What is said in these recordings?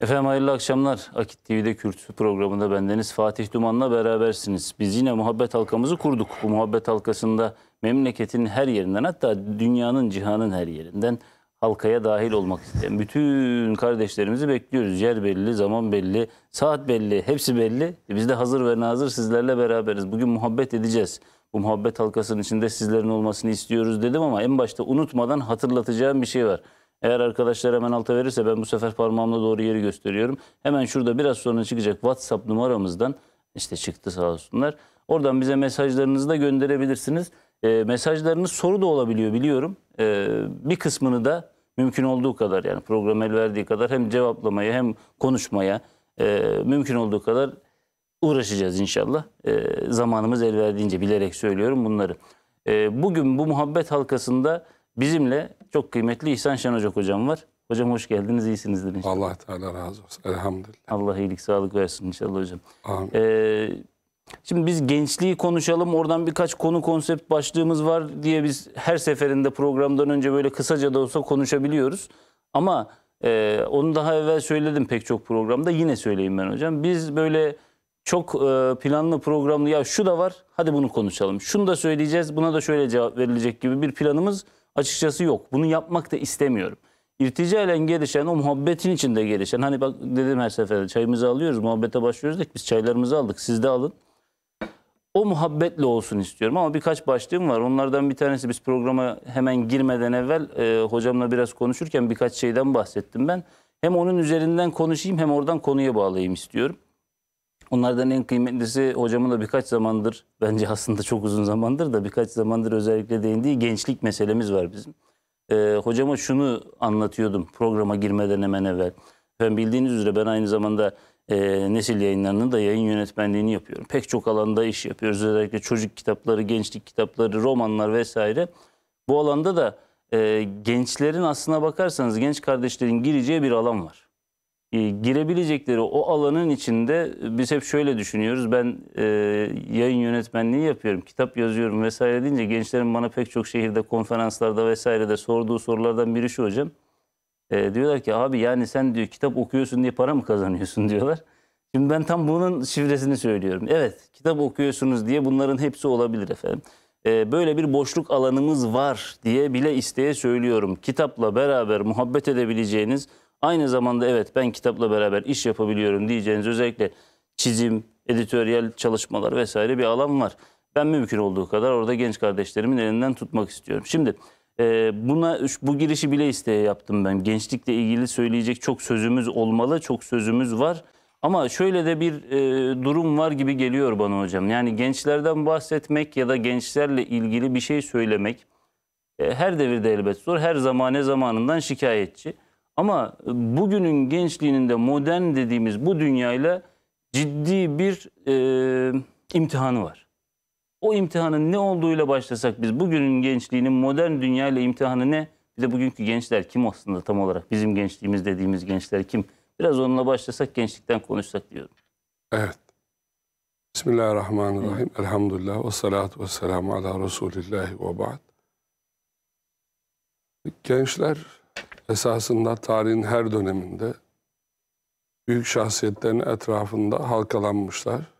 Efendim hayırlı akşamlar. Akit TV'de Kürt programında bendeniz Fatih Duman'la berabersiniz. Biz yine muhabbet halkamızı kurduk. Bu muhabbet halkasında memleketin her yerinden hatta dünyanın cihanın her yerinden halkaya dahil olmak isteyen bütün kardeşlerimizi bekliyoruz. Yer belli, zaman belli, saat belli, hepsi belli. E, biz de hazır ve nazır sizlerle beraberiz. Bugün muhabbet edeceğiz. Bu muhabbet halkasının içinde sizlerin olmasını istiyoruz dedim ama en başta unutmadan hatırlatacağım bir şey var. Eğer arkadaşlar hemen alta verirse ben bu sefer parmağımla doğru yeri gösteriyorum. Hemen şurada biraz sonra çıkacak WhatsApp numaramızdan işte çıktı sağ olsunlar. Oradan bize mesajlarınızı da gönderebilirsiniz. E, mesajlarınız soru da olabiliyor biliyorum. E, bir kısmını da mümkün olduğu kadar yani program el verdiği kadar hem cevaplamaya hem konuşmaya e, mümkün olduğu kadar uğraşacağız inşallah. E, zamanımız el verdiğince bilerek söylüyorum bunları. E, bugün bu muhabbet halkasında bizimle çok kıymetli İhsan Şen hocam var. Hocam hoş geldiniz, iyisinizdir inşallah. Allah Teala razı olsun, elhamdülillah. Allah iyilik, sağlık versin inşallah hocam. Ee, şimdi biz gençliği konuşalım, oradan birkaç konu konsept başlığımız var diye biz her seferinde programdan önce böyle kısaca da olsa konuşabiliyoruz. Ama e, onu daha evvel söyledim pek çok programda, yine söyleyeyim ben hocam. Biz böyle çok e, planlı programlı, ya şu da var, hadi bunu konuşalım. Şunu da söyleyeceğiz, buna da şöyle cevap verilecek gibi bir planımız açıkçası yok. Bunu yapmak da istemiyorum. İrtica İrticalen gelişen o muhabbetin içinde gelişen. Hani bak dedim her seferde çayımızı alıyoruz, muhabbete başlıyoruz da biz çaylarımızı aldık. Siz de alın. O muhabbetle olsun istiyorum ama birkaç başlığım var. Onlardan bir tanesi biz programa hemen girmeden evvel e, hocamla biraz konuşurken birkaç şeyden bahsettim ben. Hem onun üzerinden konuşayım hem oradan konuya bağlayayım istiyorum. Onlardan en kıymetlisi hocamın da birkaç zamandır, bence aslında çok uzun zamandır da birkaç zamandır özellikle değindiği gençlik meselemiz var bizim. Ee, hocama şunu anlatıyordum programa girmeden hemen evvel. Ben bildiğiniz üzere ben aynı zamanda e, nesil yayınlarının da yayın yönetmenliğini yapıyorum. Pek çok alanda iş yapıyoruz. Özellikle çocuk kitapları, gençlik kitapları, romanlar vesaire. Bu alanda da e, gençlerin aslına bakarsanız genç kardeşlerin gireceği bir alan var. E, girebilecekleri o alanın içinde e, biz hep şöyle düşünüyoruz. Ben e, yayın yönetmenliği yapıyorum, kitap yazıyorum vesaire deyince gençlerin bana pek çok şehirde konferanslarda vesairede sorduğu sorulardan biri şu hocam. E, diyorlar ki abi yani sen diyor kitap okuyorsun diye para mı kazanıyorsun diyorlar. Şimdi ben tam bunun şifresini söylüyorum. Evet kitap okuyorsunuz diye bunların hepsi olabilir efendim. E, böyle bir boşluk alanımız var diye bile isteye söylüyorum. Kitapla beraber muhabbet edebileceğiniz Aynı zamanda evet ben kitapla beraber iş yapabiliyorum diyeceğiniz özellikle çizim, editoryal çalışmalar vesaire bir alan var. Ben mümkün olduğu kadar orada genç kardeşlerimin elinden tutmak istiyorum. Şimdi e, buna bu girişi bile isteye yaptım ben. Gençlikle ilgili söyleyecek çok sözümüz olmalı, çok sözümüz var. Ama şöyle de bir e, durum var gibi geliyor bana hocam. Yani gençlerden bahsetmek ya da gençlerle ilgili bir şey söylemek e, her devirde elbet zor. Her zamane zamanından şikayetçi. Ama bugünün gençliğinin de modern dediğimiz bu dünyayla ciddi bir e, imtihanı var. O imtihanın ne olduğuyla başlasak biz bugünün gençliğinin modern dünyayla imtihanı ne? Bir de bugünkü gençler kim aslında tam olarak? Bizim gençliğimiz dediğimiz gençler kim? Biraz onunla başlasak gençlikten konuşsak diyorum. Evet. Bismillahirrahmanirrahim. Evet. Elhamdülillah ve salatu ve selamu ala Resulillahi ve ba'd. Gençler esasında tarihin her döneminde büyük şahsiyetlerin etrafında halkalanmışlar.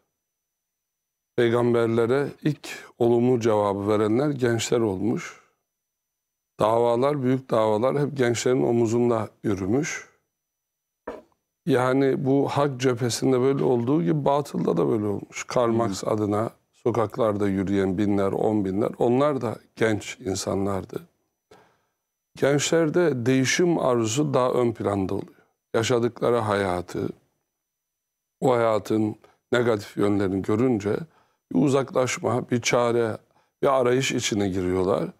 Peygamberlere ilk olumlu cevabı verenler gençler olmuş. Davalar, büyük davalar hep gençlerin omuzunda yürümüş. Yani bu hak cephesinde böyle olduğu gibi batılda da böyle olmuş. Karl Marx adına sokaklarda yürüyen binler, on binler onlar da genç insanlardı. Gençlerde değişim arzusu daha ön planda oluyor. Yaşadıkları hayatı, o hayatın negatif yönlerini görünce bir uzaklaşma, bir çare, bir arayış içine giriyorlar.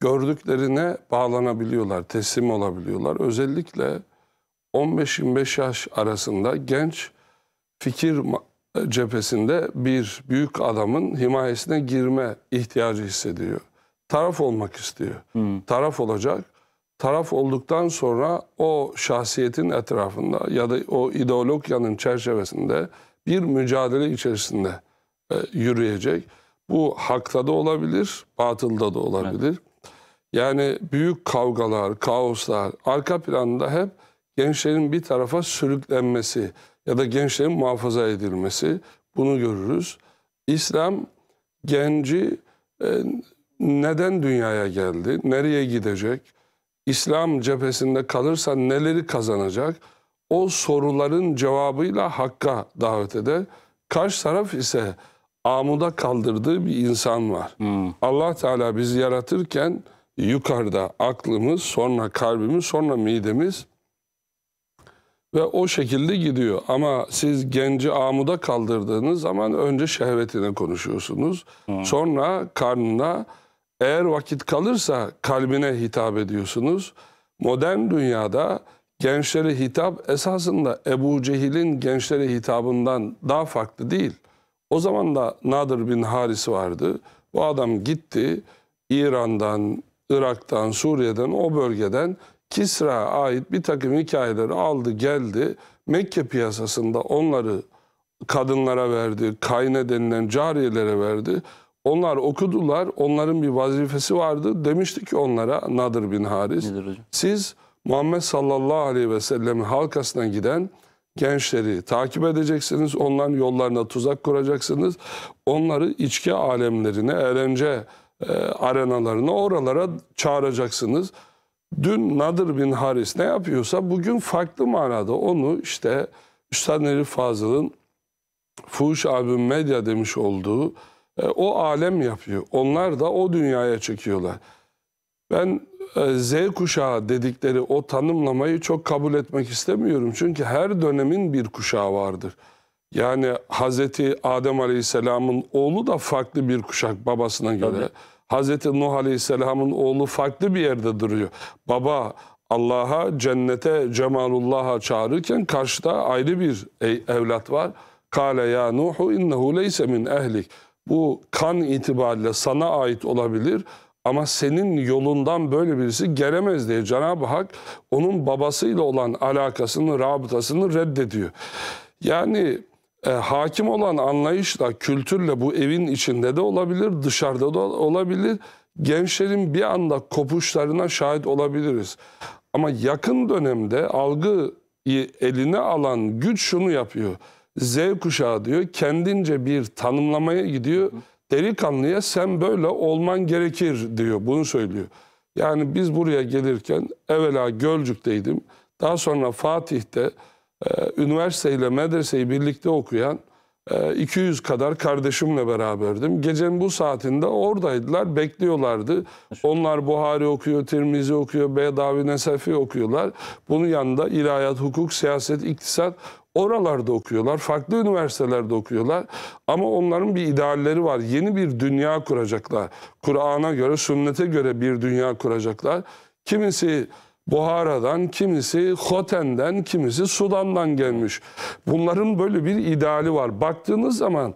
Gördüklerine bağlanabiliyorlar, teslim olabiliyorlar. Özellikle 15-25 yaş arasında genç fikir cephesinde bir büyük adamın himayesine girme ihtiyacı hissediyor. Taraf olmak istiyor. Hmm. Taraf olacak taraf olduktan sonra o şahsiyetin etrafında ya da o ideologyanın çerçevesinde bir mücadele içerisinde e, yürüyecek. Bu hakta da olabilir, batılda da olabilir. Evet. Yani büyük kavgalar, kaoslar arka planda hep gençlerin bir tarafa sürüklenmesi ya da gençlerin muhafaza edilmesi bunu görürüz. İslam genci e, neden dünyaya geldi, nereye gidecek, İslam cephesinde kalırsa neleri kazanacak? O soruların cevabıyla Hakk'a davet eder. Karşı taraf ise amuda kaldırdığı bir insan var. Hmm. Allah Teala bizi yaratırken yukarıda aklımız, sonra kalbimiz, sonra midemiz ve o şekilde gidiyor. Ama siz genci amuda kaldırdığınız zaman önce şehvetine konuşuyorsunuz. Hmm. Sonra karnına eğer vakit kalırsa kalbine hitap ediyorsunuz. Modern dünyada gençlere hitap esasında Ebu Cehil'in gençlere hitabından daha farklı değil. O zaman da Nadir bin Haris vardı. Bu adam gitti İran'dan, Irak'tan, Suriye'den o bölgeden Kisra ait bir takım hikayeleri aldı geldi. Mekke piyasasında onları kadınlara verdi, kayne denilen cariyelere verdi. Onlar okudular. Onların bir vazifesi vardı. Demişti ki onlara Nadir bin Haris. Nedir hocam? Siz Muhammed sallallahu aleyhi ve sellemin halkasına giden gençleri takip edeceksiniz. Onların yollarına tuzak kuracaksınız. Onları içki alemlerine, eğlence e, arenalarına oralara çağıracaksınız. Dün Nadir bin Haris ne yapıyorsa bugün farklı manada onu işte Üstad Nerif Fazıl'ın Fuhuş Abim Medya demiş olduğu e, o alem yapıyor. Onlar da o dünyaya çekiyorlar. Ben e, Z kuşağı dedikleri o tanımlamayı çok kabul etmek istemiyorum. Çünkü her dönemin bir kuşağı vardır. Yani Hazreti Adem Aleyhisselam'ın oğlu da farklı bir kuşak babasına göre. Tabii. Hazreti Nuh Aleyhisselam'ın oğlu farklı bir yerde duruyor. Baba Allah'a, cennete, cemalullah'a çağırırken karşıda ayrı bir e, evlat var. Kale ya Nuhu innehu leyse min ehlik. Bu kan itibariyle sana ait olabilir ama senin yolundan böyle birisi gelemez diye Cenab-ı Hak onun babasıyla olan alakasını, rabıtasını reddediyor. Yani e, hakim olan anlayışla, kültürle bu evin içinde de olabilir, dışarıda da olabilir. Gençlerin bir anda kopuşlarına şahit olabiliriz. Ama yakın dönemde algıyı eline alan güç şunu yapıyor. Z kuşağı diyor kendince bir tanımlamaya gidiyor. Delikanlıya sen böyle olman gerekir diyor. Bunu söylüyor. Yani biz buraya gelirken evvela Gölcük'teydim. Daha sonra Fatih'te e, üniversiteyle medreseyi birlikte okuyan e, 200 kadar kardeşimle beraberdim. Gecenin bu saatinde oradaydılar, bekliyorlardı. Onlar Buhari okuyor, Tirmizi okuyor, Bedavi Nesefi okuyorlar. Bunun yanında ilahiyat, hukuk, siyaset, iktisat Oralarda okuyorlar, farklı üniversitelerde okuyorlar ama onların bir idealleri var. Yeni bir dünya kuracaklar. Kur'an'a göre, sünnete göre bir dünya kuracaklar. Kimisi Buhara'dan, kimisi Hoten'den, kimisi Sudan'dan gelmiş. Bunların böyle bir ideali var. Baktığınız zaman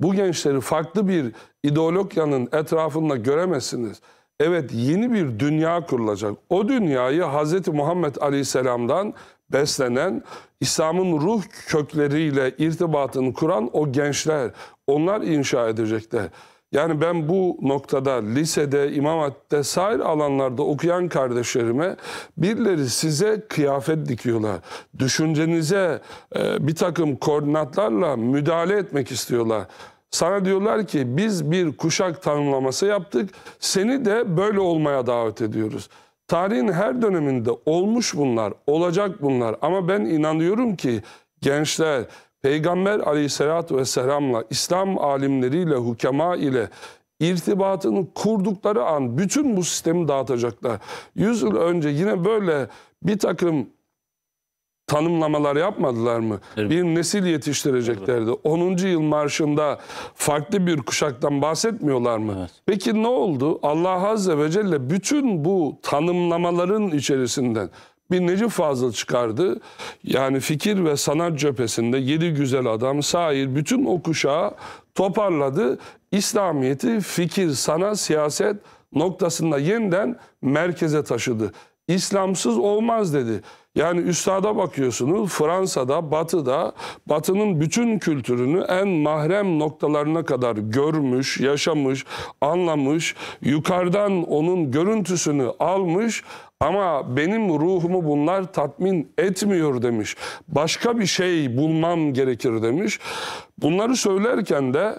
bu gençleri farklı bir ideologyanın etrafında göremezsiniz. Evet yeni bir dünya kurulacak. O dünyayı Hz. Muhammed Aleyhisselam'dan beslenen, İslam'ın ruh kökleriyle irtibatını kuran o gençler, onlar inşa edecekler. Yani ben bu noktada lisede, imam hatipte, sair alanlarda okuyan kardeşlerime birileri size kıyafet dikiyorlar. Düşüncenize e, bir takım koordinatlarla müdahale etmek istiyorlar. Sana diyorlar ki biz bir kuşak tanımlaması yaptık, seni de böyle olmaya davet ediyoruz. Tarihin her döneminde olmuş bunlar, olacak bunlar. Ama ben inanıyorum ki gençler Peygamber aleyhissalatü vesselamla, İslam alimleriyle, hukema ile irtibatını kurdukları an bütün bu sistemi dağıtacaklar. Yüz yıl önce yine böyle bir takım tanımlamalar yapmadılar mı? Evet. Bir nesil yetiştireceklerdi. Evet. 10. yıl marşında farklı bir kuşaktan bahsetmiyorlar mı? Evet. Peki ne oldu? Allah Azze ve Celle bütün bu tanımlamaların içerisinden bir Necip Fazıl çıkardı. Yani fikir ve sanat cephesinde yedi güzel adam, sahir bütün o kuşağı toparladı. İslamiyet'i fikir, sanat, siyaset noktasında yeniden merkeze taşıdı. İslamsız olmaz dedi. Yani üstada bakıyorsunuz Fransa'da, Batı'da, Batı'nın bütün kültürünü en mahrem noktalarına kadar görmüş, yaşamış, anlamış, yukarıdan onun görüntüsünü almış ama benim ruhumu bunlar tatmin etmiyor demiş. Başka bir şey bulmam gerekir demiş. Bunları söylerken de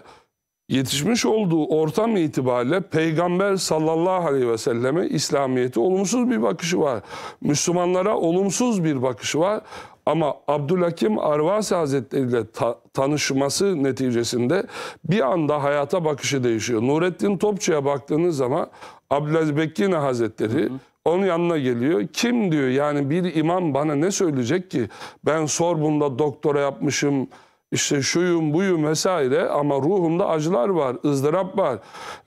yetişmiş olduğu ortam itibariyle Peygamber sallallahu aleyhi ve selleme İslamiyeti olumsuz bir bakışı var. Müslümanlara olumsuz bir bakışı var. Ama Abdülhakim Arvasi Hazretleri ile ta tanışması neticesinde bir anda hayata bakışı değişiyor. Nurettin Topçu'ya baktığınız zaman Abdülaziz Bekkine Hazretleri hı hı. onun yanına geliyor. Kim diyor yani bir imam bana ne söyleyecek ki ben sor bunda doktora yapmışım, işte şuyum buyum vesaire ama ruhumda acılar var, ızdırap var.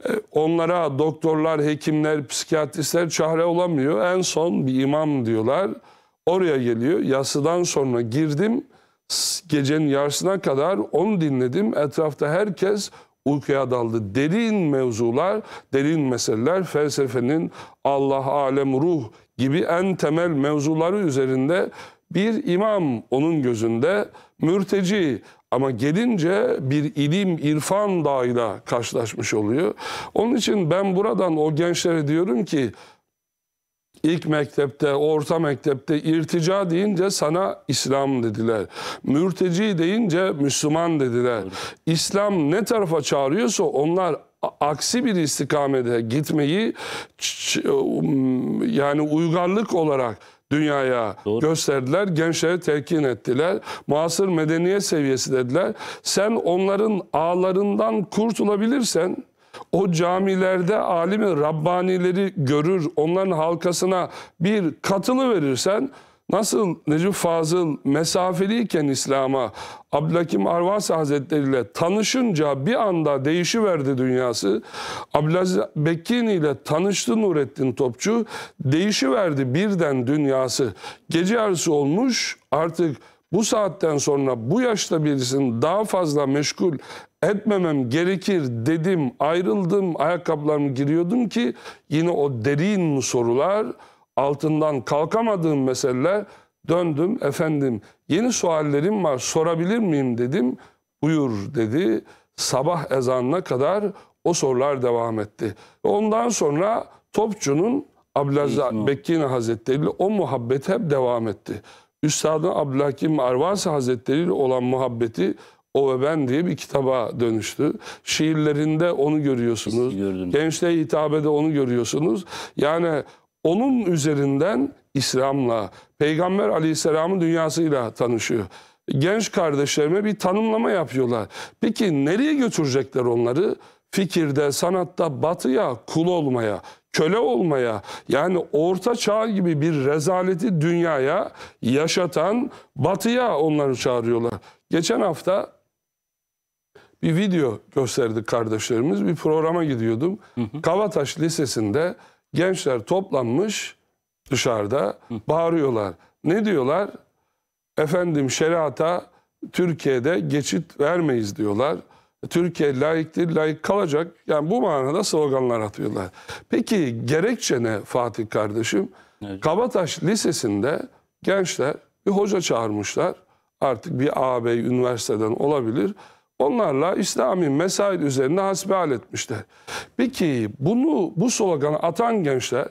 E, onlara doktorlar, hekimler, psikiyatristler çare olamıyor. En son bir imam diyorlar. Oraya geliyor. Yasıdan sonra girdim. Gecenin yarısına kadar onu dinledim. Etrafta herkes uykuya daldı. Derin mevzular, derin meseleler felsefenin Allah, alem, ruh gibi en temel mevzuları üzerinde bir imam onun gözünde mürteci ama gelince bir ilim, irfan dağıyla karşılaşmış oluyor. Onun için ben buradan o gençlere diyorum ki ilk mektepte, orta mektepte irtica deyince sana İslam dediler. Mürteci deyince Müslüman dediler. İslam ne tarafa çağırıyorsa onlar aksi bir istikamete gitmeyi um, yani uygarlık olarak dünyaya Doğru. gösterdiler. Gençleri telkin ettiler. Muasır medeniyet seviyesi dediler. Sen onların ağlarından kurtulabilirsen o camilerde alimi Rabbanileri görür, onların halkasına bir katılı verirsen Nasıl Necip Fazıl mesafeliyken İslam'a Abdülhakim Arvasi Hazretleri ile tanışınca bir anda değişiverdi dünyası. Abdülaziz Bekkini ile tanıştı Nurettin Topçu. Değişiverdi birden dünyası. Gece yarısı olmuş artık bu saatten sonra bu yaşta birisini daha fazla meşgul etmemem gerekir dedim ayrıldım ayakkabılarımı giriyordum ki yine o derin sorular altından kalkamadığım meseleler döndüm efendim yeni suallerim var sorabilir miyim dedim. Buyur dedi sabah ezanına kadar o sorular devam etti. Ondan sonra Topçu'nun Abdülazza Bekkine Hazretleri ile o muhabbet hep devam etti. Üstadın Abdülhakim Arvasi Hazretleri ile olan muhabbeti O ve Ben diye bir kitaba dönüştü. Şiirlerinde onu görüyorsunuz. Gençliğe hitabede onu görüyorsunuz. Yani onun üzerinden İslam'la, Peygamber Aleyhisselam'ın dünyasıyla tanışıyor. Genç kardeşlerime bir tanımlama yapıyorlar. Peki nereye götürecekler onları? Fikirde, sanatta, batıya, kul olmaya, köle olmaya yani orta çağ gibi bir rezaleti dünyaya yaşatan batıya onları çağırıyorlar. Geçen hafta bir video gösterdik kardeşlerimiz. Bir programa gidiyordum. Hı hı. Kavataş Lisesi'nde gençler toplanmış dışarıda bağırıyorlar. Ne diyorlar? Efendim şeriata Türkiye'de geçit vermeyiz diyorlar. Türkiye layıktır, layık kalacak. Yani bu manada sloganlar atıyorlar. Peki gerekçe ne Fatih kardeşim? Evet. Kabataş Lisesi'nde gençler bir hoca çağırmışlar. Artık bir ağabey üniversiteden olabilir Onlarla İslami mesail üzerinde hasbihal etmişler. Peki bunu bu sloganı atan gençler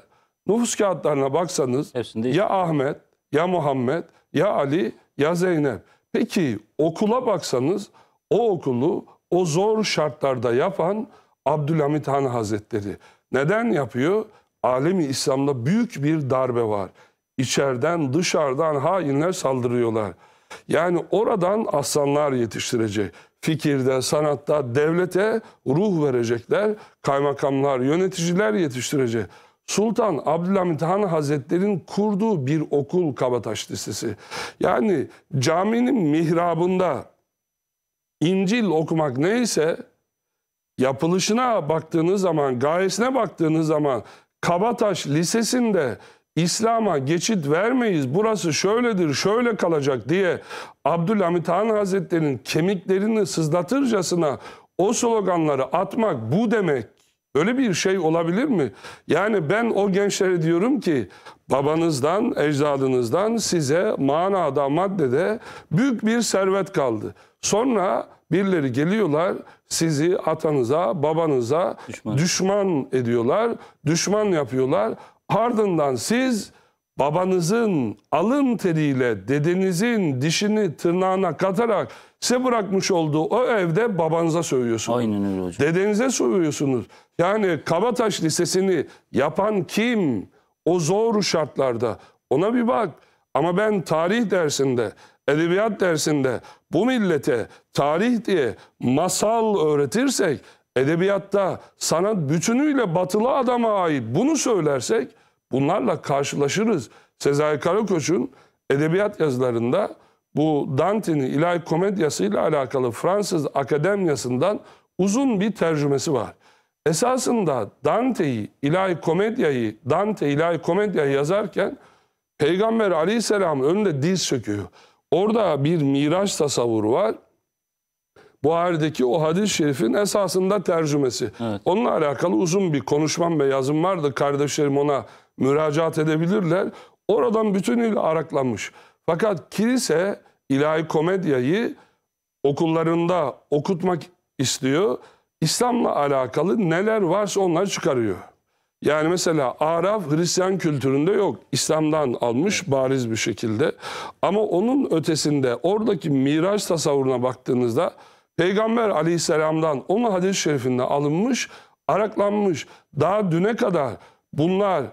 nüfus kağıtlarına baksanız ya Ahmet, ya Muhammed, ya Ali, ya Zeynep. Peki okula baksanız o okulu o zor şartlarda yapan Abdülhamit Han Hazretleri. Neden yapıyor? Alemi İslam'da büyük bir darbe var. İçeriden dışarıdan hainler saldırıyorlar. Yani oradan aslanlar yetiştirecek fikirde, sanatta, devlete ruh verecekler. Kaymakamlar, yöneticiler yetiştirecek. Sultan Abdülhamit Han Hazretleri'nin kurduğu bir okul Kabataş Lisesi. Yani caminin mihrabında İncil okumak neyse yapılışına baktığınız zaman, gayesine baktığınız zaman Kabataş Lisesi'nde İslam'a geçit vermeyiz, burası şöyledir, şöyle kalacak diye Abdülhamit Han Hazretleri'nin kemiklerini sızlatırcasına o sloganları atmak bu demek. Öyle bir şey olabilir mi? Yani ben o gençlere diyorum ki babanızdan, ecdadınızdan size manada, maddede büyük bir servet kaldı. Sonra birileri geliyorlar sizi atanıza, babanıza düşman, düşman ediyorlar, düşman yapıyorlar. Ardından siz babanızın alın teriyle dedenizin dişini tırnağına katarak size bırakmış olduğu o evde babanıza sövüyorsunuz. Aynen öyle hocam. Dedenize sövüyorsunuz. Yani Kabataş Lisesi'ni yapan kim o zor şartlarda ona bir bak. Ama ben tarih dersinde, edebiyat dersinde bu millete tarih diye masal öğretirsek edebiyatta, sanat bütünüyle batılı adama ait bunu söylersek bunlarla karşılaşırız. Sezai Karakoç'un edebiyat yazılarında bu Dante'nin İlahi Komedyası ile alakalı Fransız Akademiyasından uzun bir tercümesi var. Esasında Dante'yi, İlahi Komedya'yı, Dante İlahi Komedya'yı yazarken Peygamber Aleyhisselam önünde diz söküyor. Orada bir miraç tasavvuru var. Buhari'deki o hadis-i şerifin esasında tercümesi. Evet. Onunla alakalı uzun bir konuşmam ve yazım vardı. Kardeşlerim ona müracaat edebilirler. Oradan bütünüyle araklanmış. Fakat kilise ilahi komedyayı okullarında okutmak istiyor. İslam'la alakalı neler varsa onları çıkarıyor. Yani mesela Araf Hristiyan kültüründe yok. İslam'dan almış bariz bir şekilde. Ama onun ötesinde oradaki Miraç tasavvuruna baktığınızda Peygamber aleyhisselamdan onun hadis-i şerifinde alınmış, araklanmış. Daha düne kadar bunlar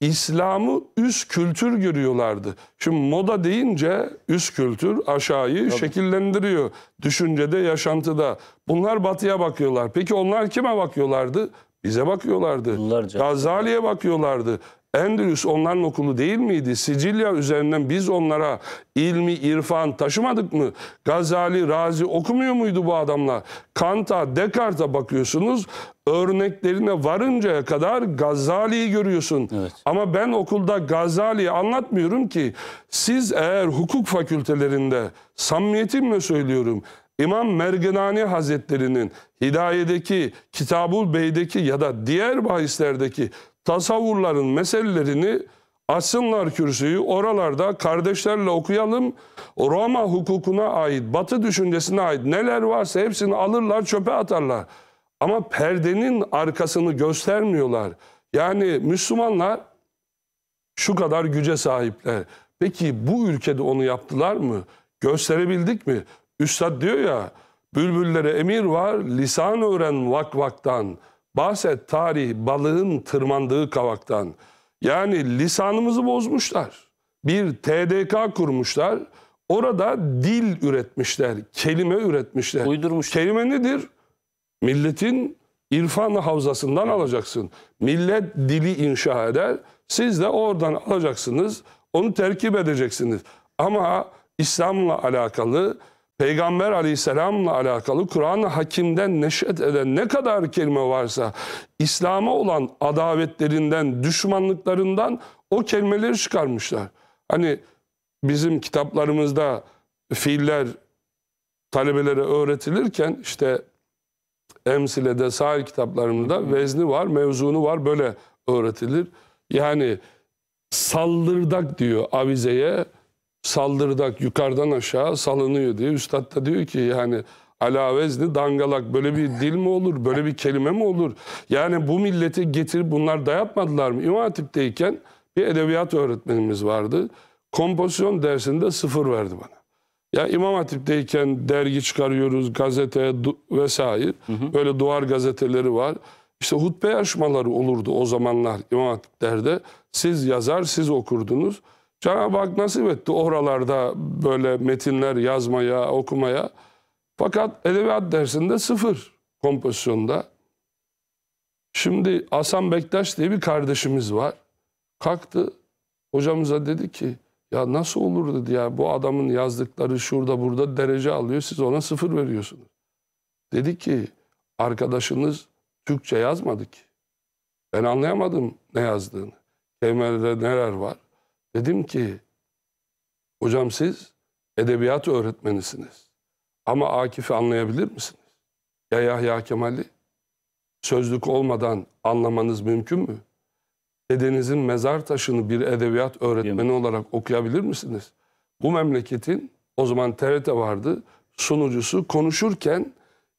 İslam'ı üst kültür görüyorlardı. Şimdi moda deyince üst kültür aşağıyı Tabii. şekillendiriyor. Düşüncede, yaşantıda. Bunlar batıya bakıyorlar. Peki onlar kime bakıyorlardı? Bize bakıyorlardı. Gazali'ye bakıyorlardı. Endülüs onların okulu değil miydi? Sicilya üzerinden biz onlara ilmi, irfan taşımadık mı? Gazali, Razi okumuyor muydu bu adamlar? Kant'a, Descartes'a bakıyorsunuz. Örneklerine varıncaya kadar Gazali'yi görüyorsun. Evet. Ama ben okulda Gazali'yi anlatmıyorum ki. Siz eğer hukuk fakültelerinde, samimiyetimle söylüyorum, İmam Merginani Hazretleri'nin Hidaye'deki, Kitabul Bey'deki ya da diğer bahislerdeki tasavvurların meselelerini Asınlar kürsüyü oralarda kardeşlerle okuyalım. Roma hukukuna ait, batı düşüncesine ait neler varsa hepsini alırlar çöpe atarlar. Ama perdenin arkasını göstermiyorlar. Yani Müslümanlar şu kadar güce sahipler. Peki bu ülkede onu yaptılar mı? Gösterebildik mi? Üstad diyor ya, bülbüllere emir var, lisan öğren vak vaktan.'' bahset tarih balığın tırmandığı kavaktan. Yani lisanımızı bozmuşlar. Bir TDK kurmuşlar. Orada dil üretmişler, kelime üretmişler. Uydurmuş. Kelime nedir? Milletin irfan havzasından alacaksın. Millet dili inşa eder. Siz de oradan alacaksınız. Onu terkip edeceksiniz. Ama İslam'la alakalı Peygamber aleyhisselamla alakalı Kur'an-ı Hakim'den neşet eden ne kadar kelime varsa İslam'a olan adavetlerinden, düşmanlıklarından o kelimeleri çıkarmışlar. Hani bizim kitaplarımızda fiiller talebelere öğretilirken işte emsilede, sahil kitaplarımızda vezni var, mevzunu var böyle öğretilir. Yani saldırdak diyor avizeye, saldırdak yukarıdan aşağı salınıyor diye. Üstad da diyor ki yani alavezli dangalak böyle bir dil mi olur? Böyle bir kelime mi olur? Yani bu milleti getirip bunlar dayatmadılar mı? İmam Hatip'teyken bir edebiyat öğretmenimiz vardı. Kompozisyon dersinde sıfır verdi bana. Ya İmam Hatip'teyken dergi çıkarıyoruz, gazete vesaire. Hı hı. Böyle duvar gazeteleri var. İşte hutbe yarışmaları olurdu o zamanlar İmam Hatip'lerde. Siz yazar, siz okurdunuz. Cenab-ı Hak nasip etti oralarda böyle metinler yazmaya, okumaya. Fakat edebiyat dersinde sıfır kompozisyonda. Şimdi Hasan Bektaş diye bir kardeşimiz var. Kalktı hocamıza dedi ki ya nasıl olur dedi ya bu adamın yazdıkları şurada burada derece alıyor siz ona sıfır veriyorsunuz. Dedi ki arkadaşınız Türkçe yazmadı ki. Ben anlayamadım ne yazdığını. Kelimelerde neler var. Dedim ki hocam siz edebiyat öğretmenisiniz. Ama Akif'i anlayabilir misiniz? Ya Yahya Kemal'i sözlük olmadan anlamanız mümkün mü? Dedenizin mezar taşını bir edebiyat öğretmeni olarak okuyabilir misiniz? Bu memleketin o zaman TRT vardı sunucusu konuşurken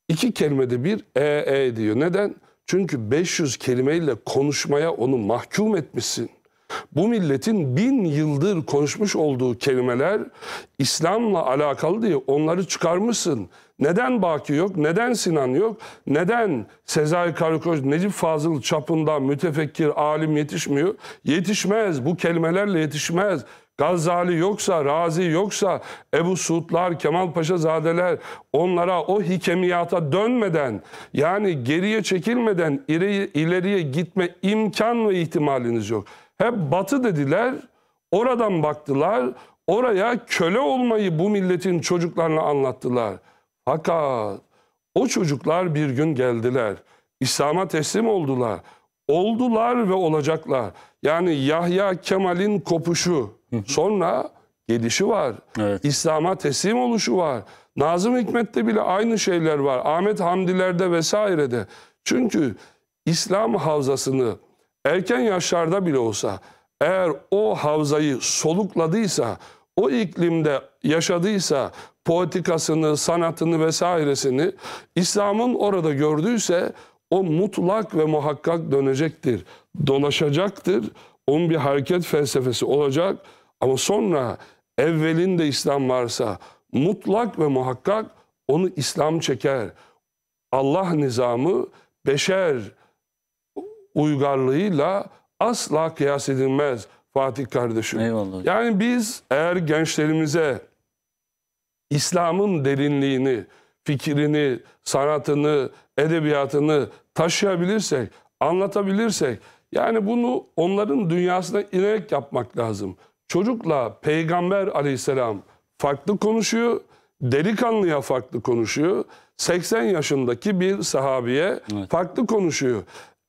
iki kelimede bir e e diyor. Neden? Çünkü 500 kelimeyle konuşmaya onu mahkum etmişsin. Bu milletin bin yıldır konuşmuş olduğu kelimeler İslam'la alakalı diye onları çıkarmışsın. Neden Baki yok? Neden Sinan yok? Neden Sezai Karakoç, Necip Fazıl çapında mütefekkir, alim yetişmiyor? Yetişmez. Bu kelimelerle yetişmez. Gazali yoksa, Razi yoksa, Ebu Suudlar, Kemal Paşa Zadeler onlara o hikemiyata dönmeden yani geriye çekilmeden ileriye gitme imkan ve ihtimaliniz yok. Hep batı dediler, oradan baktılar, oraya köle olmayı bu milletin çocuklarına anlattılar. Fakat o çocuklar bir gün geldiler. İslam'a teslim oldular. Oldular ve olacaklar. Yani Yahya Kemal'in kopuşu, sonra gelişi var. Evet. İslam'a teslim oluşu var. Nazım Hikmet'te bile aynı şeyler var. Ahmet Hamdiler'de vesairede. Çünkü İslam havzasını erken yaşlarda bile olsa eğer o havzayı solukladıysa, o iklimde yaşadıysa politikasını, sanatını vesairesini İslam'ın orada gördüyse o mutlak ve muhakkak dönecektir, dolaşacaktır. Onun bir hareket felsefesi olacak ama sonra evvelinde İslam varsa mutlak ve muhakkak onu İslam çeker. Allah nizamı beşer uygarlığıyla asla kıyas edilmez Fatih kardeşim. Eyvallah. Yani biz eğer gençlerimize İslam'ın derinliğini, fikrini, sanatını, edebiyatını taşıyabilirsek, anlatabilirsek yani bunu onların dünyasına inerek yapmak lazım. Çocukla Peygamber aleyhisselam farklı konuşuyor, delikanlıya farklı konuşuyor, 80 yaşındaki bir sahabiye evet. farklı konuşuyor.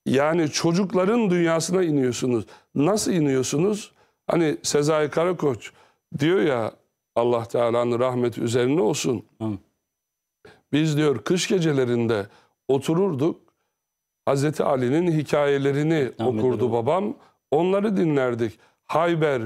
Yani çocukların dünyasına iniyorsunuz. Nasıl iniyorsunuz? Hani Sezai Karakoç diyor ya Allah Teala'nın rahmeti üzerine olsun. Hı. Biz diyor kış gecelerinde otururduk. Hazreti Ali'nin hikayelerini Ahmet okurdu abi. babam. Onları dinlerdik. Hayber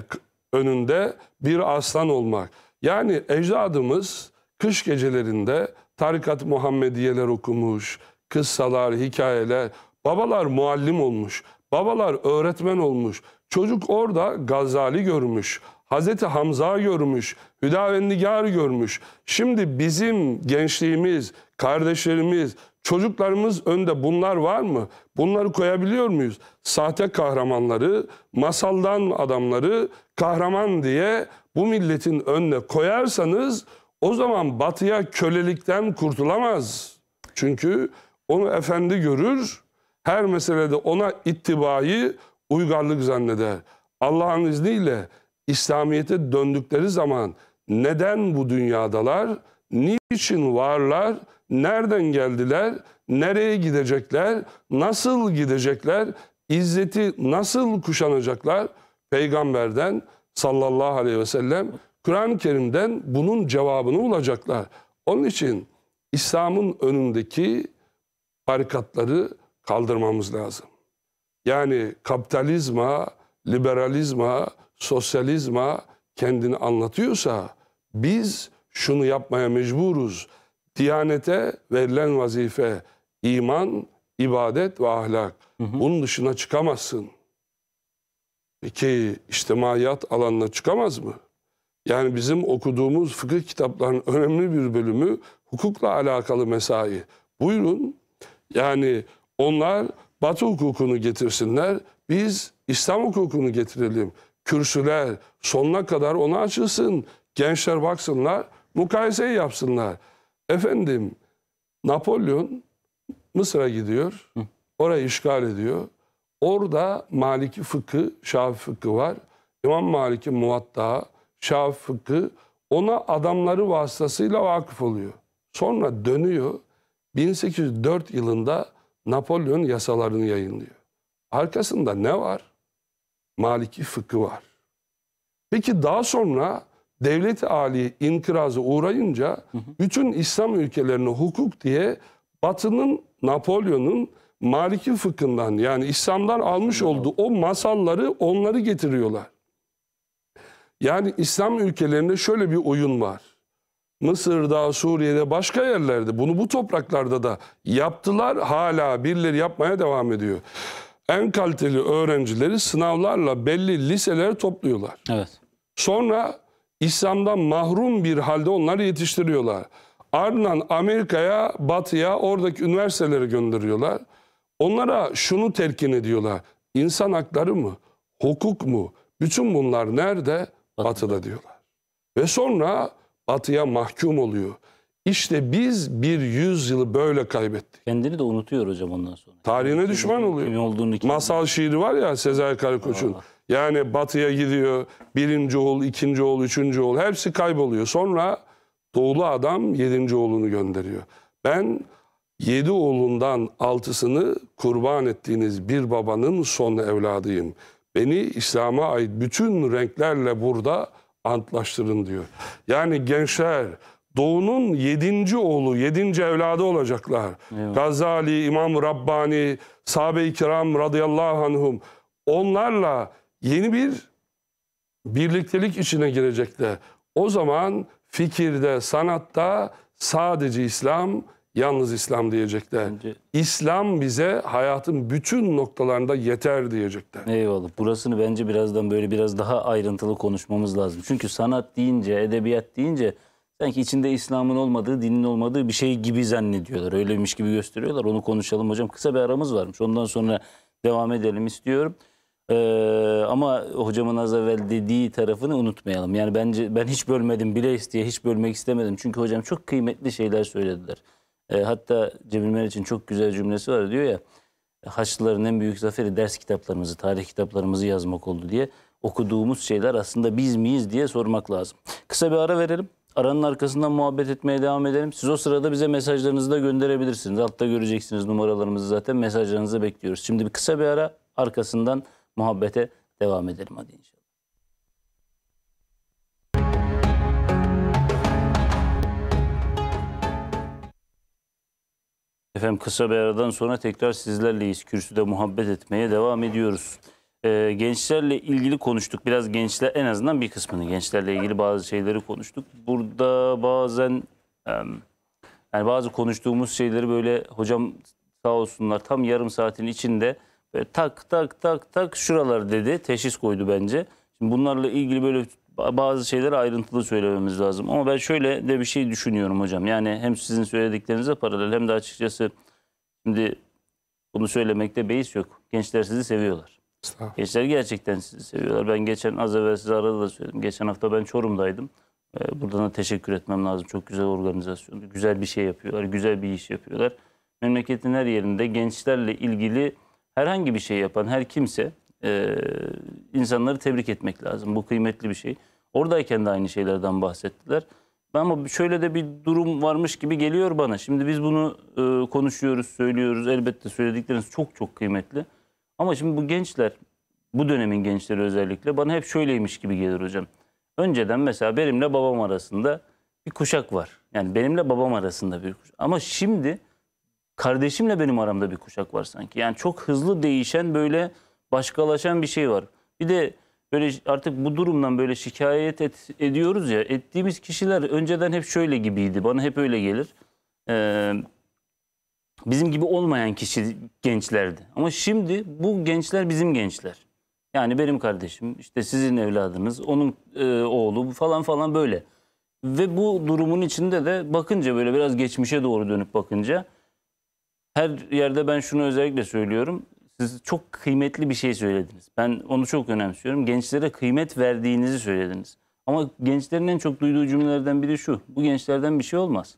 önünde bir aslan olmak. Yani ecdadımız kış gecelerinde tarikat Muhammediyeler okumuş, kıssalar, hikayeler Babalar muallim olmuş, babalar öğretmen olmuş. Çocuk orada Gazali görmüş, Hazreti Hamza görmüş, Hüdavendigar görmüş. Şimdi bizim gençliğimiz, kardeşlerimiz, çocuklarımız önde bunlar var mı? Bunları koyabiliyor muyuz? Sahte kahramanları, masaldan adamları kahraman diye bu milletin önüne koyarsanız o zaman batıya kölelikten kurtulamaz. Çünkü onu efendi görür, her meselede ona ittibayı uygarlık zanneder. Allah'ın izniyle İslamiyet'e döndükleri zaman neden bu dünyadalar, niçin varlar, nereden geldiler, nereye gidecekler, nasıl gidecekler, izzeti nasıl kuşanacaklar? Peygamberden sallallahu aleyhi ve sellem Kur'an-ı Kerim'den bunun cevabını bulacaklar. Onun için İslam'ın önündeki barikatları kaldırmamız lazım. Yani kapitalizma, liberalizma, sosyalizma kendini anlatıyorsa biz şunu yapmaya mecburuz. Diyanete verilen vazife iman, ibadet ve ahlak. Hı hı. Bunun dışına çıkamazsın. Peki içtimaiyat alanına çıkamaz mı? Yani bizim okuduğumuz fıkıh kitaplarının önemli bir bölümü hukukla alakalı mesai. Buyurun yani onlar Batı hukukunu getirsinler, biz İslam hukukunu getirelim. Kürsüler sonuna kadar ona açılsın, gençler baksınlar, mukayeseyi yapsınlar. Efendim Napolyon Mısır'a gidiyor, orayı işgal ediyor. Orada Maliki fıkı, Şafi fıkı var. İmam Malik'i muvatta, Şafi fıkı ona adamları vasıtasıyla vakıf oluyor. Sonra dönüyor 1804 yılında Napolyon yasalarını yayınlıyor. Arkasında ne var? Maliki fıkı var. Peki daha sonra devlet ali inkırazı uğrayınca hı hı. bütün İslam ülkelerine hukuk diye Batı'nın Napolyon'un Maliki fıkhından yani İslam'dan almış olduğu o masalları onları getiriyorlar. Yani İslam ülkelerinde şöyle bir oyun var. Mısır'da, Suriye'de, başka yerlerde bunu bu topraklarda da yaptılar. Hala birileri yapmaya devam ediyor. En kaliteli öğrencileri sınavlarla belli liselere topluyorlar. Evet. Sonra İslam'dan mahrum bir halde onları yetiştiriyorlar. Ardından Amerika'ya, Batı'ya, oradaki üniversitelere gönderiyorlar. Onlara şunu telkin ediyorlar. İnsan hakları mı? Hukuk mu? Bütün bunlar nerede? Batı'da diyorlar. Ve sonra batıya mahkum oluyor. İşte biz bir yüzyılı böyle kaybettik. Kendini de unutuyor hocam ondan sonra. Tarihine yani, düşman oluyor. Kim olduğunu kim Masal kim? şiiri var ya Sezai Karakoç'un. Yani batıya gidiyor. Birinci oğul, ikinci oğul, üçüncü oğul. Hepsi kayboluyor. Sonra doğulu adam yedinci oğlunu gönderiyor. Ben yedi oğlundan altısını kurban ettiğiniz bir babanın son evladıyım. Beni İslam'a ait bütün renklerle burada antlaştırın diyor. Yani gençler Doğu'nun yedinci oğlu, yedinci evladı olacaklar. Evet. Gazali, İmam Rabbani, sahabe-i kiram radıyallahu anhum. Onlarla yeni bir birliktelik içine girecekler. O zaman fikirde, sanatta sadece İslam yalnız İslam diyecekler. Önce... İslam bize hayatın bütün noktalarında yeter diyecekler. Eyvallah. Burasını bence birazdan böyle biraz daha ayrıntılı konuşmamız lazım. Çünkü sanat deyince, edebiyat deyince sanki içinde İslam'ın olmadığı, dinin olmadığı bir şey gibi zannediyorlar. Öyleymiş gibi gösteriyorlar. Onu konuşalım hocam. Kısa bir aramız varmış. Ondan sonra devam edelim istiyorum. Ee, ama hocamın az evvel dediği tarafını unutmayalım. Yani bence ben hiç bölmedim bile isteye hiç bölmek istemedim. Çünkü hocam çok kıymetli şeyler söylediler. E, hatta Cemil Meriç'in çok güzel cümlesi var diyor ya. Haçlıların en büyük zaferi ders kitaplarımızı, tarih kitaplarımızı yazmak oldu diye okuduğumuz şeyler aslında biz miyiz diye sormak lazım. Kısa bir ara verelim. Aranın arkasından muhabbet etmeye devam edelim. Siz o sırada bize mesajlarınızı da gönderebilirsiniz. Altta göreceksiniz numaralarımızı zaten mesajlarınızı bekliyoruz. Şimdi bir kısa bir ara arkasından muhabbete devam edelim hadi inşallah. Efendim kısa bir aradan sonra tekrar sizlerleyiz. Kürsüde muhabbet etmeye devam ediyoruz. Ee, gençlerle ilgili konuştuk. Biraz gençler en azından bir kısmını gençlerle ilgili bazı şeyleri konuştuk. Burada bazen yani bazı konuştuğumuz şeyleri böyle hocam sağ olsunlar tam yarım saatin içinde böyle tak tak tak tak şuralar dedi. Teşhis koydu bence. Şimdi bunlarla ilgili böyle bazı şeyleri ayrıntılı söylememiz lazım. Ama ben şöyle de bir şey düşünüyorum hocam. Yani hem sizin söylediklerinize paralel hem de açıkçası şimdi bunu söylemekte beis yok. Gençler sizi seviyorlar. Gençler gerçekten sizi seviyorlar. Ben geçen az evvel size arada da söyledim. Geçen hafta ben Çorum'daydım. Ee, Buradan da teşekkür etmem lazım. Çok güzel organizasyondu. Güzel bir şey yapıyorlar. Güzel bir iş yapıyorlar. Memleketin her yerinde gençlerle ilgili herhangi bir şey yapan her kimse ee, insanları tebrik etmek lazım. Bu kıymetli bir şey. Oradayken de aynı şeylerden bahsettiler. Ben Ama şöyle de bir durum varmış gibi geliyor bana. Şimdi biz bunu e, konuşuyoruz, söylüyoruz. Elbette söyledikleriniz çok çok kıymetli. Ama şimdi bu gençler, bu dönemin gençleri özellikle bana hep şöyleymiş gibi gelir hocam. Önceden mesela benimle babam arasında bir kuşak var. Yani benimle babam arasında bir kuşak. Ama şimdi kardeşimle benim aramda bir kuşak var sanki. Yani çok hızlı değişen böyle başkalaşan bir şey var. Bir de böyle artık bu durumdan böyle şikayet et, ediyoruz ya ettiğimiz kişiler önceden hep şöyle gibiydi bana hep öyle gelir. Ee, bizim gibi olmayan kişi gençlerdi. Ama şimdi bu gençler bizim gençler. Yani benim kardeşim, işte sizin evladınız, onun e, oğlu falan falan böyle. Ve bu durumun içinde de bakınca böyle biraz geçmişe doğru dönüp bakınca her yerde ben şunu özellikle söylüyorum. Siz çok kıymetli bir şey söylediniz. Ben onu çok önemsiyorum. Gençlere kıymet verdiğinizi söylediniz. Ama gençlerin en çok duyduğu cümlelerden biri şu. Bu gençlerden bir şey olmaz.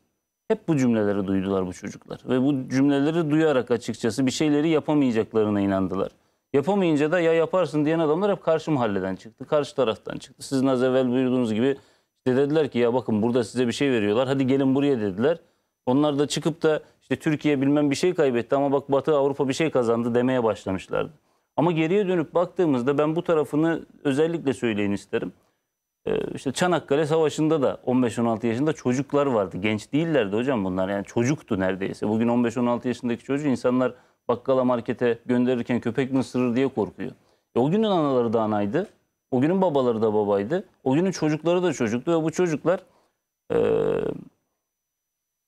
Hep bu cümleleri duydular bu çocuklar. Ve bu cümleleri duyarak açıkçası bir şeyleri yapamayacaklarına inandılar. Yapamayınca da ya yaparsın diyen adamlar hep karşı mahalleden çıktı. Karşı taraftan çıktı. Sizin az evvel buyurduğunuz gibi işte dediler ki ya bakın burada size bir şey veriyorlar. Hadi gelin buraya dediler. Onlar da çıkıp da işte Türkiye bilmem bir şey kaybetti ama bak Batı Avrupa bir şey kazandı demeye başlamışlardı. Ama geriye dönüp baktığımızda ben bu tarafını özellikle söyleyin isterim. Ee, işte Çanakkale Savaşı'nda da 15-16 yaşında çocuklar vardı. Genç değillerdi hocam bunlar yani çocuktu neredeyse. Bugün 15-16 yaşındaki çocuğu insanlar bakkala markete gönderirken köpek mi ısırır diye korkuyor. E, o günün anaları da anaydı. O günün babaları da babaydı. O günün çocukları da çocuktu ve bu çocuklar e,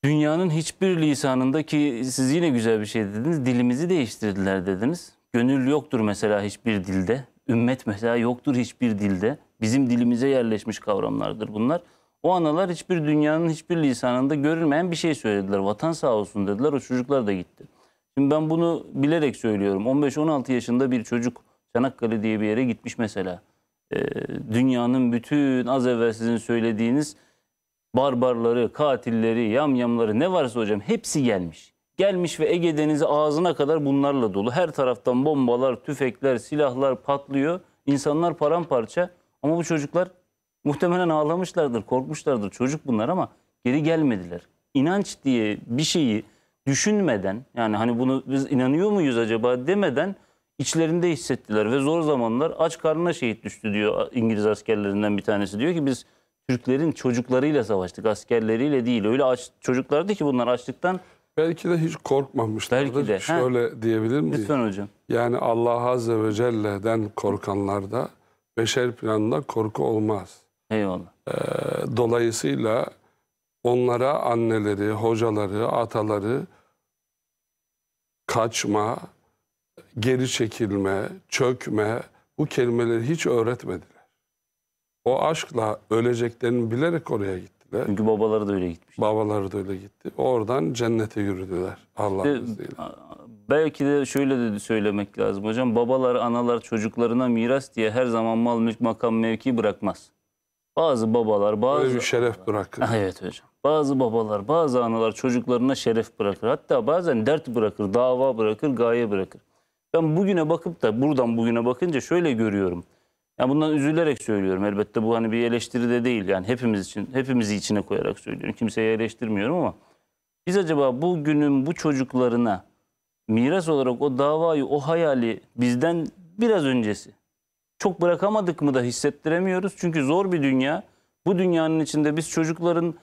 Dünyanın hiçbir lisanında ki siz yine güzel bir şey dediniz. Dilimizi değiştirdiler dediniz. Gönül yoktur mesela hiçbir dilde. Ümmet mesela yoktur hiçbir dilde. Bizim dilimize yerleşmiş kavramlardır bunlar. O analar hiçbir dünyanın hiçbir lisanında görülmeyen bir şey söylediler. Vatan sağ olsun dediler. O çocuklar da gitti. Şimdi ben bunu bilerek söylüyorum. 15-16 yaşında bir çocuk Çanakkale diye bir yere gitmiş mesela. Ee, dünyanın bütün az evvel sizin söylediğiniz barbarları, katilleri, yamyamları ne varsa hocam hepsi gelmiş. Gelmiş ve Ege Denizi ağzına kadar bunlarla dolu. Her taraftan bombalar, tüfekler, silahlar patlıyor. İnsanlar paramparça. Ama bu çocuklar muhtemelen ağlamışlardır, korkmuşlardır. Çocuk bunlar ama geri gelmediler. İnanç diye bir şeyi düşünmeden yani hani bunu biz inanıyor muyuz acaba demeden içlerinde hissettiler ve zor zamanlar aç karnına şehit düştü diyor İngiliz askerlerinden bir tanesi. Diyor ki biz Türklerin çocuklarıyla savaştık, askerleriyle değil. Öyle aç, çocuklardı ki bunlar açlıktan. Belki de hiç korkmamışlardır. Belki de. Şöyle ha? diyebilir miyim? Lütfen hocam. Yani Allah Azze ve Celle'den korkanlarda beşer planında korku olmaz. Eyvallah. Ee, dolayısıyla onlara anneleri, hocaları, ataları kaçma, geri çekilme, çökme bu kelimeleri hiç öğretmediler o aşkla öleceklerini bilerek oraya gittiler. Çünkü babaları da öyle gitmiş. Babaları da öyle gitti. Oradan cennete yürüdüler Allah'ın izniyle. Belki de şöyle de söylemek lazım hocam. Babalar, analar çocuklarına miras diye her zaman mal, mülk, makam, mevki bırakmaz. Bazı babalar, bazı... Öyle bir şeref bırakır. evet hocam. Bazı babalar, bazı analar çocuklarına şeref bırakır. Hatta bazen dert bırakır, dava bırakır, gaye bırakır. Ben bugüne bakıp da buradan bugüne bakınca şöyle görüyorum. Yani bundan üzülerek söylüyorum elbette bu hani bir eleştiri de değil yani hepimiz için hepimizi içine koyarak söylüyorum. kimseyi eleştirmiyorum ama biz acaba bu günün bu çocuklarına miras olarak o davayı o hayali bizden biraz öncesi çok bırakamadık mı da hissettiremiyoruz. Çünkü zor bir dünya. Bu dünyanın içinde biz çocukların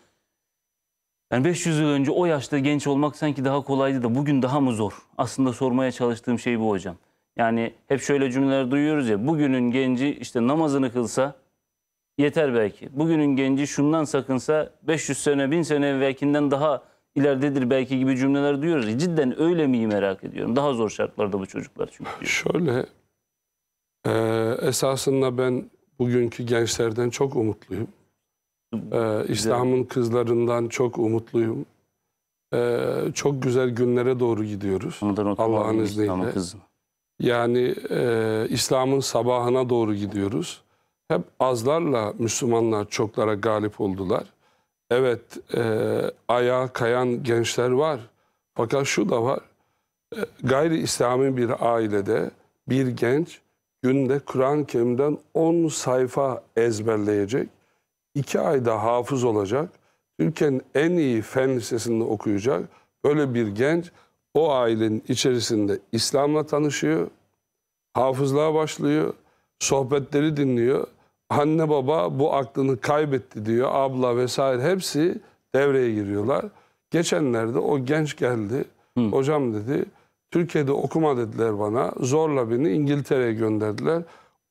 yani 500 yıl önce o yaşta genç olmak sanki daha kolaydı da bugün daha mı zor? Aslında sormaya çalıştığım şey bu hocam. Yani hep şöyle cümleler duyuyoruz ya bugünün genci işte namazını kılsa yeter belki. Bugünün genci şundan sakınsa 500 sene 1000 sene evvelkinden daha ileridedir belki gibi cümleler duyuyoruz. Cidden öyle miyi merak ediyorum. Daha zor şartlarda bu çocuklar çünkü. Şöyle e, esasında ben bugünkü gençlerden çok umutluyum. E, İslam'ın kızlarından çok umutluyum. E, çok güzel günlere doğru gidiyoruz. Allah'ın izniyle. Yani e, İslam'ın sabahına doğru gidiyoruz. Hep azlarla Müslümanlar çoklara galip oldular. Evet e, ayağa kayan gençler var. Fakat şu da var. E, gayri İslami bir ailede bir genç günde Kur'an-ı Kerim'den 10 sayfa ezberleyecek. 2 ayda hafız olacak. Türkiye'nin en iyi fen lisesinde okuyacak. Böyle bir genç o ailenin içerisinde İslam'la tanışıyor, hafızlığa başlıyor, sohbetleri dinliyor. Anne baba bu aklını kaybetti diyor, abla vesaire hepsi devreye giriyorlar. Geçenlerde o genç geldi, Hı. hocam dedi, Türkiye'de okuma dediler bana, zorla beni İngiltere'ye gönderdiler.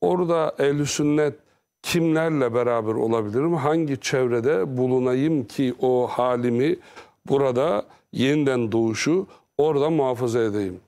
Orada ehl sünnet kimlerle beraber olabilirim, hangi çevrede bulunayım ki o halimi burada yeniden doğuşu orada muhafaza edeyim.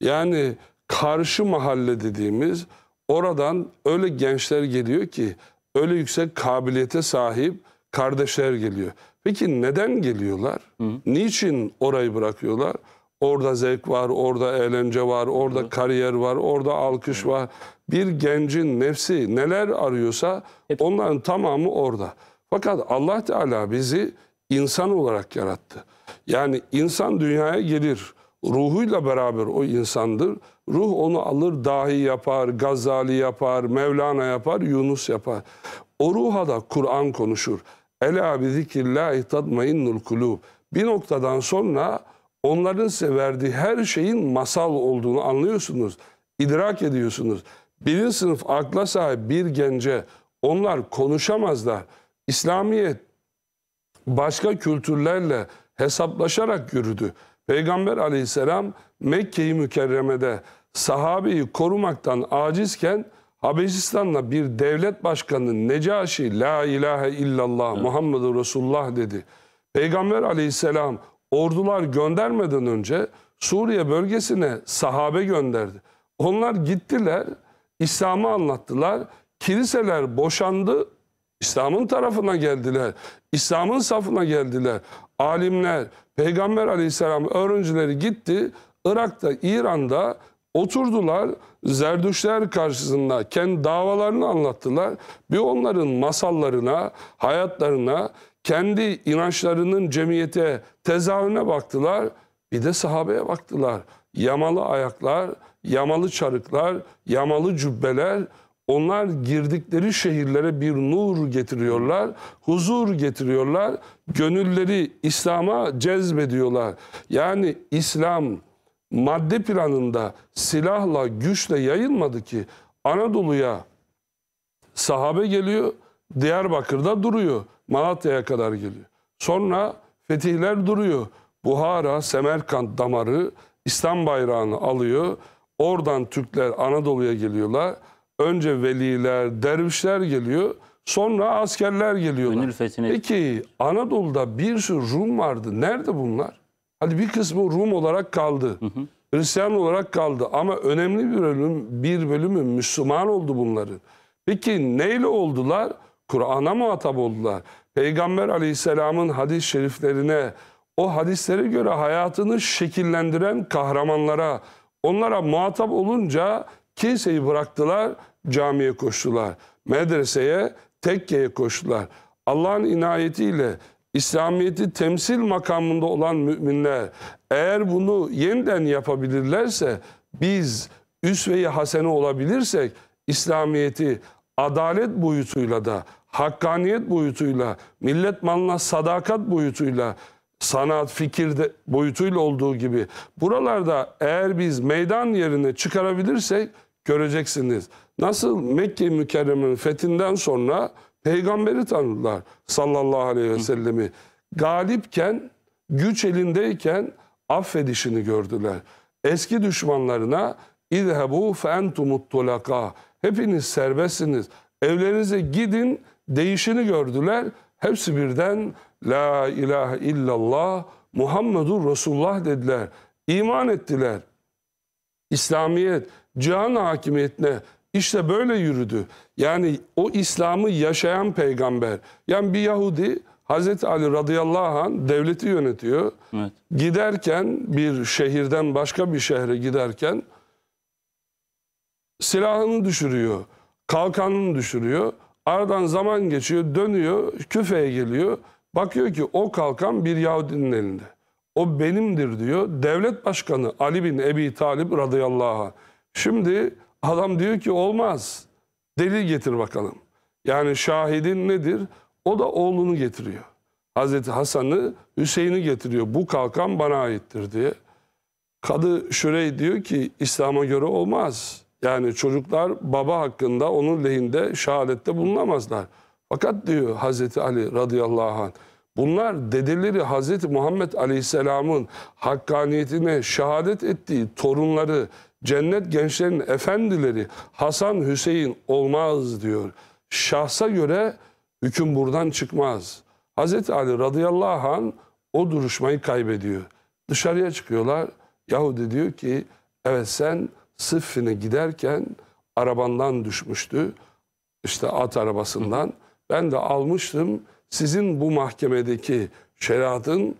Yani karşı mahalle dediğimiz oradan öyle gençler geliyor ki öyle yüksek kabiliyete sahip kardeşler geliyor. Peki neden geliyorlar? Hı. Niçin orayı bırakıyorlar? Orada zevk var, orada eğlence var, orada Hı. kariyer var, orada alkış Hı. var. Bir gencin nefsi neler arıyorsa Hep. onların tamamı orada. Fakat Allah Teala bizi insan olarak yarattı. Yani insan dünyaya gelir. Ruhuyla beraber o insandır. Ruh onu alır, dahi yapar, Gazali yapar, Mevlana yapar, Yunus yapar. O ruha da Kur'an konuşur. Ela bi zikrillahi tatmainnul kulub. Bir noktadan sonra onların size verdiği her şeyin masal olduğunu anlıyorsunuz, idrak ediyorsunuz. Birinci sınıf akla sahip bir gence onlar konuşamazlar. İslamiyet başka kültürlerle, hesaplaşarak yürüdü. Peygamber aleyhisselam Mekke-i Mükerreme'de sahabeyi korumaktan acizken Habeşistan'la bir devlet başkanının Necaşi La ilahe illallah evet. Muhammedur Resulullah dedi. Peygamber aleyhisselam ordular göndermeden önce Suriye bölgesine sahabe gönderdi. Onlar gittiler, İslam'ı anlattılar. Kiliseler boşandı, İslam'ın tarafına geldiler. İslam'ın safına geldiler alimler, Peygamber aleyhisselam öğrencileri gitti. Irak'ta, İran'da oturdular. Zerdüşler karşısında kendi davalarını anlattılar. Bir onların masallarına, hayatlarına, kendi inançlarının cemiyete, tezahürüne baktılar. Bir de sahabeye baktılar. Yamalı ayaklar, yamalı çarıklar, yamalı cübbeler, onlar girdikleri şehirlere bir nur getiriyorlar, huzur getiriyorlar, gönülleri İslam'a cezbediyorlar. Yani İslam madde planında silahla, güçle yayılmadı ki Anadolu'ya sahabe geliyor, Diyarbakır'da duruyor, Malatya'ya kadar geliyor. Sonra fetihler duruyor. Buhara, Semerkant damarı İslam bayrağını alıyor. Oradan Türkler Anadolu'ya geliyorlar önce veliler, dervişler geliyor. Sonra askerler geliyorlar. Peki Anadolu'da bir sürü Rum vardı. Nerede bunlar? Hadi bir kısmı Rum olarak kaldı. Hı hı. Hristiyan olarak kaldı ama önemli bir bölüm bir bölümü Müslüman oldu bunların. Peki neyle oldular? Kur'an'a muhatap oldular. Peygamber Aleyhisselam'ın hadis-i şeriflerine, o hadislere göre hayatını şekillendiren kahramanlara, onlara muhatap olunca kimseyi bıraktılar camiye koştular. Medreseye, tekkeye koştular. Allah'ın inayetiyle İslamiyet'i temsil makamında olan müminler eğer bunu yeniden yapabilirlerse biz üsve-i hasene olabilirsek İslamiyet'i adalet boyutuyla da hakkaniyet boyutuyla millet malına sadakat boyutuyla sanat, fikir boyutuyla olduğu gibi buralarda eğer biz meydan yerine çıkarabilirsek göreceksiniz. Nasıl Mekke mükerremenin fethinden sonra peygamberi tanıdılar sallallahu aleyhi ve sellemi. Galipken, güç elindeyken affedişini gördüler. Eski düşmanlarına İzhebu fentumut tulaka. Hepiniz serbestsiniz. Evlerinize gidin değişini gördüler. Hepsi birden La ilahe illallah Muhammedur Resulullah dediler. İman ettiler. İslamiyet, cihan hakimiyetine işte böyle yürüdü. Yani o İslam'ı yaşayan peygamber. Yani bir Yahudi Hazreti Ali radıyallahu anh devleti yönetiyor. Evet. Giderken bir şehirden başka bir şehre giderken silahını düşürüyor. Kalkanını düşürüyor. Aradan zaman geçiyor, dönüyor, küfeye geliyor. Bakıyor ki o kalkan bir Yahudinin elinde. O benimdir diyor. Devlet başkanı Ali bin Ebi Talib radıyallahu anh. Şimdi adam diyor ki olmaz. Delil getir bakalım. Yani şahidin nedir? O da oğlunu getiriyor. Hazreti Hasan'ı Hüseyin'i getiriyor. Bu kalkan bana aittir diye. Kadı Şürey diyor ki İslam'a göre olmaz. Yani çocuklar baba hakkında onun lehinde şehadette bulunamazlar. Fakat diyor Hazreti Ali radıyallahu anh bunlar dedeleri Hazreti Muhammed aleyhisselamın hakkaniyetine şehadet ettiği torunları Cennet gençlerin efendileri Hasan Hüseyin olmaz diyor. Şahsa göre hüküm buradan çıkmaz. Hazreti Ali radıyallahu an o duruşmayı kaybediyor. Dışarıya çıkıyorlar. Yahudi diyor ki evet sen Sıffin'e giderken arabandan düşmüştü. İşte at arabasından. Ben de almıştım. Sizin bu mahkemedeki şeriatın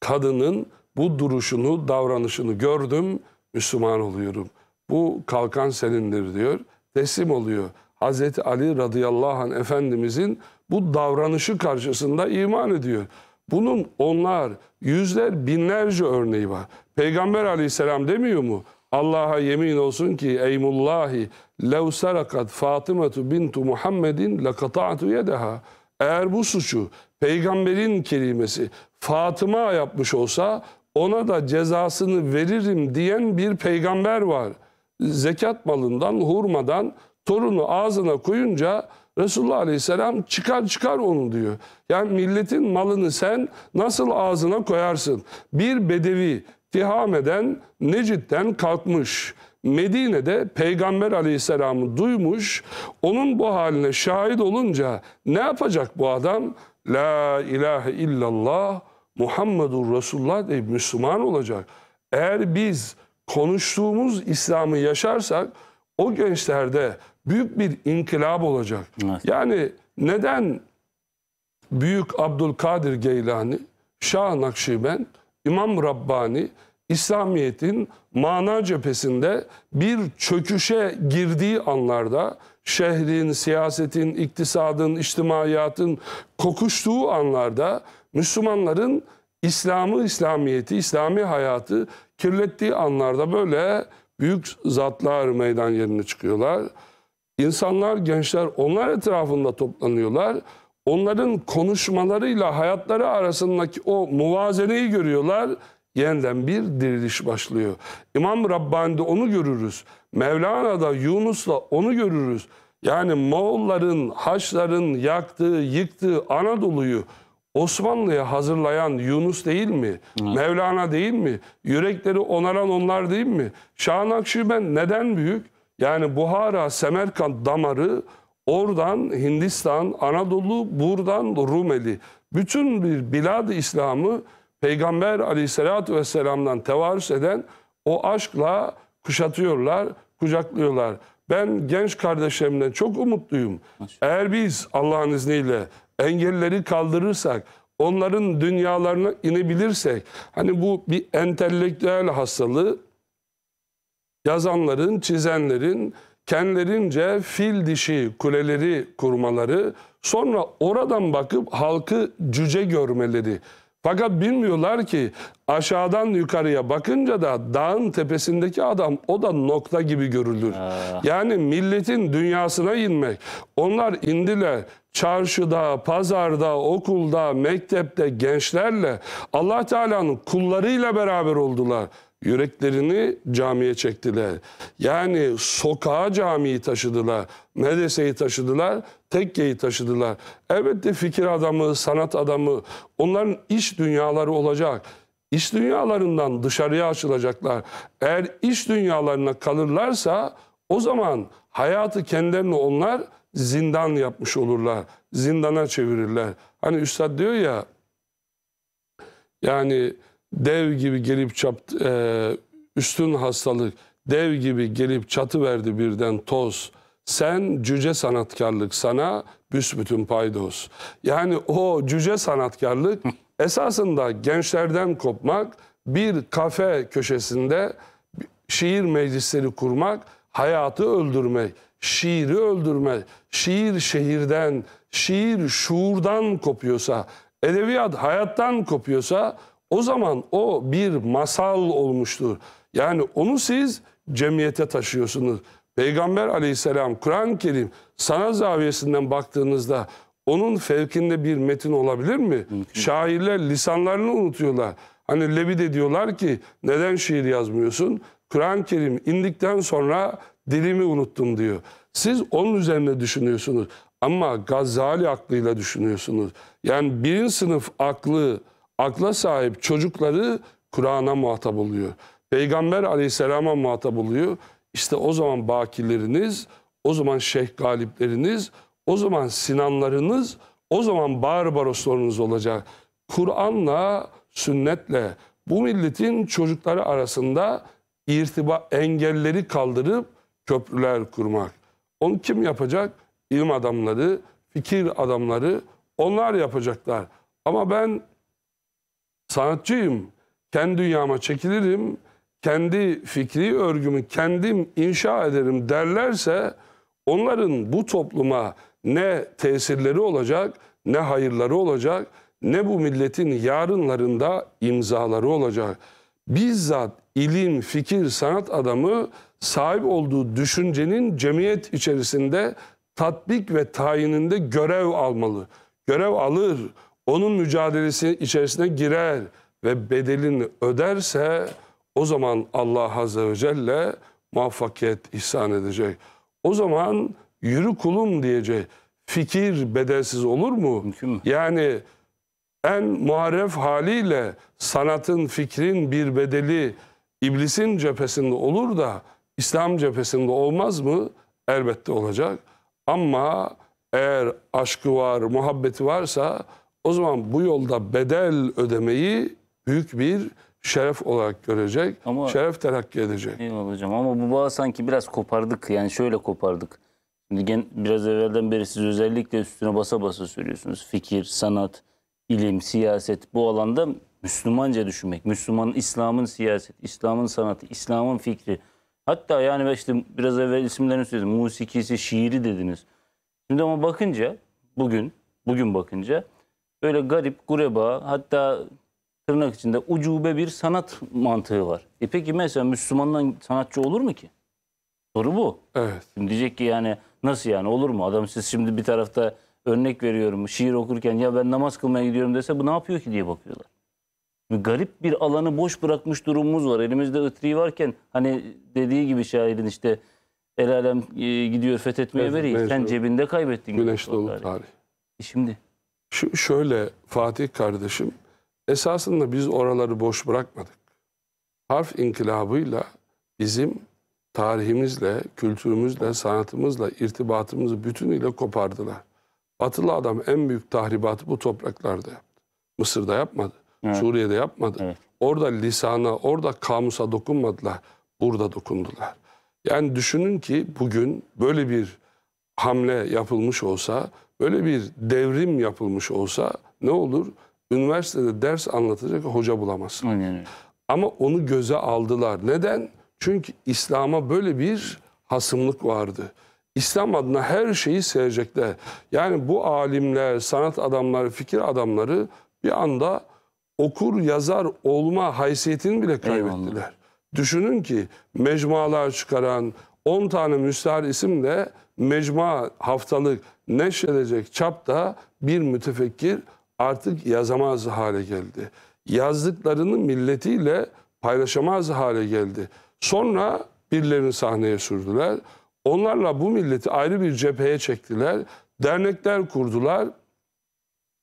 kadının bu duruşunu, davranışını gördüm Müslüman oluyorum. Bu kalkan senindir diyor. Teslim oluyor. Hazreti Ali radıyallahu anh Efendimizin bu davranışı karşısında iman ediyor. Bunun onlar yüzler binlerce örneği var. Peygamber aleyhisselam demiyor mu? Allah'a yemin olsun ki eymullahi lev sarakat Fatımetu bintu Muhammedin lekata'tu yedeha. Eğer bu suçu peygamberin kelimesi Fatıma yapmış olsa ona da cezasını veririm diyen bir peygamber var. Zekat malından, hurmadan torunu ağzına koyunca Resulullah Aleyhisselam çıkar çıkar onu diyor. Yani milletin malını sen nasıl ağzına koyarsın? Bir bedevi Tihame'den, Necid'den kalkmış. Medine'de Peygamber Aleyhisselam'ı duymuş. Onun bu haline şahit olunca ne yapacak bu adam? La ilahe illallah Muhammedur Resulullah deyip Müslüman olacak. Eğer biz konuştuğumuz İslam'ı yaşarsak o gençlerde büyük bir inkılap olacak. Evet. Yani neden Büyük Abdülkadir Geylani, Şah Nakşibend, İmam Rabbani İslamiyet'in mana cephesinde bir çöküşe girdiği anlarda şehrin, siyasetin, iktisadın, içtimaiyatın kokuştuğu anlarda Müslümanların İslam'ı, İslamiyet'i, İslami hayatı kirlettiği anlarda böyle büyük zatlar meydan yerine çıkıyorlar. İnsanlar, gençler onlar etrafında toplanıyorlar. Onların konuşmalarıyla hayatları arasındaki o muvazeneyi görüyorlar. Yeniden bir diriliş başlıyor. İmam Rabbani'de onu görürüz. Mevlana'da, Yunus'la onu görürüz. Yani Moğolların, Haçların yaktığı, yıktığı Anadolu'yu Osmanlı'ya hazırlayan Yunus değil mi? Hı. Mevlana değil mi? Yürekleri onaran onlar değil mi? Şahan Akşiben neden büyük? Yani Buhara, Semerkant damarı oradan Hindistan, Anadolu, buradan Rumeli. Bütün bir bilad-ı İslam'ı Peygamber aleyhissalatü vesselam'dan tevarüs eden o aşkla kuşatıyorlar, kucaklıyorlar. Ben genç kardeşlerimden çok umutluyum. Eğer biz Allah'ın izniyle engelleri kaldırırsak, onların dünyalarına inebilirsek, hani bu bir entelektüel hastalığı yazanların, çizenlerin kendilerince fil dişi kuleleri kurmaları, sonra oradan bakıp halkı cüce görmeleri fakat bilmiyorlar ki aşağıdan yukarıya bakınca da dağın tepesindeki adam o da nokta gibi görülür. Aa. Ah. Yani milletin dünyasına inmek. Onlar indiler çarşıda, pazarda, okulda, mektepte gençlerle Allah Teala'nın kullarıyla beraber oldular yüreklerini camiye çektiler. Yani sokağa camiyi taşıdılar, medreseyi taşıdılar, tekkeyi taşıdılar. Elbette fikir adamı, sanat adamı onların iş dünyaları olacak. İş dünyalarından dışarıya açılacaklar. Eğer iş dünyalarına kalırlarsa o zaman hayatı kendilerine onlar zindan yapmış olurlar. Zindana çevirirler. Hani üstad diyor ya yani dev gibi gelip çapt, e, üstün hastalık dev gibi gelip çatı verdi birden toz. Sen cüce sanatkarlık sana büsbütün paydos. Yani o cüce sanatkarlık esasında gençlerden kopmak, bir kafe köşesinde şiir meclisleri kurmak, hayatı öldürmek, şiiri öldürmek, şiir şehirden, şiir şuurdan kopuyorsa, edebiyat hayattan kopuyorsa o zaman o bir masal olmuştur. Yani onu siz cemiyete taşıyorsunuz. Peygamber aleyhisselam, Kur'an-ı Kerim sana zaviyesinden baktığınızda onun fevkinde bir metin olabilir mi? Mümkün. Şairler lisanlarını unutuyorlar. Hani Levi de diyorlar ki neden şiir yazmıyorsun? Kur'an-ı Kerim indikten sonra dilimi unuttum diyor. Siz onun üzerine düşünüyorsunuz ama Gazali aklıyla düşünüyorsunuz. Yani birinci sınıf aklı akla sahip çocukları Kur'an'a muhatap oluyor. Peygamber aleyhisselama muhatap oluyor. İşte o zaman bakileriniz, o zaman şeyh galipleriniz, o zaman sinanlarınız, o zaman barbaroslarınız olacak. Kur'an'la, sünnetle bu milletin çocukları arasında irtiba engelleri kaldırıp köprüler kurmak. Onu kim yapacak? İlim adamları, fikir adamları onlar yapacaklar. Ama ben sanatçıyım. Kendi dünyama çekilirim, kendi fikri örgümü kendim inşa ederim derlerse onların bu topluma ne tesirleri olacak, ne hayırları olacak, ne bu milletin yarınlarında imzaları olacak. Bizzat ilim, fikir, sanat adamı sahip olduğu düşüncenin cemiyet içerisinde tatbik ve tayininde görev almalı. Görev alır, onun mücadelesi içerisine girer ve bedelini öderse o zaman Allah Azze ve Celle muvaffakiyet ihsan edecek. O zaman yürü kulum diyecek. Fikir bedelsiz olur mu? Mümkün mü? Yani en muharef haliyle sanatın, fikrin bir bedeli iblisin cephesinde olur da İslam cephesinde olmaz mı? Elbette olacak. Ama eğer aşkı var, muhabbeti varsa o zaman bu yolda bedel ödemeyi büyük bir şeref olarak görecek, ama, şeref terakki edecek. Eyvallah hocam ama bu bağı sanki biraz kopardık yani şöyle kopardık. biraz evvelden beri siz özellikle üstüne basa basa söylüyorsunuz. Fikir, sanat, ilim, siyaset bu alanda Müslümanca düşünmek. Müslüman İslam'ın siyaset, İslam'ın sanatı, İslam'ın fikri. Hatta yani işte biraz evvel isimlerini söyledim. Musikisi, şiiri dediniz. Şimdi ama bakınca bugün, bugün bakınca böyle garip, gureba hatta tırnak içinde ucube bir sanat mantığı var. E peki mesela Müslümandan sanatçı olur mu ki? Soru bu. Evet. Şimdi diyecek ki yani nasıl yani olur mu? Adam siz şimdi bir tarafta örnek veriyorum şiir okurken ya ben namaz kılmaya gidiyorum dese bu ne yapıyor ki diye bakıyorlar. Bir garip bir alanı boş bırakmış durumumuz var. Elimizde ıtriği varken hani dediği gibi şairin işte el alem e, gidiyor fethetmeye evet, veriyor. Sen cebinde kaybettin. Güneş dolu tarih. E şimdi şu, şöyle Fatih kardeşim, esasında biz oraları boş bırakmadık. Harf inkılabıyla bizim tarihimizle, kültürümüzle, sanatımızla irtibatımızı bütünüyle kopardılar. Batılı adam en büyük tahribatı bu topraklarda yaptı. Mısır'da yapmadı, evet. Suriye'de yapmadı. Evet. Orada lisana, orada kamusa dokunmadılar. Burada dokundular. Yani düşünün ki bugün böyle bir hamle yapılmış olsa Böyle bir devrim yapılmış olsa ne olur? Üniversitede ders anlatacak hoca bulamazsın. Aynen Ama onu göze aldılar. Neden? Çünkü İslam'a böyle bir hasımlık vardı. İslam adına her şeyi sevecekler. Yani bu alimler, sanat adamları, fikir adamları bir anda okur yazar olma haysiyetini bile kaybettiler. Eyvallah. Düşünün ki mecmualar çıkaran 10 tane müstahar isimle mecmua haftalık neşredecek çapta bir mütefekkir artık yazamaz hale geldi. Yazdıklarını milletiyle paylaşamaz hale geldi. Sonra birilerini sahneye sürdüler. Onlarla bu milleti ayrı bir cepheye çektiler. Dernekler kurdular.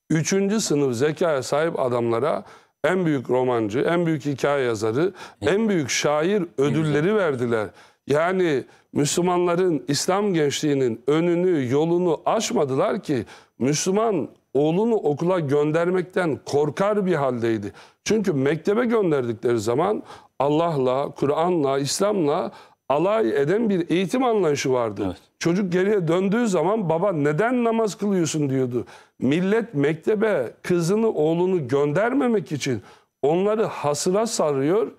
Üçüncü sınıf zekaya sahip adamlara en büyük romancı, en büyük hikaye yazarı, en büyük şair ödülleri verdiler. Yani Müslümanların, İslam gençliğinin önünü, yolunu açmadılar ki Müslüman oğlunu okula göndermekten korkar bir haldeydi. Çünkü mektebe gönderdikleri zaman Allah'la, Kur'an'la, İslam'la alay eden bir eğitim anlayışı vardı. Evet. Çocuk geriye döndüğü zaman baba neden namaz kılıyorsun diyordu. Millet mektebe kızını oğlunu göndermemek için onları hasıra sarıyor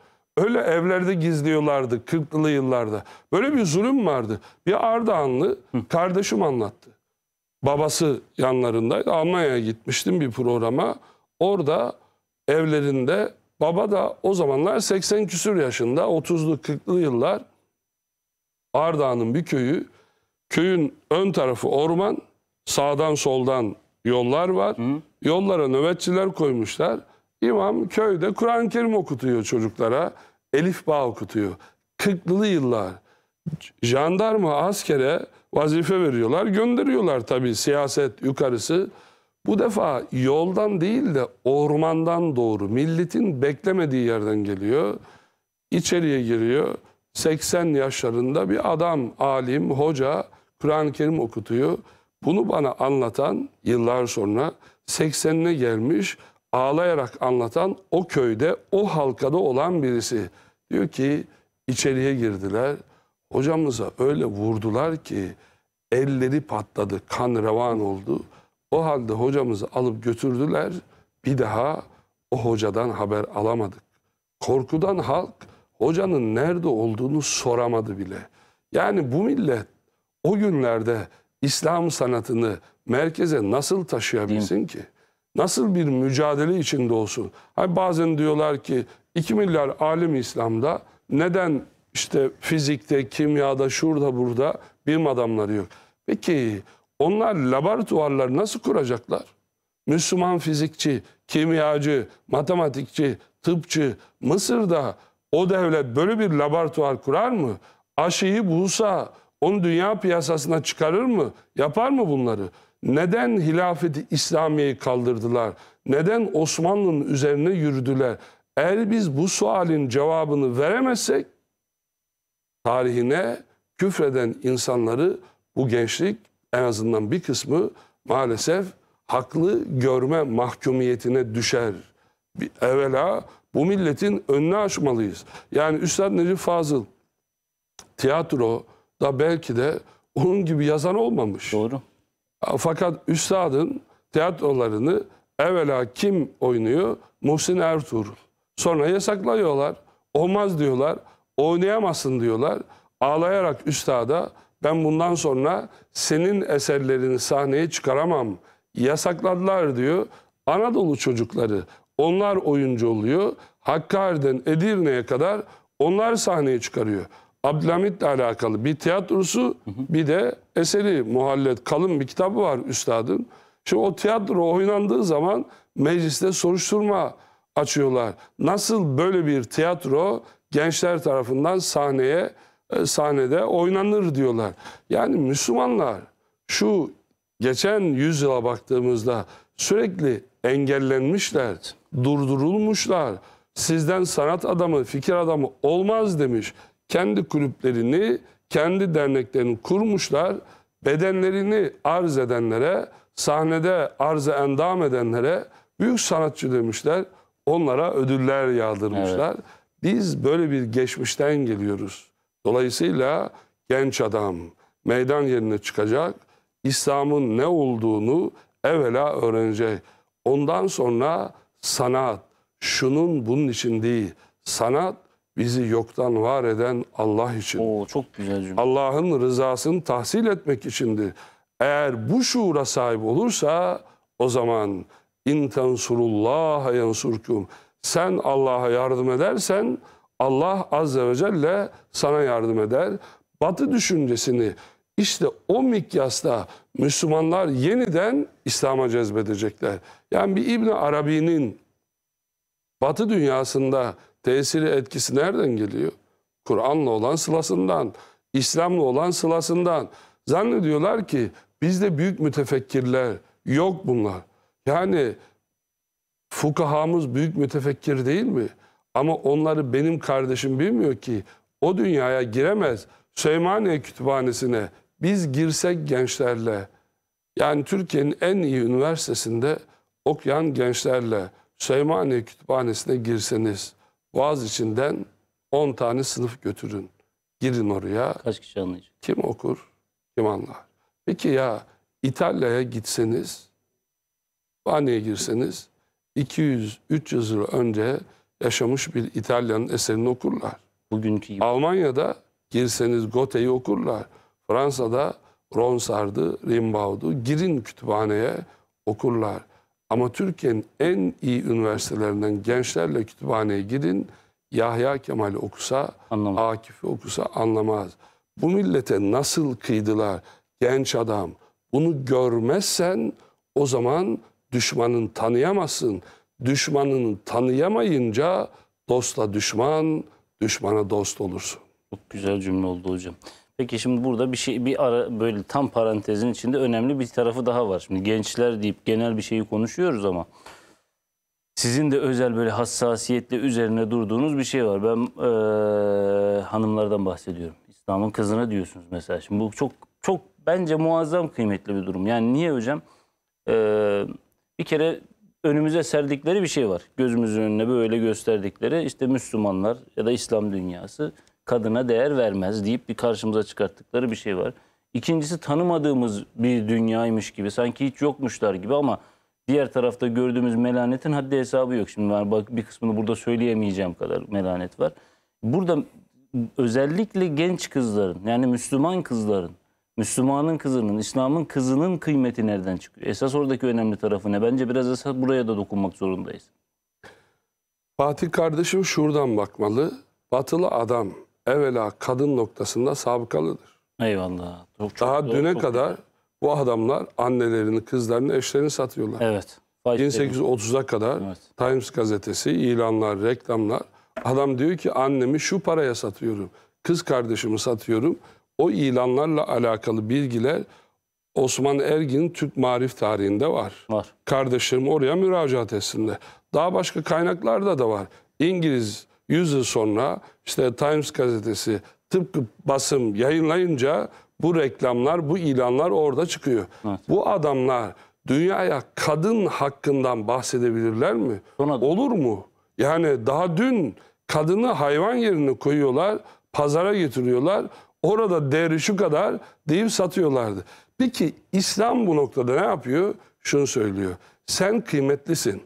Öyle evlerde gizliyorlardı 40'lı yıllarda. Böyle bir zulüm vardı. Bir Ardahanlı kardeşim anlattı. Babası yanlarındaydı. Almanya'ya gitmiştim bir programa. Orada evlerinde baba da o zamanlar 80 küsür yaşında 30'lu 40'lı yıllar Ardahan'ın bir köyü. Köyün ön tarafı orman, sağdan soldan yollar var. Hı. Yollara nöbetçiler koymuşlar. İmam köyde Kur'an-ı Kerim okutuyor çocuklara. Elif Bağ okutuyor. 40'lı yıllar jandarma askere vazife veriyorlar. Gönderiyorlar tabii siyaset yukarısı. Bu defa yoldan değil de ormandan doğru. Milletin beklemediği yerden geliyor. İçeriye giriyor. 80 yaşlarında bir adam, alim, hoca Kur'an-ı Kerim okutuyor. Bunu bana anlatan yıllar sonra 80'ine gelmiş ağlayarak anlatan o köyde, o halkada olan birisi. Diyor ki içeriye girdiler. Hocamıza öyle vurdular ki elleri patladı, kan revan oldu. O halde hocamızı alıp götürdüler. Bir daha o hocadan haber alamadık. Korkudan halk hocanın nerede olduğunu soramadı bile. Yani bu millet o günlerde İslam sanatını merkeze nasıl taşıyabilsin ki? nasıl bir mücadele içinde olsun? Hani bazen diyorlar ki 2 milyar alim İslam'da neden işte fizikte, kimyada, şurada burada bilim adamları yok? Peki onlar laboratuvarlar nasıl kuracaklar? Müslüman fizikçi, kimyacı, matematikçi, tıpçı Mısır'da o devlet böyle bir laboratuvar kurar mı? Aşıyı bulsa onu dünya piyasasına çıkarır mı? Yapar mı bunları? Neden hilafeti İslamiye'yi kaldırdılar? Neden Osmanlı'nın üzerine yürüdüler? Eğer biz bu sualin cevabını veremezsek tarihine küfreden insanları bu gençlik en azından bir kısmı maalesef haklı görme mahkumiyetine düşer. Bir evvela bu milletin önüne açmalıyız. Yani Üstad Necip Fazıl tiyatro da belki de onun gibi yazan olmamış. Doğru. Fakat üstadın tiyatrolarını evvela kim oynuyor? Muhsin Ertuğrul. Sonra yasaklıyorlar. Olmaz diyorlar. Oynayamazsın diyorlar. Ağlayarak üstada ben bundan sonra senin eserlerini sahneye çıkaramam. Yasakladılar diyor. Anadolu çocukları onlar oyuncu oluyor. Hakkari'den Edirne'ye kadar onlar sahneye çıkarıyor. Abdülhamit'le alakalı bir tiyatrosu bir de eseri muhallet kalın bir kitabı var üstadın. Şimdi o tiyatro oynandığı zaman mecliste soruşturma açıyorlar. Nasıl böyle bir tiyatro gençler tarafından sahneye e, sahnede oynanır diyorlar. Yani Müslümanlar şu geçen yüzyıla baktığımızda sürekli engellenmişler, durdurulmuşlar. Sizden sanat adamı, fikir adamı olmaz demiş kendi kulüplerini, kendi derneklerini kurmuşlar. Bedenlerini arz edenlere, sahnede arz arza endam edenlere büyük sanatçı demişler. Onlara ödüller yağdırmışlar. Evet. Biz böyle bir geçmişten geliyoruz. Dolayısıyla genç adam meydan yerine çıkacak. İslam'ın ne olduğunu evvela öğrenecek. Ondan sonra sanat, şunun bunun için değil. Sanat bizi yoktan var eden Allah için. Oo, çok güzel cümle. Allah'ın rızasını tahsil etmek içindir. Eğer bu şuura sahip olursa o zaman intansurullah yansurkum. Sen Allah'a yardım edersen Allah azze ve celle sana yardım eder. Batı düşüncesini işte o mikyasta Müslümanlar yeniden İslam'a cezbedecekler. Yani bir İbn Arabi'nin Batı dünyasında tesiri etkisi nereden geliyor? Kur'an'la olan sılasından, İslam'la olan sılasından. Zannediyorlar ki bizde büyük mütefekkirler yok bunlar. Yani fukahamız büyük mütefekkir değil mi? Ama onları benim kardeşim bilmiyor ki o dünyaya giremez. Süleymaniye Kütüphanesi'ne biz girsek gençlerle yani Türkiye'nin en iyi üniversitesinde okuyan gençlerle Süleymaniye Kütüphanesi'ne girseniz Boğaz içinden 10 tane sınıf götürün. Girin oraya. Kaç kişi anlayacak? Kim okur, kim anlar. Peki ya İtalya'ya gitseniz, Vaniya'ya girseniz 200-300 yıl önce yaşamış bir İtalya'nın eserini okurlar. Bugünkü gibi. Almanya'da girseniz Goteyi okurlar. Fransa'da Ronsard'ı, Rimbaud'u girin kütüphaneye okurlar. Ama Türkiye'nin en iyi üniversitelerinden gençlerle kütüphaneye gidin. Yahya Kemal okusa, Anlamaz. Akif'i okusa anlamaz. Bu millete nasıl kıydılar genç adam? Bunu görmezsen o zaman düşmanın tanıyamazsın. Düşmanını tanıyamayınca dostla düşman, düşmana dost olursun. Çok güzel cümle oldu hocam. Peki şimdi burada bir şey bir ara böyle tam parantezin içinde önemli bir tarafı daha var. Şimdi gençler deyip genel bir şeyi konuşuyoruz ama sizin de özel böyle hassasiyetle üzerine durduğunuz bir şey var. Ben ee, hanımlardan bahsediyorum. İslam'ın kızına diyorsunuz mesela. Şimdi bu çok çok bence muazzam kıymetli bir durum. Yani niye hocam? Ee, bir kere önümüze serdikleri bir şey var. Gözümüzün önüne böyle gösterdikleri işte Müslümanlar ya da İslam dünyası kadına değer vermez deyip bir karşımıza çıkarttıkları bir şey var. İkincisi tanımadığımız bir dünyaymış gibi sanki hiç yokmuşlar gibi ama diğer tarafta gördüğümüz melanetin haddi hesabı yok. Şimdi var, bak bir kısmını burada söyleyemeyeceğim kadar melanet var. Burada özellikle genç kızların yani Müslüman kızların Müslümanın kızının, İslam'ın kızının kıymeti nereden çıkıyor? Esas oradaki önemli tarafı ne? Bence biraz esas buraya da dokunmak zorundayız. Fatih kardeşim şuradan bakmalı. Batılı adam evvela kadın noktasında sabıkalıdır. Eyvallah. Çok, Daha doğru, düne çok kadar güzel. bu adamlar annelerini, kızlarını, eşlerini satıyorlar. Evet. 1830'a kadar evet. Times gazetesi, ilanlar, reklamlar. Adam diyor ki annemi şu paraya satıyorum, kız kardeşimi satıyorum. O ilanlarla alakalı bilgiler Osman Ergin Türk Marif tarihinde var. Var. Kardeşlerim oraya müracaat etsinler. Daha başka kaynaklarda da var. İngiliz 100 yıl sonra işte Times gazetesi tıpkı basım yayınlayınca bu reklamlar, bu ilanlar orada çıkıyor. Evet. Bu adamlar dünyaya kadın hakkından bahsedebilirler mi? Sonra... Olur mu? Yani daha dün kadını hayvan yerine koyuyorlar, pazara getiriyorlar. Orada değeri şu kadar deyip satıyorlardı. Peki İslam bu noktada ne yapıyor? Şunu söylüyor. Sen kıymetlisin.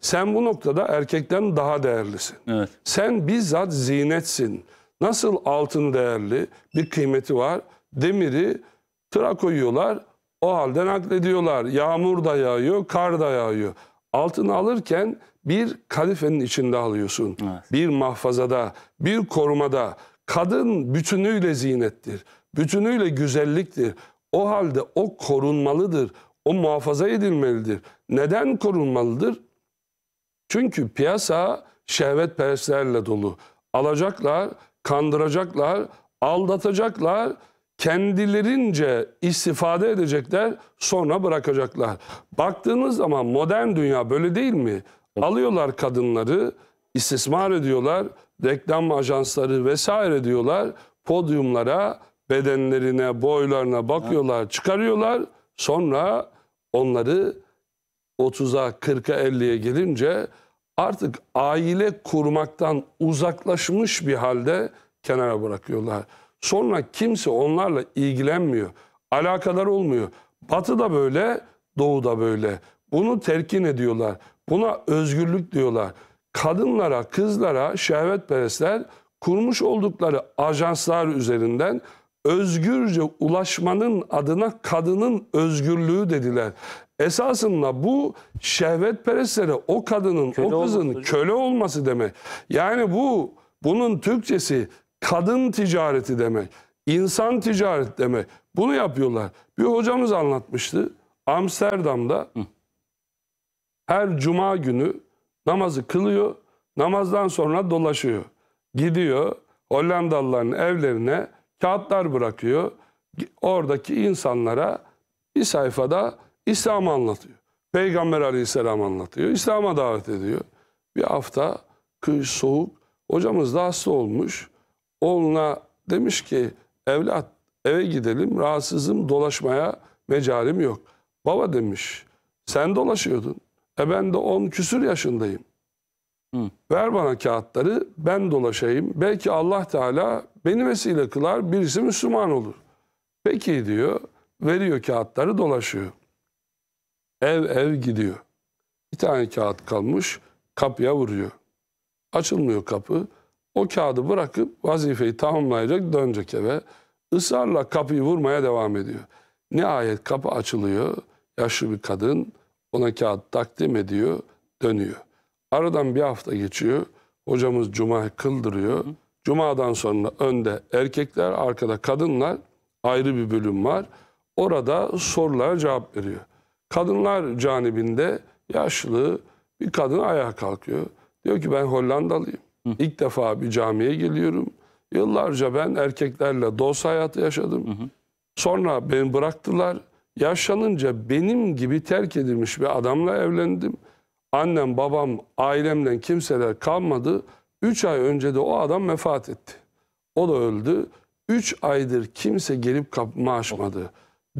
Sen bu noktada erkekten daha değerlisin. Evet. Sen bizzat zinetsin. Nasıl altın değerli bir kıymeti var. Demiri tıra koyuyorlar. O halde naklediyorlar. Yağmur da yağıyor, kar da yağıyor. Altını alırken bir kalifenin içinde alıyorsun. Evet. Bir mahfazada, bir korumada. Kadın bütünüyle zinettir. Bütünüyle güzelliktir. O halde o korunmalıdır. O muhafaza edilmelidir. Neden korunmalıdır? Çünkü piyasa şehvet şehvetperestlerle dolu. Alacaklar, kandıracaklar, aldatacaklar, kendilerince istifade edecekler, sonra bırakacaklar. Baktığınız zaman modern dünya böyle değil mi? Alıyorlar kadınları, istismar ediyorlar, reklam ajansları vesaire diyorlar, podyumlara, bedenlerine, boylarına bakıyorlar, çıkarıyorlar. Sonra onları 30'a, 40'a, 50'ye gelince artık aile kurmaktan uzaklaşmış bir halde kenara bırakıyorlar. Sonra kimse onlarla ilgilenmiyor. Alakadar olmuyor. Batı da böyle, doğu da böyle. Bunu terkin ediyorlar. Buna özgürlük diyorlar. Kadınlara, kızlara, şehvetperestler kurmuş oldukları ajanslar üzerinden özgürce ulaşmanın adına kadının özgürlüğü dediler. Esasında bu şehvetperestlere o kadının, köle o kızın olması, köle olması demek. Yani bu bunun Türkçesi kadın ticareti demek. İnsan ticaret demek. Bunu yapıyorlar. Bir hocamız anlatmıştı. Amsterdam'da Hı. her cuma günü namazı kılıyor. Namazdan sonra dolaşıyor. Gidiyor Hollandalıların evlerine kağıtlar bırakıyor. Oradaki insanlara bir sayfada İslam'ı anlatıyor. Peygamber aleyhisselam anlatıyor. İslam'a davet ediyor. Bir hafta kış soğuk. Hocamız da hasta olmuş. Oğluna demiş ki evlat eve gidelim rahatsızım dolaşmaya mecalim yok. Baba demiş sen dolaşıyordun. E ben de on küsür yaşındayım. Hı. Ver bana kağıtları ben dolaşayım. Belki Allah Teala beni vesile kılar birisi Müslüman olur. Peki diyor veriyor kağıtları dolaşıyor. Ev ev gidiyor. Bir tane kağıt kalmış kapıya vuruyor. Açılmıyor kapı. O kağıdı bırakıp vazifeyi tamamlayacak dönecek eve. Israrla kapıyı vurmaya devam ediyor. Nihayet kapı açılıyor. Yaşlı bir kadın ona kağıt takdim ediyor, dönüyor. Aradan bir hafta geçiyor. Hocamız cuma kıldırıyor. Cuma'dan sonra önde erkekler, arkada kadınlar ayrı bir bölüm var. Orada sorulara cevap veriyor. Kadınlar canibinde yaşlı bir kadın ayağa kalkıyor. Diyor ki ben Hollandalıyım. Hı. İlk defa bir camiye geliyorum. Yıllarca ben erkeklerle dost hayatı yaşadım. Hı hı. Sonra beni bıraktılar. Yaşlanınca benim gibi terk edilmiş bir adamla evlendim. Annem, babam, ailemden kimseler kalmadı. Üç ay önce de o adam vefat etti. O da öldü. Üç aydır kimse gelip kapımı açmadı.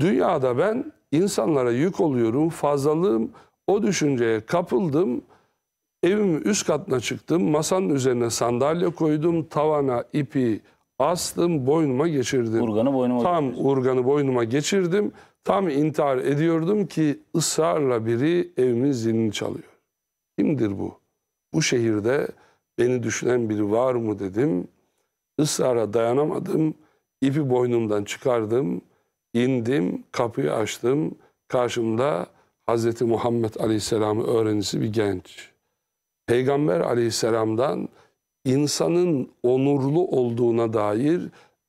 Dünyada ben insanlara yük oluyorum, fazlalığım. O düşünceye kapıldım. Evimin üst katına çıktım. Masanın üzerine sandalye koydum. Tavana ipi astım, boynuma geçirdim. Urganı boynuma Tam geçirdim. urganı boynuma geçirdim. Tam intihar ediyordum ki ısrarla biri evimin zilini çalıyor. Kimdir bu? Bu şehirde beni düşünen biri var mı dedim. Israra dayanamadım. İpi boynumdan çıkardım indim, kapıyı açtım. Karşımda Hazreti Muhammed Aleyhisselamı öğrencisi bir genç. Peygamber Aleyhisselam'dan insanın onurlu olduğuna dair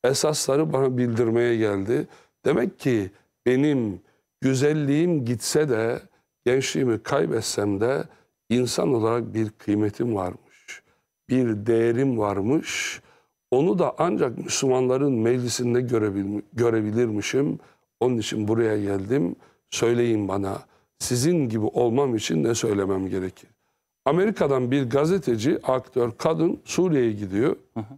esasları bana bildirmeye geldi. Demek ki benim güzelliğim gitse de gençliğimi kaybetsem de insan olarak bir kıymetim varmış. Bir değerim varmış. Onu da ancak Müslümanların meclisinde görebilirmişim. Onun için buraya geldim. Söyleyin bana sizin gibi olmam için ne söylemem gerekir? Amerika'dan bir gazeteci, aktör, kadın Suriye'ye gidiyor. Hı hı.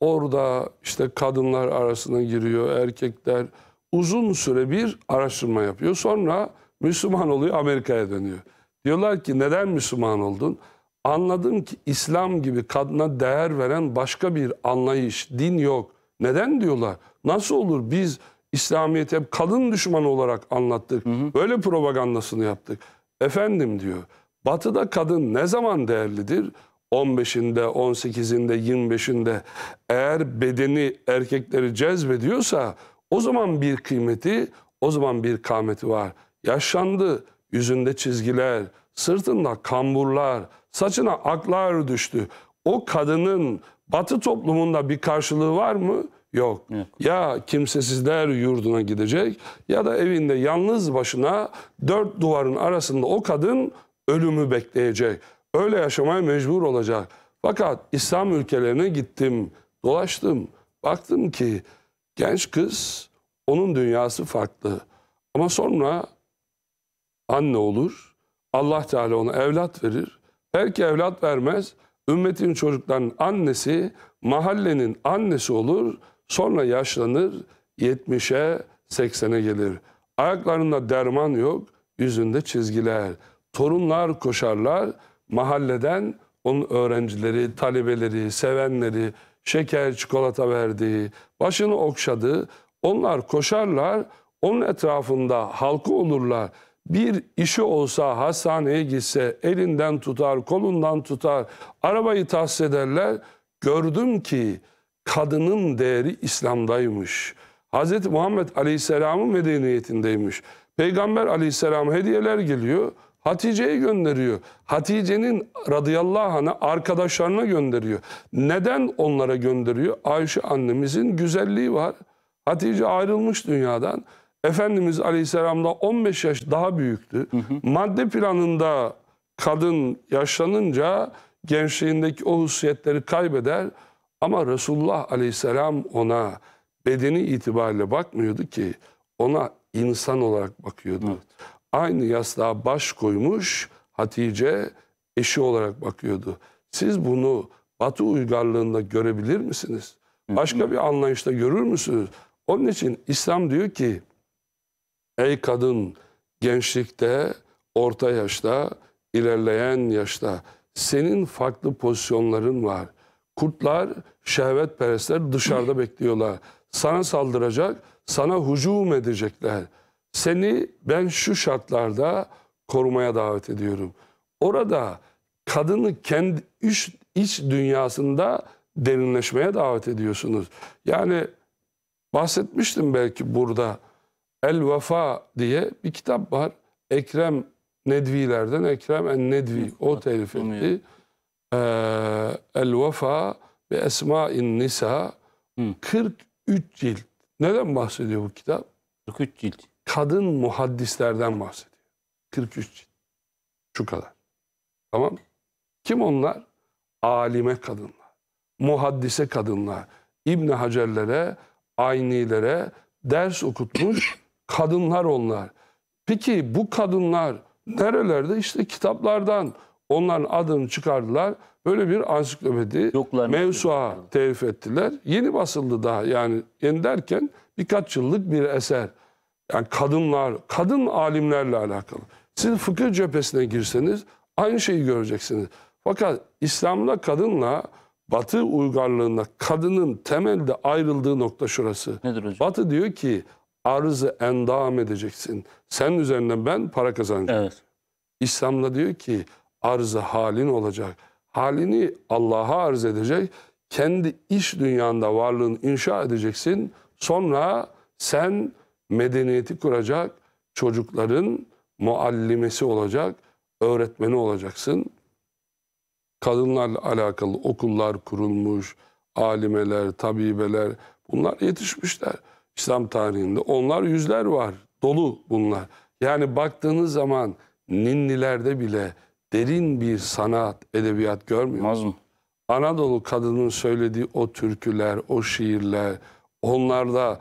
Orada işte kadınlar arasına giriyor, erkekler. Uzun süre bir araştırma yapıyor. Sonra Müslüman oluyor, Amerika'ya dönüyor. Diyorlar ki neden Müslüman oldun? Anladım ki İslam gibi kadına değer veren başka bir anlayış, din yok. Neden diyorlar? Nasıl olur biz İslamiyet'e hep kadın düşmanı olarak anlattık. Hı hı. Böyle propagandasını yaptık. Efendim diyor. Batı'da kadın ne zaman değerlidir? 15'inde, 18'inde, 25'inde eğer bedeni erkekleri cezbediyorsa o zaman bir kıymeti, o zaman bir kameti var. Yaşlandı, yüzünde çizgiler, sırtında kamburlar, saçına aklar düştü. O kadının batı toplumunda bir karşılığı var mı? Yok. Yok. Ya kimsesizler yurduna gidecek ya da evinde yalnız başına dört duvarın arasında o kadın ölümü bekleyecek. Öyle yaşamaya mecbur olacak. Fakat İslam ülkelerine gittim, dolaştım. Baktım ki genç kız onun dünyası farklı. Ama sonra anne olur, Allah Teala ona evlat verir. Belki evlat vermez. Ümmetin çocuklarının annesi mahallenin annesi olur. Sonra yaşlanır. 70'e 80'e gelir. Ayaklarında derman yok. Yüzünde çizgiler. Torunlar koşarlar. Mahalleden onun öğrencileri, talebeleri, sevenleri şeker, çikolata verdiği, başını okşadığı onlar koşarlar. Onun etrafında halkı olurlar bir işi olsa hastaneye gitse elinden tutar, kolundan tutar, arabayı tahsis ederler. Gördüm ki kadının değeri İslam'daymış. Hz. Muhammed Aleyhisselam'ın medeniyetindeymiş. Peygamber Aleyhisselam hediyeler geliyor. Hatice'ye gönderiyor. Hatice'nin radıyallahu anh'a arkadaşlarına gönderiyor. Neden onlara gönderiyor? Ayşe annemizin güzelliği var. Hatice ayrılmış dünyadan. Efendimiz Aleyhisselam'da 15 yaş daha büyüktü. Hı hı. Madde planında kadın yaşlanınca gençliğindeki o hususiyetleri kaybeder. Ama Resulullah Aleyhisselam ona bedeni itibariyle bakmıyordu ki ona insan olarak bakıyordu. Evet. Aynı yastığa baş koymuş Hatice eşi olarak bakıyordu. Siz bunu Batı uygarlığında görebilir misiniz? Başka bir anlayışta görür müsünüz? Onun için İslam diyor ki Ey kadın gençlikte, orta yaşta, ilerleyen yaşta senin farklı pozisyonların var. Kurtlar, şehvetperestler dışarıda bekliyorlar. Sana saldıracak, sana hücum edecekler. Seni ben şu şartlarda korumaya davet ediyorum. Orada kadını kendi iç, iç dünyasında derinleşmeye davet ediyorsunuz. Yani bahsetmiştim belki burada El Vefa diye bir kitap var. Ekrem Nedvilerden Ekrem en Nedvi o telif etti. Ee, El Vefa ve Esma'in Nisa 43 cilt. Neden bahsediyor bu kitap? 43 cilt. Kadın muhaddislerden bahsediyor. 43 cilt. Şu kadar. Tamam Kim onlar? Alime kadınlar. Muhaddise kadınlar. İbn Hacerlere, Aynilere ders okutmuş Kadınlar onlar. Peki bu kadınlar nerelerde? İşte kitaplardan onların adını çıkardılar. Böyle bir ansiklopedi Yoklarını mevsua telif ettiler. Yeni basıldı daha yani yeni derken birkaç yıllık bir eser. Yani kadınlar, kadın alimlerle alakalı. Siz fıkıh cephesine girseniz aynı şeyi göreceksiniz. Fakat İslam'da kadınla Batı uygarlığında kadının temelde ayrıldığı nokta şurası. Nedir hocam? Batı diyor ki arzı endam edeceksin. Sen üzerinden ben para kazanacağım. Evet. İslam'da diyor ki arzı halin olacak. Halini Allah'a arz edecek. Kendi iş dünyanda varlığını inşa edeceksin. Sonra sen medeniyeti kuracak çocukların muallimesi olacak, öğretmeni olacaksın. Kadınlarla alakalı okullar kurulmuş, alimeler, tabibeler bunlar yetişmişler. İslam tarihinde. Onlar yüzler var. Dolu bunlar. Yani baktığınız zaman ninnilerde bile derin bir sanat, edebiyat görmüyor musunuz? Anadolu kadının söylediği o türküler, o şiirler, onlarda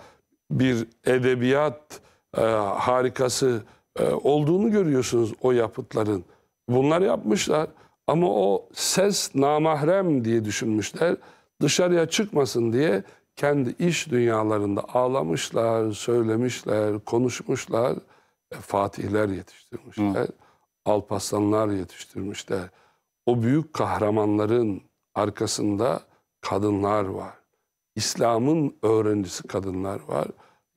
bir edebiyat e, harikası e, olduğunu görüyorsunuz o yapıtların. Bunlar yapmışlar ama o ses namahrem diye düşünmüşler. Dışarıya çıkmasın diye kendi iş dünyalarında ağlamışlar, söylemişler, konuşmuşlar. E, Fatihler yetiştirmişler, Hı. Alpaslanlar yetiştirmişler. O büyük kahramanların arkasında kadınlar var. İslam'ın öğrencisi kadınlar var.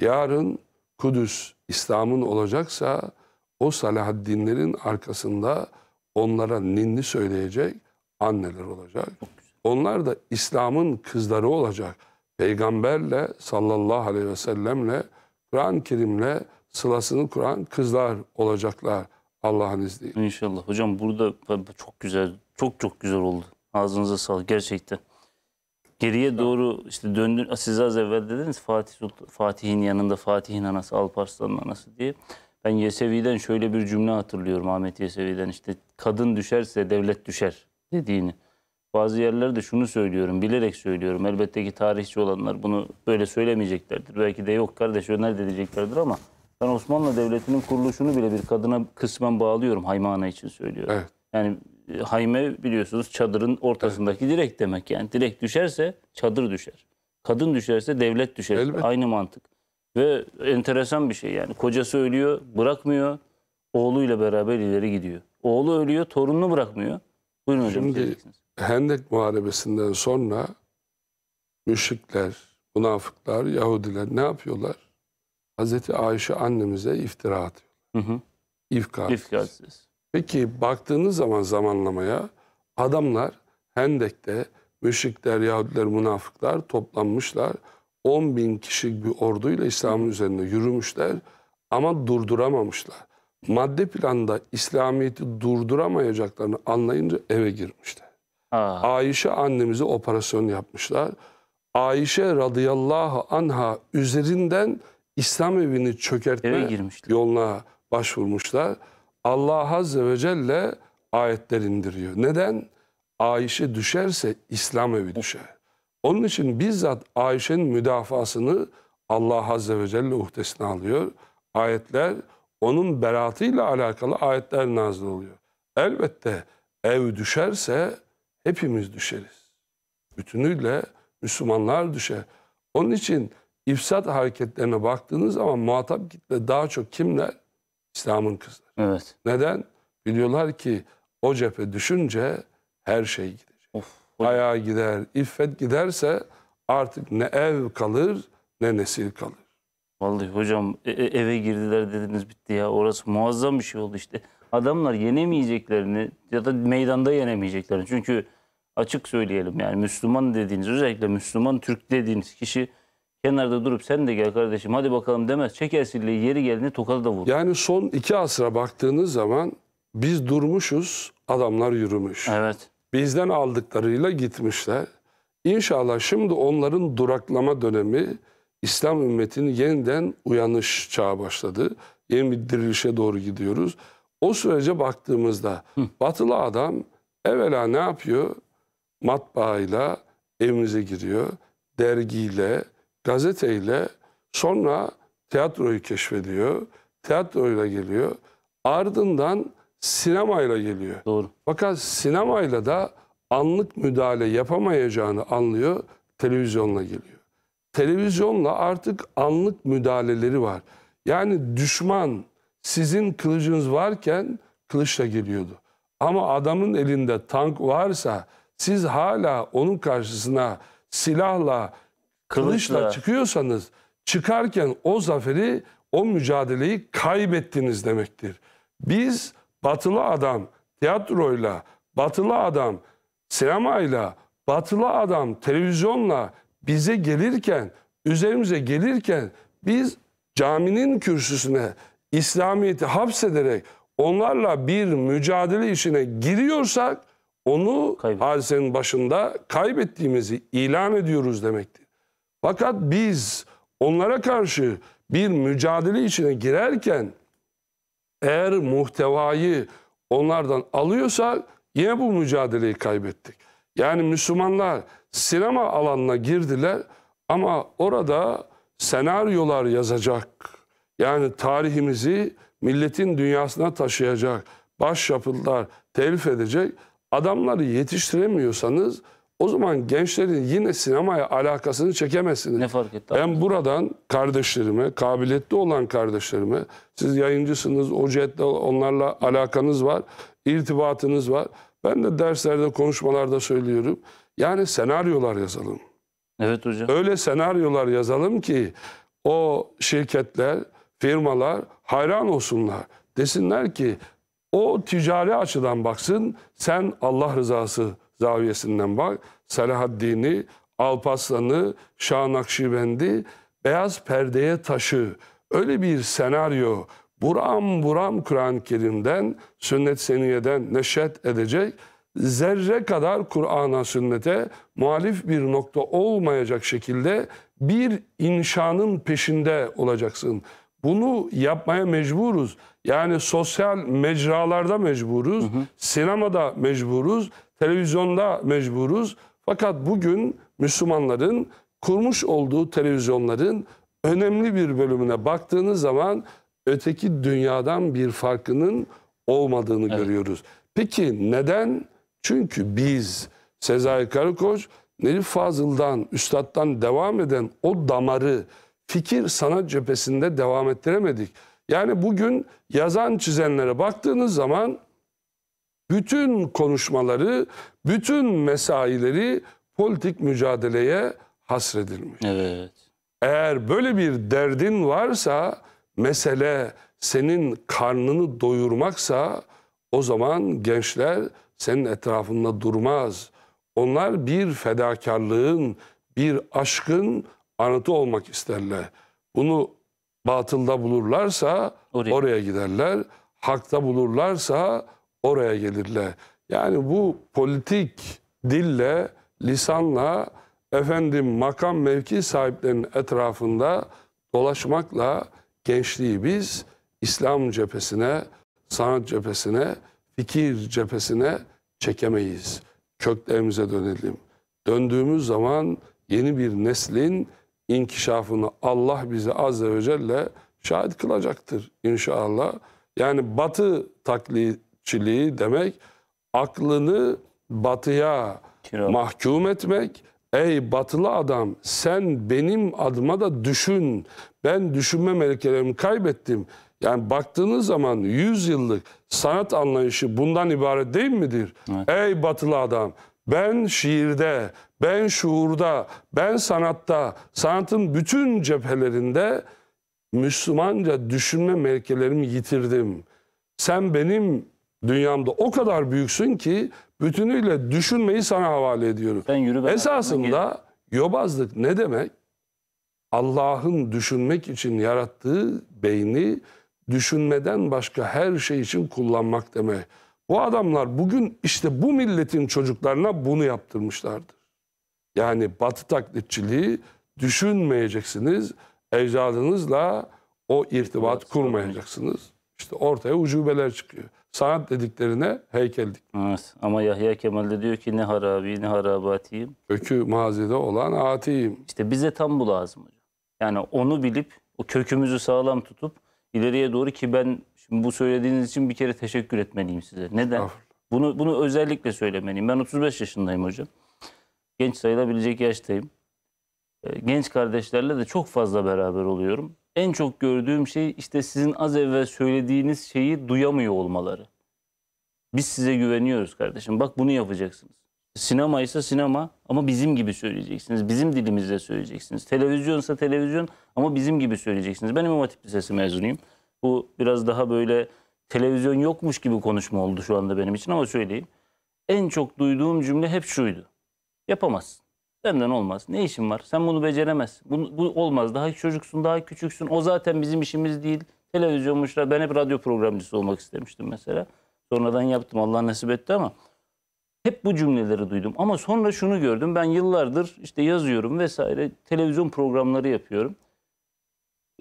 Yarın Kudüs İslam'ın olacaksa o Salahaddinlerin arkasında onlara ninni söyleyecek anneler olacak. Onlar da İslam'ın kızları olacak peygamberle sallallahu aleyhi ve sellemle Kur'an-ı Kerim'le sılasını kuran kızlar olacaklar Allah'ın izniyle. İnşallah. Hocam burada çok güzel, çok çok güzel oldu. Ağzınıza sağlık gerçekten. Geriye tamam. doğru işte döndün, siz az evvel dediniz Fatih Fatih'in yanında Fatih'in anası, Alparslan'ın anası diye. Ben Yesevi'den şöyle bir cümle hatırlıyorum Ahmet Yesevi'den işte kadın düşerse devlet düşer dediğini. Bazı yerlerde şunu söylüyorum, bilerek söylüyorum. Elbette ki tarihçi olanlar bunu böyle söylemeyeceklerdir. Belki de yok kardeş öner diyeceklerdir ama ben Osmanlı Devleti'nin kuruluşunu bile bir kadına kısmen bağlıyorum. Haymana için söylüyorum. Evet. Yani e, hayme biliyorsunuz çadırın ortasındaki evet. direk demek. Yani direk düşerse çadır düşer. Kadın düşerse devlet düşer. Elbette. Aynı mantık. Ve enteresan bir şey yani. Kocası ölüyor, bırakmıyor. Oğluyla beraber ileri gidiyor. Oğlu ölüyor, torununu bırakmıyor. Buyurun hocam. Şimdi Hendek Muharebesi'nden sonra müşrikler, münafıklar, Yahudiler ne yapıyorlar? Hazreti Ayşe annemize iftira atıyorlar. Hı hı. İfkar. İfkarsız. Peki baktığınız zaman zamanlamaya adamlar Hendek'te müşrikler, Yahudiler, münafıklar toplanmışlar. 10 bin kişilik bir orduyla İslam'ın üzerine yürümüşler ama durduramamışlar madde planda İslamiyet'i durduramayacaklarını anlayınca eve girmişler. Ha. Ayşe annemize operasyon yapmışlar. Ayşe radıyallahu anha üzerinden İslam evini çökertme eve yoluna başvurmuşlar. Allah Azze ve Celle ayetler indiriyor. Neden? Ayşe düşerse İslam evi düşer. Onun için bizzat Ayşe'nin müdafasını Allah Azze ve Celle uhdesine alıyor. Ayetler onun beraatıyla alakalı ayetler nazil oluyor. Elbette ev düşerse hepimiz düşeriz. Bütünüyle Müslümanlar düşer. Onun için ifsat hareketlerine baktığınız zaman muhatap kitle daha çok kimler? İslam'ın kızları. Evet. Neden? Biliyorlar ki o cephe düşünce her şey gidecek. Of, of. gider, iffet giderse artık ne ev kalır ne nesil kalır. Vallahi hocam e, e, eve girdiler dediniz bitti ya. Orası muazzam bir şey oldu işte. Adamlar yenemeyeceklerini ya da meydanda yenemeyeceklerini. Çünkü açık söyleyelim yani Müslüman dediğiniz özellikle Müslüman Türk dediğiniz kişi kenarda durup sen de gel kardeşim hadi bakalım demez. Çeker silleyi yeri geldiğinde tokadı da vurur. Yani son iki asra baktığınız zaman biz durmuşuz adamlar yürümüş. Evet. Bizden aldıklarıyla gitmişler. İnşallah şimdi onların duraklama dönemi İslam ümmetinin yeniden uyanış çağı başladı. Yeni bir dirilişe doğru gidiyoruz. O sürece baktığımızda Hı. batılı adam evvela ne yapıyor? Matbaayla evimize giriyor. Dergiyle, gazeteyle sonra tiyatroyu keşfediyor. Tiyatroyla geliyor. Ardından sinemayla geliyor. Doğru. Fakat sinemayla da anlık müdahale yapamayacağını anlıyor. Televizyonla geliyor televizyonla artık anlık müdahaleleri var. Yani düşman sizin kılıcınız varken kılıçla geliyordu. Ama adamın elinde tank varsa siz hala onun karşısına silahla, kılıçla, çıkıyorsanız çıkarken o zaferi, o mücadeleyi kaybettiniz demektir. Biz batılı adam tiyatroyla, batılı adam sinemayla, batılı adam televizyonla bize gelirken, üzerimize gelirken biz caminin kürsüsüne İslamiyet'i hapsederek onlarla bir mücadele işine giriyorsak onu Kaybet. hadisenin başında kaybettiğimizi ilan ediyoruz demektir. Fakat biz onlara karşı bir mücadele içine girerken eğer muhtevayı onlardan alıyorsak yine bu mücadeleyi kaybettik. Yani Müslümanlar sinema alanına girdiler ama orada senaryolar yazacak. Yani tarihimizi milletin dünyasına taşıyacak başyapıtlar telif edecek adamları yetiştiremiyorsanız o zaman gençlerin yine sinemaya alakasını çekemezsiniz. Ne fark etti? Ben buradan kardeşlerime, kabiliyetli olan kardeşlerime, siz yayıncısınız, o cihetle onlarla alakanız var, irtibatınız var. Ben de derslerde, konuşmalarda söylüyorum. Yani senaryolar yazalım. Evet hocam. Öyle senaryolar yazalım ki o şirketler, firmalar hayran olsunlar. Desinler ki o ticari açıdan baksın, sen Allah rızası zaviyesinden bak. Selahaddin'i, Alpaslan'ı, Şah Nakşibendi, beyaz perdeye taşı. Öyle bir senaryo, buram buram Kur'an-ı Kerim'den, sünnet seniyeden neşet edecek, zerre kadar Kur'an'a sünnete muhalif bir nokta olmayacak şekilde bir inşanın peşinde olacaksın. Bunu yapmaya mecburuz. Yani sosyal mecralarda mecburuz, hı hı. sinemada mecburuz, televizyonda mecburuz. Fakat bugün Müslümanların kurmuş olduğu televizyonların önemli bir bölümüne baktığınız zaman öteki dünyadan bir farkının olmadığını evet. görüyoruz. Peki neden? Çünkü biz Sezai Karakoç, Nelif Fazıl'dan, Üstad'dan devam eden o damarı fikir sanat cephesinde devam ettiremedik. Yani bugün yazan çizenlere baktığınız zaman bütün konuşmaları, bütün mesaileri politik mücadeleye hasredilmiş. Evet. Eğer böyle bir derdin varsa mesele senin karnını doyurmaksa o zaman gençler senin etrafında durmaz. Onlar bir fedakarlığın, bir aşkın anıtı olmak isterler. Bunu batılda bulurlarsa oraya, oraya giderler. Hakta bulurlarsa oraya gelirler. Yani bu politik dille, lisanla efendim makam mevki sahiplerinin etrafında dolaşmakla gençliği biz İslam cephesine, sanat cephesine, fikir cephesine çekemeyiz. Köklerimize dönelim. Döndüğümüz zaman yeni bir neslin inkişafını Allah bize azze ve celle şahit kılacaktır inşallah. Yani batı taklitçiliği demek aklını batıya mahkum etmek, Ey batılı adam sen benim adıma da düşün. Ben düşünme melekelerimi kaybettim. Yani baktığınız zaman 100 yıllık sanat anlayışı bundan ibaret değil midir? Evet. Ey batılı adam ben şiirde, ben şuurda, ben sanatta, sanatın bütün cephelerinde Müslümanca düşünme melekelerimi yitirdim. Sen benim dünyamda o kadar büyüksün ki bütünüyle düşünmeyi sana havale ediyorum. Ben yürü Esasında yobazlık ne demek? Allah'ın düşünmek için yarattığı beyni düşünmeden başka her şey için kullanmak demek. Bu adamlar bugün işte bu milletin çocuklarına bunu yaptırmışlardır. Yani batı taklitçiliği düşünmeyeceksiniz, ecdadınızla o irtibat kurmayacaksınız. İşte ortaya ucubeler çıkıyor sanat dediklerine heykel dikmek. Evet. Ama Yahya Kemal de diyor ki ne harabi ne harabatiyim. Kökü mazide olan atiyim. İşte bize tam bu lazım hocam. Yani onu bilip o kökümüzü sağlam tutup ileriye doğru ki ben şimdi bu söylediğiniz için bir kere teşekkür etmeliyim size. Neden? Bunu bunu özellikle söylemeliyim. Ben 35 yaşındayım hocam. Genç sayılabilecek yaştayım. Ee, genç kardeşlerle de çok fazla beraber oluyorum en çok gördüğüm şey işte sizin az evvel söylediğiniz şeyi duyamıyor olmaları. Biz size güveniyoruz kardeşim. Bak bunu yapacaksınız. Sinema ise sinema ama bizim gibi söyleyeceksiniz. Bizim dilimizle söyleyeceksiniz. Televizyonsa televizyon ama bizim gibi söyleyeceksiniz. Ben İmam Hatip Lisesi mezunuyum. Bu biraz daha böyle televizyon yokmuş gibi konuşma oldu şu anda benim için ama söyleyeyim. En çok duyduğum cümle hep şuydu. Yapamazsın. Senden olmaz. Ne işin var? Sen bunu beceremezsin. Bu, bu olmaz. Daha çocuksun, daha küçüksün. O zaten bizim işimiz değil. Televizyonmuşlar. Ben hep radyo programcısı olmak istemiştim mesela. Sonradan yaptım. Allah nasip etti ama hep bu cümleleri duydum. Ama sonra şunu gördüm. Ben yıllardır işte yazıyorum vesaire televizyon programları yapıyorum.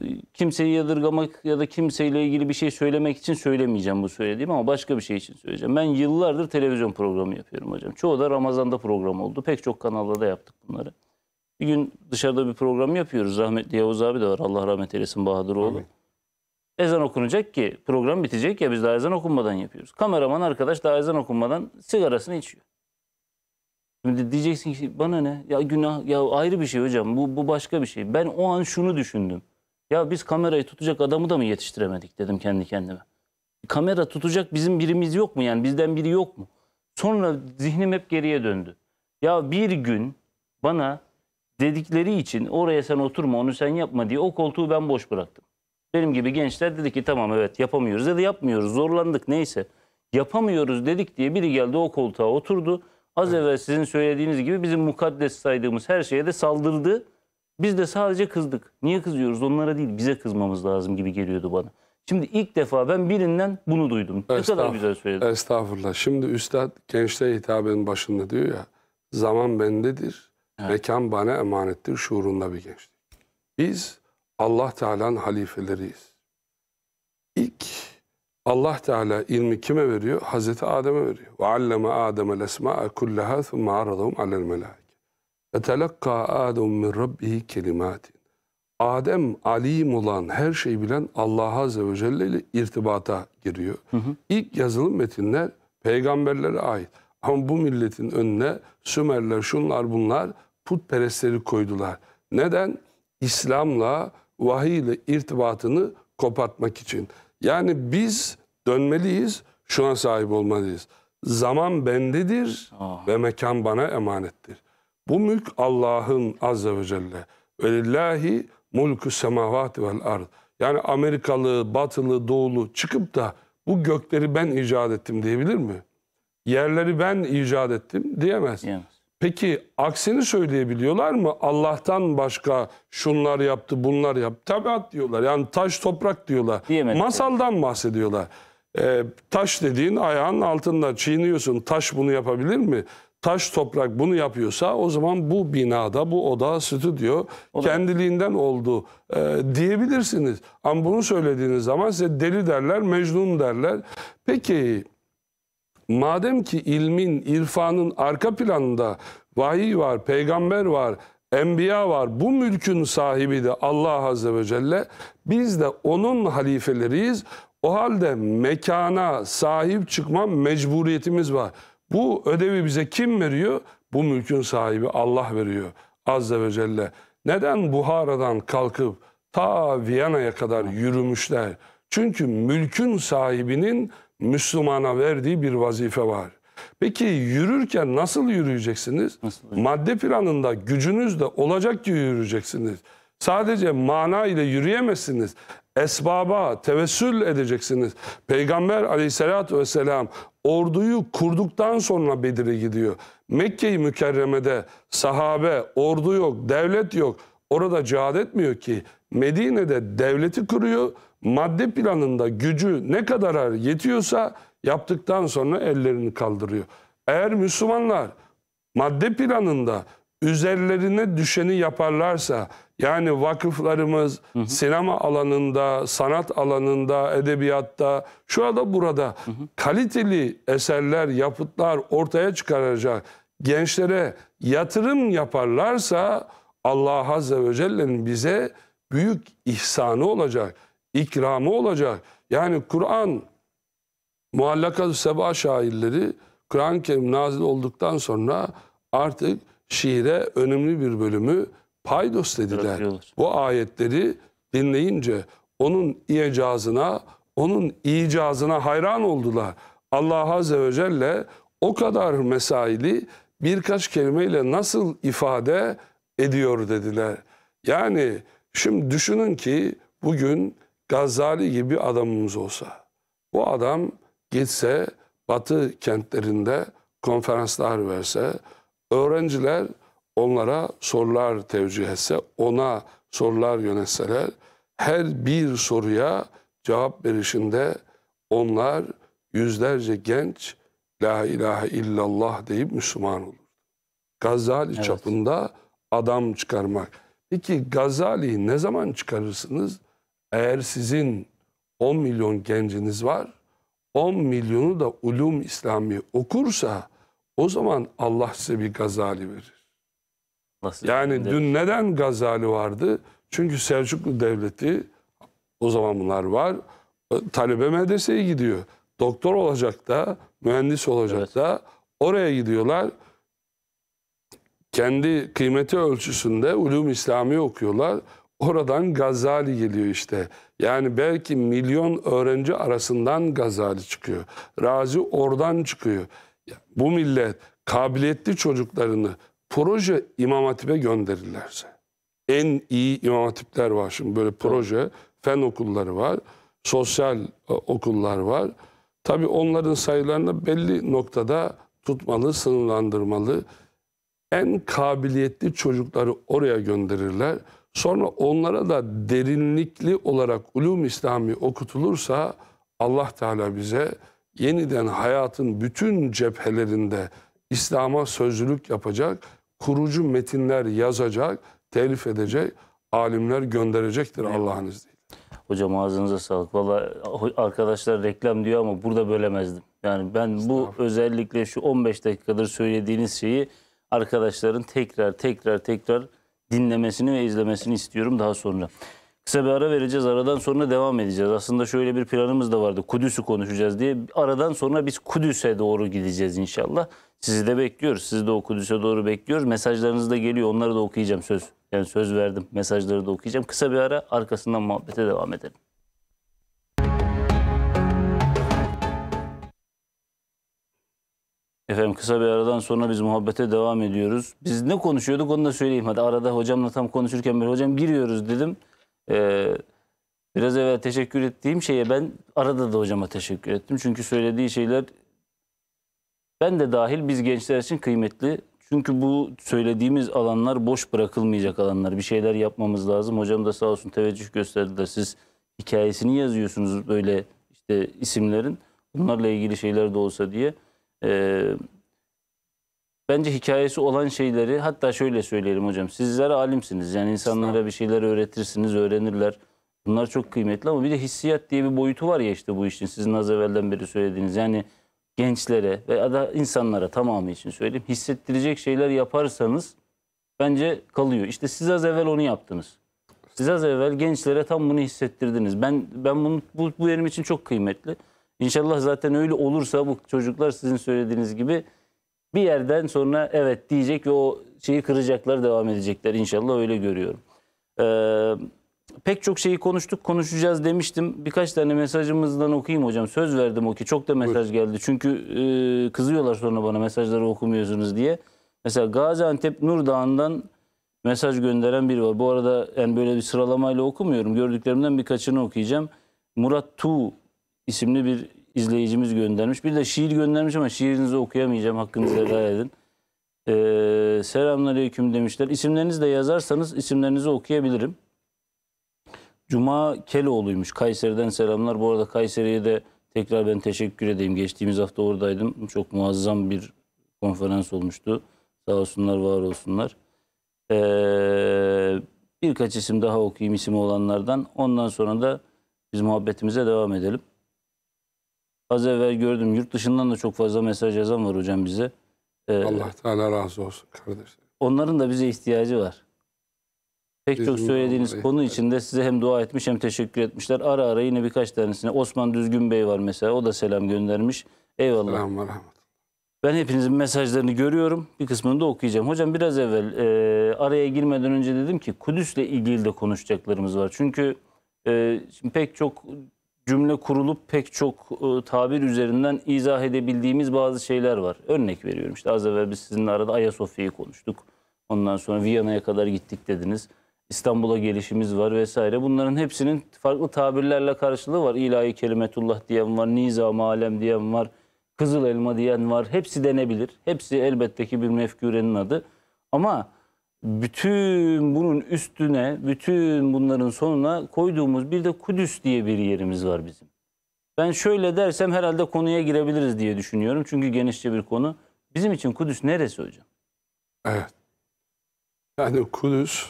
Ee, kimseyi yadırgamak ya da kimseyle ilgili bir şey söylemek için söylemeyeceğim bu söylediğimi ama başka bir şey için söyleyeceğim. Ben yıllardır televizyon programı yapıyorum hocam. Çoğu da Ramazan'da program oldu. Pek çok kanalda da yaptık bunları. Bir gün dışarıda bir program yapıyoruz. Rahmetli Yavuz abi de var. Allah rahmet eylesin Bahadır oğlu. Ezan okunacak ki program bitecek ya biz daha ezan okunmadan yapıyoruz. Kameraman arkadaş daha ezan okunmadan sigarasını içiyor. Şimdi diyeceksin ki bana ne? Ya günah ya ayrı bir şey hocam. Bu bu başka bir şey. Ben o an şunu düşündüm. Ya biz kamerayı tutacak adamı da mı yetiştiremedik dedim kendi kendime. Kamera tutacak bizim birimiz yok mu yani bizden biri yok mu? Sonra zihnim hep geriye döndü. Ya bir gün bana dedikleri için oraya sen oturma onu sen yapma diye o koltuğu ben boş bıraktım. Benim gibi gençler dedi ki tamam evet yapamıyoruz ya da yapmıyoruz zorlandık neyse. Yapamıyoruz dedik diye biri geldi o koltuğa oturdu. Az evet. evvel sizin söylediğiniz gibi bizim mukaddes saydığımız her şeye de saldırdı. Biz de sadece kızdık. Niye kızıyoruz? Onlara değil bize kızmamız lazım gibi geliyordu bana. Şimdi ilk defa ben birinden bunu duydum. Ne kadar güzel söyledin. Estağfurullah. Şimdi Üstad gençliğe hitabenin başında diyor ya. Zaman bendedir. Evet. Mekan bana emanettir. Şuurunda bir gençlik. Biz Allah Teala'nın halifeleriyiz. İlk Allah Teala ilmi kime veriyor? Hazreti Adem'e veriyor. Ve alleme Adem'e lesma'a kullaha thumma aradahum alel melaik. Fetelakka Adem min Rabbihi kelimatin. Adem alim olan, her şeyi bilen Allah Azze ve Celle ile irtibata giriyor. Hı hı. İlk yazılım metinler peygamberlere ait. Ama bu milletin önüne Sümerler, şunlar bunlar putperestleri koydular. Neden? İslam'la, vahiy ile irtibatını kopartmak için. Yani biz dönmeliyiz, şuna sahip olmalıyız. Zaman bendedir ah. ve mekan bana emanettir. Bu mülk Allah'ın azze ve celle. Velillahi mulku semavati vel ard. Yani Amerikalı, batılı, doğulu çıkıp da bu gökleri ben icat ettim diyebilir mi? Yerleri ben icat ettim diyemez. Diyemez. Peki aksini söyleyebiliyorlar mı? Allah'tan başka şunlar yaptı, bunlar yaptı. Tabiat diyorlar. Yani taş toprak diyorlar. Diyemedik Masaldan yani. bahsediyorlar. Ee, taş dediğin ayağın altında çiğniyorsun. Taş bunu yapabilir mi? taş toprak bunu yapıyorsa o zaman bu binada, bu oda, stüdyo o kendiliğinden oldu e, diyebilirsiniz. Ama bunu söylediğiniz zaman size deli derler, mecnun derler. Peki madem ki ilmin, irfanın arka planında vahiy var, peygamber var, enbiya var. Bu mülkün sahibi de Allah Azze ve Celle. Biz de onun halifeleriyiz. O halde mekana sahip çıkma mecburiyetimiz var. Bu ödevi bize kim veriyor? Bu mülkün sahibi Allah veriyor Azze ve Celle. Neden Buhara'dan kalkıp ta Viyana'ya kadar yürümüşler? Çünkü mülkün sahibinin Müslümana verdiği bir vazife var. Peki yürürken nasıl yürüyeceksiniz? Nasıl? Madde planında gücünüz de olacak diye yürüyeceksiniz. Sadece mana ile yürüyemezsiniz. Esbaba tevessül edeceksiniz. Peygamber aleyhissalatü vesselam orduyu kurduktan sonra Bedir'e gidiyor. Mekke-i Mükerreme'de sahabe, ordu yok, devlet yok. Orada cihad etmiyor ki. Medine'de devleti kuruyor. Madde planında gücü ne kadar yetiyorsa yaptıktan sonra ellerini kaldırıyor. Eğer Müslümanlar madde planında üzerlerine düşeni yaparlarsa yani vakıflarımız hı hı. sinema alanında, sanat alanında, edebiyatta, şu anda burada hı hı. kaliteli eserler, yapıtlar ortaya çıkaracak gençlere yatırım yaparlarsa Allah Azze ve Celle'nin bize büyük ihsanı olacak, ikramı olacak. Yani Kur'an, Muallakatü Seba şairleri Kur'an-ı Kerim nazil olduktan sonra artık şiire önemli bir bölümü paydos dediler. Bu ayetleri dinleyince onun icazına, onun icazına hayran oldular. Allah Azze ve Celle o kadar mesaili birkaç kelimeyle nasıl ifade ediyor dediler. Yani şimdi düşünün ki bugün Gazali gibi adamımız olsa. Bu adam gitse batı kentlerinde konferanslar verse, öğrenciler onlara sorular tevcih etse, ona sorular yönetseler, her bir soruya cevap verişinde onlar yüzlerce genç La ilahe illallah deyip Müslüman olur. Gazali evet. çapında adam çıkarmak. Peki Gazali'yi ne zaman çıkarırsınız? Eğer sizin 10 milyon genciniz var, 10 milyonu da ulum İslami okursa o zaman Allah size bir Gazali verir. Nasıl? Yani şimdi? dün neden Gazali vardı? Çünkü Selçuklu Devleti o zaman bunlar var. E, talebe medreseye gidiyor. Doktor olacak da, mühendis olacak evet. da oraya gidiyorlar. Kendi kıymeti ölçüsünde ulum İslami okuyorlar. Oradan Gazali geliyor işte. Yani belki milyon öğrenci arasından Gazali çıkıyor. Razi oradan çıkıyor. Bu millet kabiliyetli çocuklarını proje imam hatibe gönderirlerse. En iyi imam hatipler var şimdi böyle proje, fen okulları var, sosyal e, okullar var. Tabii onların sayılarını belli noktada tutmalı, sınırlandırmalı. En kabiliyetli çocukları oraya gönderirler. Sonra onlara da derinlikli olarak ulum İslami okutulursa Allah Teala bize yeniden hayatın bütün cephelerinde İslam'a sözlülük yapacak kurucu metinler yazacak, telif edecek, alimler gönderecektir Allah'ın izniyle. Hocam ağzınıza sağlık. Valla arkadaşlar reklam diyor ama burada bölemezdim. Yani ben bu özellikle şu 15 dakikadır söylediğiniz şeyi arkadaşların tekrar tekrar tekrar dinlemesini ve izlemesini istiyorum daha sonra. Kısa bir ara vereceğiz. Aradan sonra devam edeceğiz. Aslında şöyle bir planımız da vardı. Kudüs'ü konuşacağız diye. Aradan sonra biz Kudüs'e doğru gideceğiz inşallah. Sizi de bekliyoruz. Sizi de o Kudüs'e doğru bekliyoruz. Mesajlarınız da geliyor. Onları da okuyacağım söz. Yani söz verdim. Mesajları da okuyacağım. Kısa bir ara arkasından muhabbete devam edelim. Efendim kısa bir aradan sonra biz muhabbete devam ediyoruz. Biz ne konuşuyorduk onu da söyleyeyim. Hadi arada hocamla tam konuşurken böyle hocam giriyoruz dedim. Ee, biraz evvel teşekkür ettiğim şeye ben arada da hocama teşekkür ettim. Çünkü söylediği şeyler ben de dahil biz gençler için kıymetli. Çünkü bu söylediğimiz alanlar boş bırakılmayacak alanlar. Bir şeyler yapmamız lazım. Hocam da sağ olsun teveccüh gösterdiler. Siz hikayesini yazıyorsunuz böyle işte isimlerin. Bunlarla ilgili şeyler de olsa diye. Ee, bence hikayesi olan şeyleri hatta şöyle söyleyelim hocam. Sizler alimsiniz. Yani insanlara bir şeyler öğretirsiniz, öğrenirler. Bunlar çok kıymetli ama bir de hissiyat diye bir boyutu var ya işte bu işin. Sizin az evvelden beri söylediğiniz. Yani gençlere veya da insanlara tamamı için söyleyeyim. Hissettirecek şeyler yaparsanız bence kalıyor. İşte siz az evvel onu yaptınız. Siz az evvel gençlere tam bunu hissettirdiniz. Ben ben bunu bu, bu benim için çok kıymetli. İnşallah zaten öyle olursa bu çocuklar sizin söylediğiniz gibi bir yerden sonra evet diyecek ve o şeyi kıracaklar devam edecekler inşallah öyle görüyorum. Ee, pek çok şeyi konuştuk konuşacağız demiştim. Birkaç tane mesajımızdan okuyayım hocam. Söz verdim o ki çok da mesaj Buyur. geldi. Çünkü e, kızıyorlar sonra bana mesajları okumuyorsunuz diye. Mesela Gaziantep Nur Dağı'ndan mesaj gönderen biri var. Bu arada yani böyle bir sıralamayla okumuyorum. Gördüklerimden birkaçını okuyacağım. Murat Tu isimli bir izleyicimiz göndermiş. Bir de şiir göndermiş ama şiirinizi okuyamayacağım. Hakkınızı helal edin. Ee, selamünaleyküm demişler. İsimlerinizi de yazarsanız isimlerinizi okuyabilirim. Cuma Keloğlu'ymuş. Kayseri'den selamlar. Bu arada Kayseri'ye de tekrar ben teşekkür edeyim. Geçtiğimiz hafta oradaydım. Çok muazzam bir konferans olmuştu. Sağ olsunlar, var olsunlar. Ee, birkaç isim daha okuyayım isim olanlardan. Ondan sonra da biz muhabbetimize devam edelim. Az evvel gördüm. Yurt dışından da çok fazla mesaj yazan var hocam bize. Ee, Allah Teala razı olsun kardeşler. Onların da bize ihtiyacı var. Pek Bizim çok söylediğiniz konu evet. içinde size hem dua etmiş hem teşekkür etmişler. Ara ara yine birkaç tanesine. Osman Düzgün Bey var mesela. O da selam göndermiş. Eyvallah. Selam var Ben hepinizin mesajlarını görüyorum. Bir kısmını da okuyacağım. Hocam biraz evvel e, araya girmeden önce dedim ki Kudüs'le ilgili de konuşacaklarımız var. Çünkü e, şimdi pek çok cümle kurulup pek çok e, tabir üzerinden izah edebildiğimiz bazı şeyler var. Örnek veriyorum işte az evvel biz sizinle arada Ayasofya'yı konuştuk. Ondan sonra Viyana'ya kadar gittik dediniz. İstanbul'a gelişimiz var vesaire. Bunların hepsinin farklı tabirlerle karşılığı var. İlahi kelimetullah diyen var, nizam alem diyen var, kızıl elma diyen var. Hepsi denebilir. Hepsi elbette ki bir mefkürenin adı. Ama bütün bunun üstüne, bütün bunların sonuna koyduğumuz bir de Kudüs diye bir yerimiz var bizim. Ben şöyle dersem herhalde konuya girebiliriz diye düşünüyorum. Çünkü genişçe bir konu. Bizim için Kudüs neresi hocam? Evet. Yani Kudüs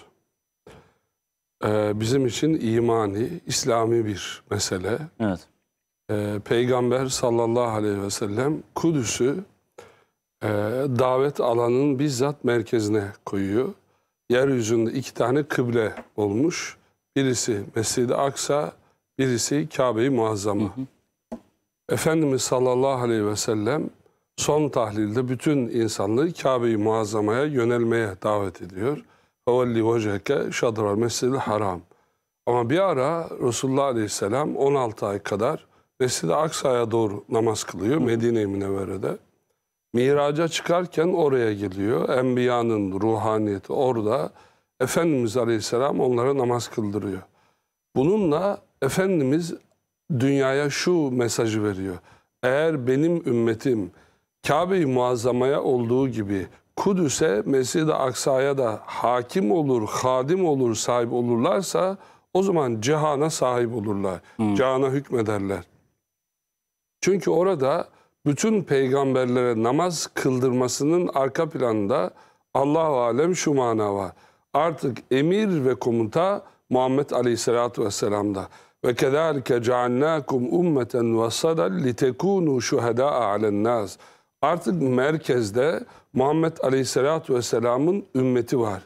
e, bizim için imani, İslami bir mesele. Evet. E, Peygamber sallallahu aleyhi ve sellem Kudüs'ü e, davet alanın bizzat merkezine koyuyor yeryüzünde iki tane kıble olmuş. Birisi Mescid-i Aksa, birisi Kabe-i Muazzama. Hı hı. Efendimiz sallallahu aleyhi ve sellem son tahlilde bütün insanlığı Kabe-i Muazzama'ya yönelmeye davet ediyor. Fevelli vecehke şadral mescid i haram. Ama bir ara Resulullah aleyhisselam 16 ay kadar Mescid-i Aksa'ya doğru namaz kılıyor Medine-i Münevvere'de. Miraca çıkarken oraya geliyor. Enbiya'nın ruhaniyeti orada. Efendimiz Aleyhisselam onlara namaz kıldırıyor. Bununla Efendimiz dünyaya şu mesajı veriyor. Eğer benim ümmetim Kabe-i Muazzama'ya olduğu gibi Kudüs'e, Mescid-i Aksa'ya da hakim olur, hadim olur, sahip olurlarsa o zaman cihana sahip olurlar. Hmm. Cihana hükmederler. Çünkü orada bütün peygamberlere namaz kıldırmasının arka planında Allahu alem şu mana var. Artık emir ve komuta Muhammed Aleyhisselatü Vesselam'da. Ve kezalike cealnakum ummeten vasadan litekunu şuhada'a alen nas. Artık merkezde Muhammed Aleyhisselatü Vesselam'ın ümmeti var.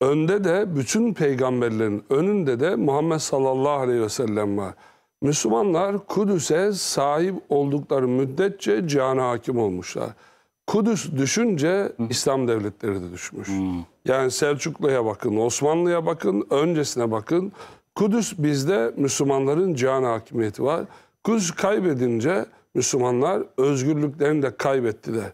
Önde de bütün peygamberlerin önünde de Muhammed sallallahu aleyhi ve sellem var. Müslümanlar Kudüs'e sahip oldukları müddetçe cana hakim olmuşlar. Kudüs düşünce Hı. İslam devletleri de düşmüş. Hı. Hmm. Yani Selçuklu'ya bakın, Osmanlı'ya bakın, öncesine bakın. Kudüs bizde Müslümanların can hakimiyeti var. Kudüs kaybedince Müslümanlar özgürlüklerini de kaybettiler.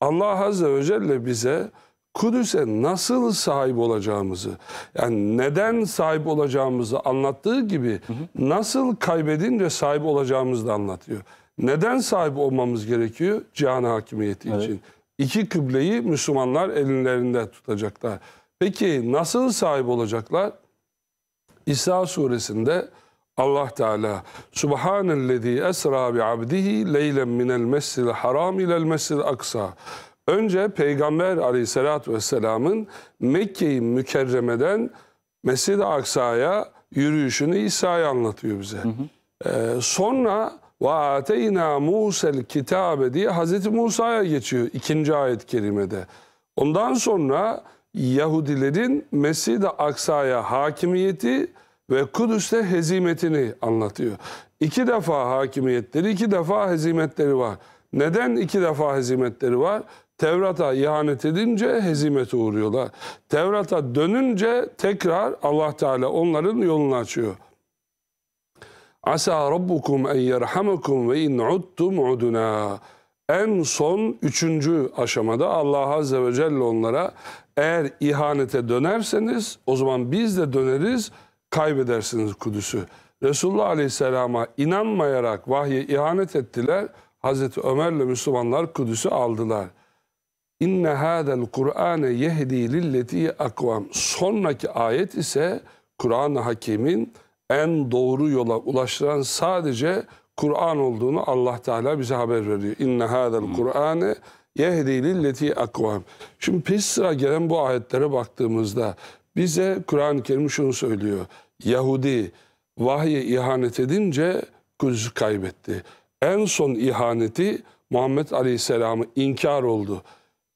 Allah Azze ve Celle bize Kudüs'e nasıl sahip olacağımızı, yani neden sahip olacağımızı anlattığı gibi nasıl kaybedince sahip olacağımızı da anlatıyor. Neden sahip olmamız gerekiyor? Cihan hakimiyeti evet. için. İki kıbleyi Müslümanlar elinlerinde tutacaklar. Peki nasıl sahip olacaklar? İsa suresinde Allah Teala Subhanellezî esra bi abdihi leylen minel mescid haram ilel mescid aksa Önce Peygamber aleyhissalatü vesselamın Mekke'yi Mükerreme'den Mescid-i Aksa'ya yürüyüşünü İsa'ya anlatıyor bize. Hı hı. Ee, sonra ve ateyna Musa'l diye Hazreti Musa'ya geçiyor ikinci ayet-i kerimede. Ondan sonra Yahudilerin Mescid-i Aksa'ya hakimiyeti ve Kudüs'te hezimetini anlatıyor. İki defa hakimiyetleri, iki defa hezimetleri var. Neden iki defa hezimetleri var? Tevrat'a ihanet edince hezimete uğruyorlar. Tevrat'a dönünce tekrar Allah Teala onların yolunu açıyor. Asa rabbukum en yerhamukum ve in udtum uduna. En son üçüncü aşamada Allah Azze ve Celle onlara eğer ihanete dönerseniz o zaman biz de döneriz kaybedersiniz Kudüs'ü. Resulullah Aleyhisselam'a inanmayarak vahye ihanet ettiler. Hazreti Ömer'le Müslümanlar Kudüs'ü aldılar.'' İnne hadel Kur'ane yehdi lilleti akvam. Sonraki ayet ise Kur'an-ı Hakim'in en doğru yola ulaştıran sadece Kur'an olduğunu Allah Teala bize haber veriyor. İnne hadel hmm. Kur'ane yehdi lilleti akvam. Şimdi pis sıra gelen bu ayetlere baktığımızda bize Kur'an-ı Kerim şunu söylüyor. Yahudi vahye ihanet edince gözü kaybetti. En son ihaneti Muhammed Aleyhisselam'ı inkar oldu.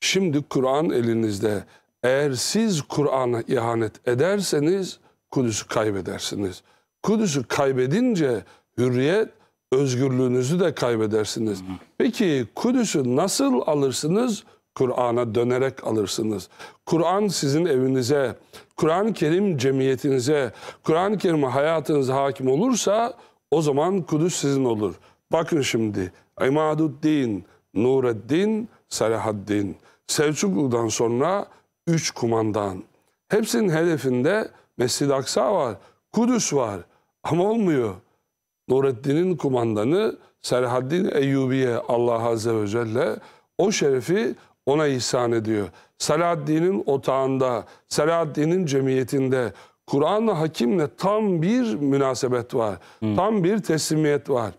Şimdi Kur'an elinizde. Eğer siz Kur'an'a ihanet ederseniz Kudüs'ü kaybedersiniz. Kudüs'ü kaybedince hürriyet, özgürlüğünüzü de kaybedersiniz. Peki Kudüs'ü nasıl alırsınız? Kur'an'a dönerek alırsınız. Kur'an sizin evinize, Kur'an-ı Kerim cemiyetinize, Kur'an-ı Kerim'e hayatınıza hakim olursa o zaman Kudüs sizin olur. Bakın şimdi İmaduddin, Nureddin, Selahaddin. Selçuklu'dan sonra üç kumandan. Hepsinin hedefinde Mescid-i Aksa var, Kudüs var ama olmuyor. Nureddin'in kumandanı Serhaddin Eyyubi'ye Allah Azze ve Celle o şerefi ona ihsan ediyor. Selahaddin'in otağında, Selahaddin'in cemiyetinde Kur'an'la hakimle tam bir münasebet var. Hmm. Tam bir teslimiyet var.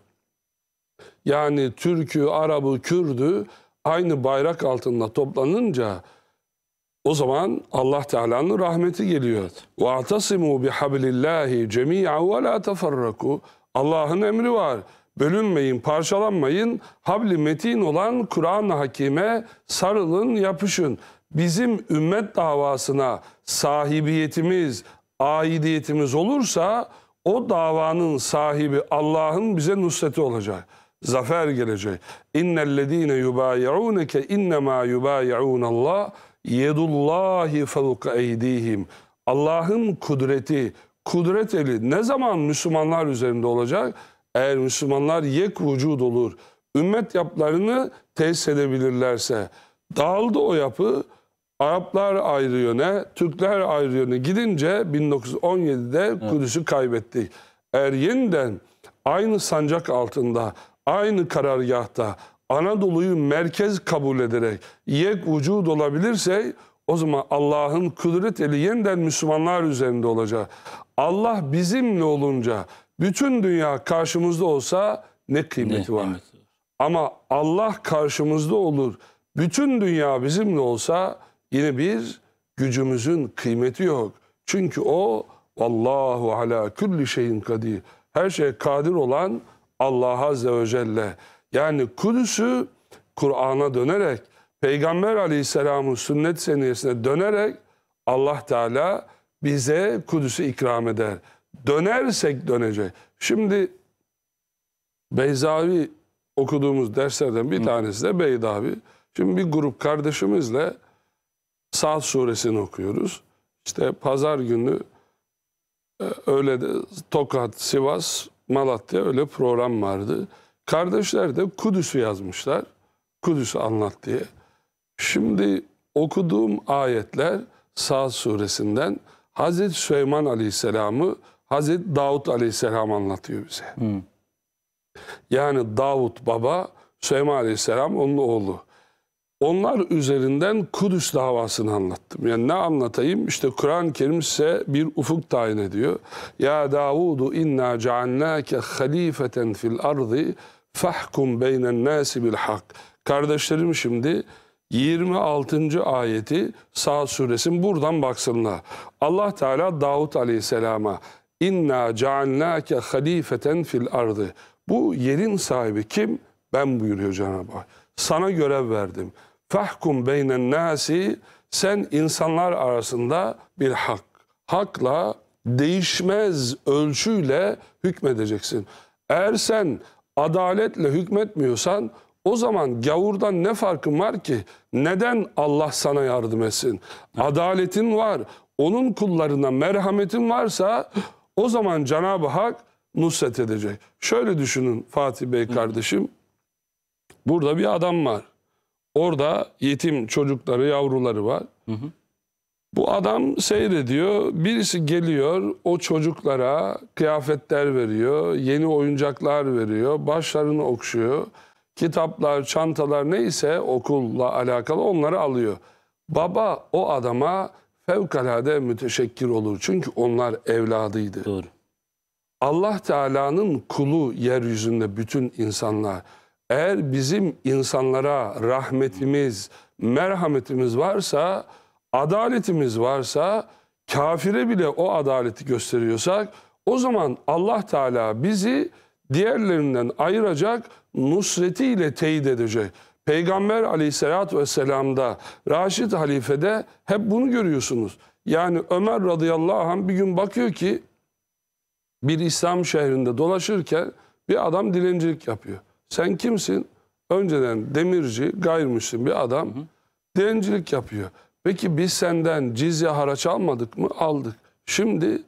Yani Türk'ü, Arap'ı, Kürd'ü aynı bayrak altında toplanınca o zaman Allah Teala'nın rahmeti geliyor. Ve bi hablillahi cemi'a ve la teferraku. Allah'ın emri var. Bölünmeyin, parçalanmayın. Habli metin olan Kur'an-ı Hakime sarılın, yapışın. Bizim ümmet davasına sahibiyetimiz, aidiyetimiz olursa o davanın sahibi Allah'ın bize nusreti olacak zafer gelecek. İnnellezîne yubâyi'ûneke innemâ yubâyi'ûnallâh yedullâhi fevka eydihim. Allah'ın kudreti, kudret eli ne zaman Müslümanlar üzerinde olacak? Eğer Müslümanlar yek vücud olur, ümmet yaplarını tesis edebilirlerse. Dağıldı o yapı, Araplar ayrı yöne, Türkler ayrı yöne gidince 1917'de Kudüs'ü kaybettik. Eğer yeniden aynı sancak altında aynı karargahta Anadolu'yu merkez kabul ederek yek vücud olabilirse o zaman Allah'ın kudret eli yeniden Müslümanlar üzerinde olacak. Allah bizimle olunca bütün dünya karşımızda olsa ne kıymeti ne, var? Evet. Ama Allah karşımızda olur. Bütün dünya bizimle olsa yine bir gücümüzün kıymeti yok. Çünkü o Allahu ala kulli şeyin kadir. Her şeye kadir olan Allah Azze ve Celle. Yani Kudüs'ü Kur'an'a dönerek, Peygamber Aleyhisselam'ın sünnet seniyesine dönerek Allah Teala bize Kudüs'ü ikram eder. Dönersek dönecek. Şimdi Beyzavi okuduğumuz derslerden bir tanesi de Beydavi. Şimdi bir grup kardeşimizle Saat suresini okuyoruz. İşte pazar günü e, öyle de Tokat, Sivas Malatya öyle program vardı. Kardeşler de Kudüs'ü yazmışlar. Kudüs'ü anlat diye. Şimdi okuduğum ayetler Saat suresinden Hazreti Süleyman Aleyhisselam'ı Hazreti Davut Aleyhisselam anlatıyor bize. Hmm. Yani Davut baba, Süleyman Aleyhisselam onun oğlu. Onlar üzerinden Kudüs davasını anlattım. Yani ne anlatayım? İşte Kur'an-ı Kerim size bir ufuk tayin ediyor. Ya Davudu inna ceannâke halifeten fil ardı fahkum beynen nâsi bil hak. Kardeşlerim şimdi 26. ayeti Sa'd suresin buradan baksınlar. Allah Teala Davut aleyhisselama inna ceannâke halifeten fil ardı. Bu yerin sahibi kim? Ben buyuruyor Cenab-ı Hak. Sana görev verdim. Fahkum beynen nasi sen insanlar arasında bir hak. Hakla değişmez ölçüyle hükmedeceksin. Eğer sen adaletle hükmetmiyorsan o zaman gavurdan ne farkın var ki? Neden Allah sana yardım etsin? Adaletin var. Onun kullarına merhametin varsa o zaman Cenab-ı Hak nusret edecek. Şöyle düşünün Fatih Bey kardeşim. Burada bir adam var. Orada yetim çocukları, yavruları var. Hı hı. Bu adam seyrediyor. Birisi geliyor o çocuklara kıyafetler veriyor, yeni oyuncaklar veriyor, başlarını okşuyor. Kitaplar, çantalar neyse okulla alakalı onları alıyor. Baba o adama fevkalade müteşekkir olur. Çünkü onlar evladıydı. Doğru. Allah Teala'nın kulu yeryüzünde bütün insanlar. Eğer bizim insanlara rahmetimiz, merhametimiz varsa, adaletimiz varsa, kafire bile o adaleti gösteriyorsak, o zaman Allah Teala bizi diğerlerinden ayıracak, nusretiyle teyit edecek. Peygamber aleyhissalatü vesselam'da, Raşid halifede hep bunu görüyorsunuz. Yani Ömer radıyallahu anh bir gün bakıyor ki bir İslam şehrinde dolaşırken bir adam dilencilik yapıyor. Sen kimsin? Önceden demirci, gayrimüslim bir adam hı hı. direncilik yapıyor. Peki biz senden cizye haraç almadık mı? Aldık. Şimdi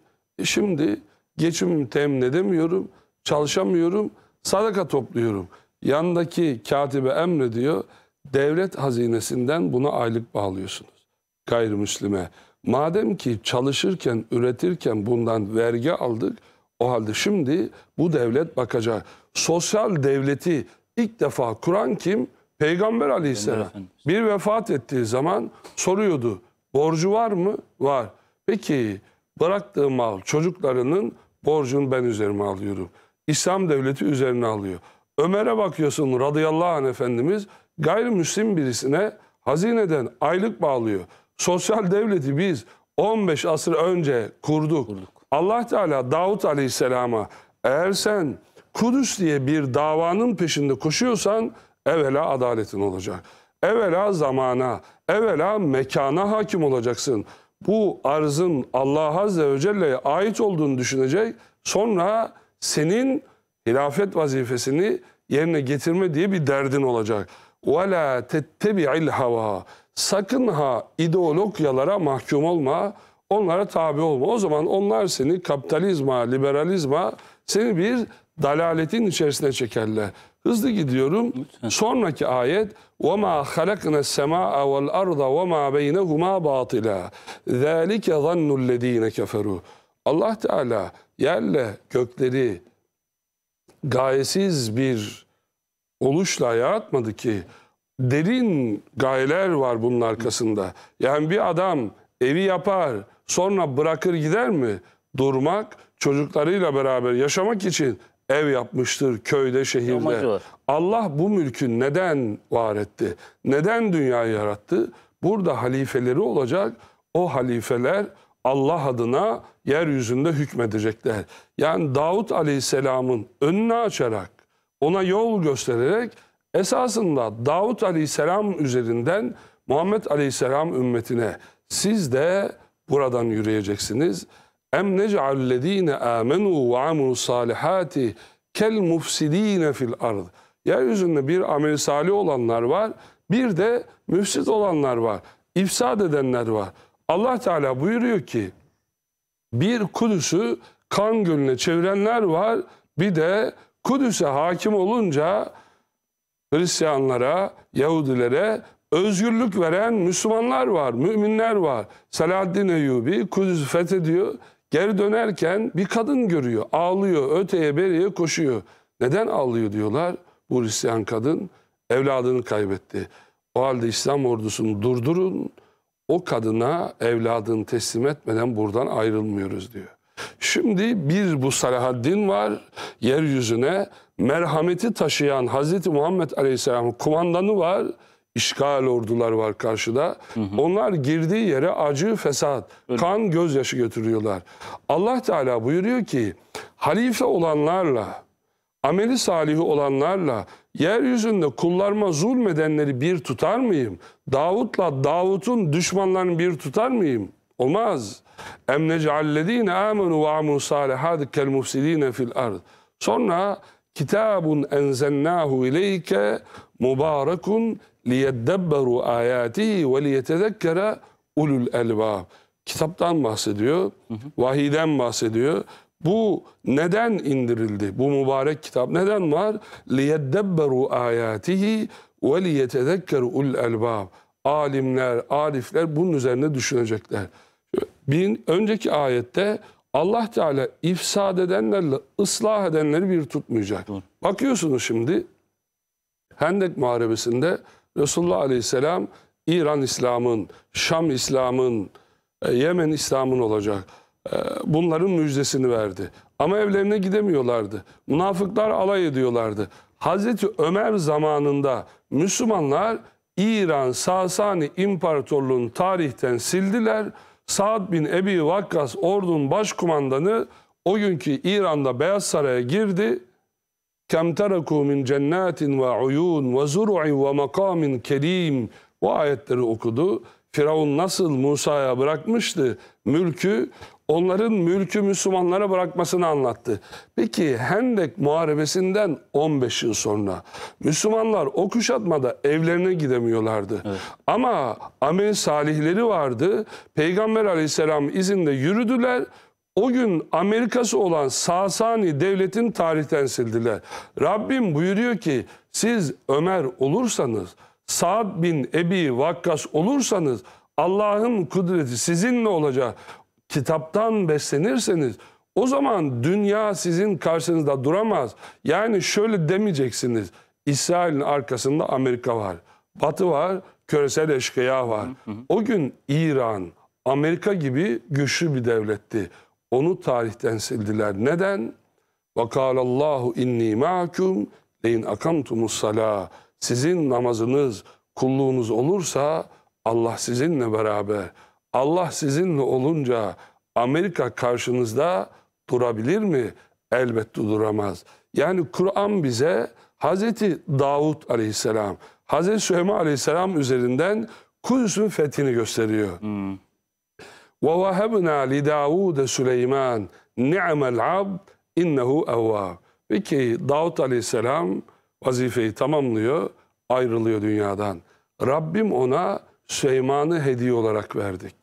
şimdi geçimimi temin edemiyorum, çalışamıyorum, sadaka topluyorum. Yandaki katibe emrediyor, devlet hazinesinden buna aylık bağlıyorsunuz gayrimüslime. Madem ki çalışırken, üretirken bundan vergi aldık, o halde şimdi bu devlet bakacak. Sosyal devleti ilk defa kuran kim? Peygamber aleyhisselam. Bir vefat ettiği zaman soruyordu. Borcu var mı? Var. Peki bıraktığı mal çocuklarının borcunu ben üzerime alıyorum. İslam devleti üzerine alıyor. Ömer'e bakıyorsun radıyallahu anh efendimiz gayrimüslim birisine hazineden aylık bağlıyor. Sosyal devleti biz 15 asır önce kurduk. kurduk. Allah Teala Davut Aleyhisselam'a eğer sen Kudüs diye bir davanın peşinde koşuyorsan evvela adaletin olacak. Evvela zamana, evvela mekana hakim olacaksın. Bu arzın Allah Azze ve Celle'ye ait olduğunu düşünecek. Sonra senin hilafet vazifesini yerine getirme diye bir derdin olacak. وَلَا تَتَّبِعِ الْهَوَى Sakın ha ideologyalara mahkum olma onlara tabi olma. O zaman onlar seni kapitalizma, liberalizma seni bir dalaletin içerisine çekerler. Hızlı gidiyorum. Lütfen. Sonraki ayet وَمَا خَلَقْنَا السَّمَاءَ وَالْأَرْضَ وَمَا بَيْنَهُمَا بَاطِلًا ذَٰلِكَ ظَنُّ الَّذ۪ينَ كَفَرُوا Allah Teala yerle gökleri gayesiz bir oluşla yaratmadı ki derin gayeler var bunun arkasında. Yani bir adam evi yapar, Sonra bırakır gider mi? Durmak, çocuklarıyla beraber yaşamak için ev yapmıştır köyde, şehirde. Allah bu mülkü neden var etti? Neden dünyayı yarattı? Burada halifeleri olacak. O halifeler Allah adına yeryüzünde hükmedecekler. Yani Davut Aleyhisselam'ın önünü açarak, ona yol göstererek esasında Davut Aleyhisselam üzerinden Muhammed Aleyhisselam ümmetine siz de Buradan yürüyeceksiniz. Em nec'allezine amenu ve amelu salihati kel mufsidine fil ard. Yeryüzünde bir amel salih olanlar var. Bir de müfsit olanlar var. İfsad edenler var. Allah Teala buyuruyor ki bir Kudüs'ü kan gölüne çevirenler var. Bir de Kudüs'e hakim olunca Hristiyanlara, Yahudilere özgürlük veren Müslümanlar var, müminler var. Selahaddin Eyyubi Kudüs fethediyor. Geri dönerken bir kadın görüyor. Ağlıyor, öteye beriye koşuyor. Neden ağlıyor diyorlar. Bu Hristiyan kadın evladını kaybetti. O halde İslam ordusunu durdurun. O kadına evladını teslim etmeden buradan ayrılmıyoruz diyor. Şimdi bir bu Salahaddin var yeryüzüne merhameti taşıyan Hazreti Muhammed Aleyhisselam'ın kumandanı var işgal ordular var karşıda. Hı hı. Onlar girdiği yere acı, fesat, Öyle. kan, gözyaşı götürüyorlar. Allah Teala buyuruyor ki halife olanlarla, ameli salihi olanlarla yeryüzünde kullarıma zulmedenleri bir tutar mıyım? Davut'la Davut'un düşmanlarını bir tutar mıyım? Olmaz. Em nec'allezine amenu ve amul salihâd kel mufsidine fil ard. Sonra kitabun enzelnâhu ileyke mübarekun لِيَدَّبَّرُوا آيَاتِهِ وَلِيَتَذَكَّرَ ulul elbab. Kitaptan bahsediyor, hı hı. vahiden bahsediyor. Bu neden indirildi? Bu mübarek kitap neden var? لِيَدَّبَّرُوا آيَاتِهِ وَلِيَتَذَكَّرُ ulul elbab. Alimler, arifler bunun üzerine düşünecekler. Bir önceki ayette Allah Teala ifsad edenlerle ıslah edenleri bir tutmayacak. Doğru. Bakıyorsunuz şimdi Hendek Muharebesi'nde Resulullah Aleyhisselam İran İslam'ın, Şam İslam'ın, e, Yemen İslam'ın olacak. E, bunların müjdesini verdi. Ama evlerine gidemiyorlardı. Münafıklar alay ediyorlardı. Hazreti Ömer zamanında Müslümanlar İran Sasani İmparatorluğunu tarihten sildiler. Saad bin Ebi Vakkas ordunun başkumandanı o günkü İran'da Beyaz Saray'a girdi. كَمْ تَرَكُوا مِنْ جَنَّاتٍ وَعُيُونَ وَزُرُعٍ وَمَقَامٍ كَرِيمٍ Bu ayetleri okudu. Firavun nasıl Musa'ya bırakmıştı mülkü, onların mülkü Müslümanlara bırakmasını anlattı. Peki Hendek Muharebesi'nden 15 yıl sonra Müslümanlar o kuşatmada evlerine gidemiyorlardı. Evet. Ama amel salihleri vardı. Peygamber aleyhisselam izinde yürüdüler o gün Amerikası olan Sasani devletin tarihten sildiler. Rabbim buyuruyor ki siz Ömer olursanız, Sad bin Ebi Vakkas olursanız Allah'ın kudreti sizinle olacak. Kitaptan beslenirseniz o zaman dünya sizin karşınızda duramaz. Yani şöyle demeyeceksiniz. İsrail'in arkasında Amerika var. Batı var, küresel eşkıya var. O gün İran, Amerika gibi güçlü bir devletti. Onu tarihten sildiler. Neden? وَقَالَ اللّٰهُ اِنِّي مَعَكُمْ لَيْنْ اَقَمْتُمُ الصَّلَاةِ Sizin namazınız, kulluğunuz olursa Allah sizinle beraber. Allah sizinle olunca Amerika karşınızda durabilir mi? Elbette duramaz. Yani Kur'an bize Hazreti Davud aleyhisselam, Hazreti Süleyman aleyhisselam üzerinden Kudüs'ün fethini gösteriyor. Hmm. وَوَهَبْنَا لِدَاوُودَ سُلَيْمَانَ نِعْمَ الْعَبْدِ اِنَّهُ اَوَّابِ Peki Davut Aleyhisselam vazifeyi tamamlıyor, ayrılıyor dünyadan. Rabbim ona Süleyman'ı hediye olarak verdik.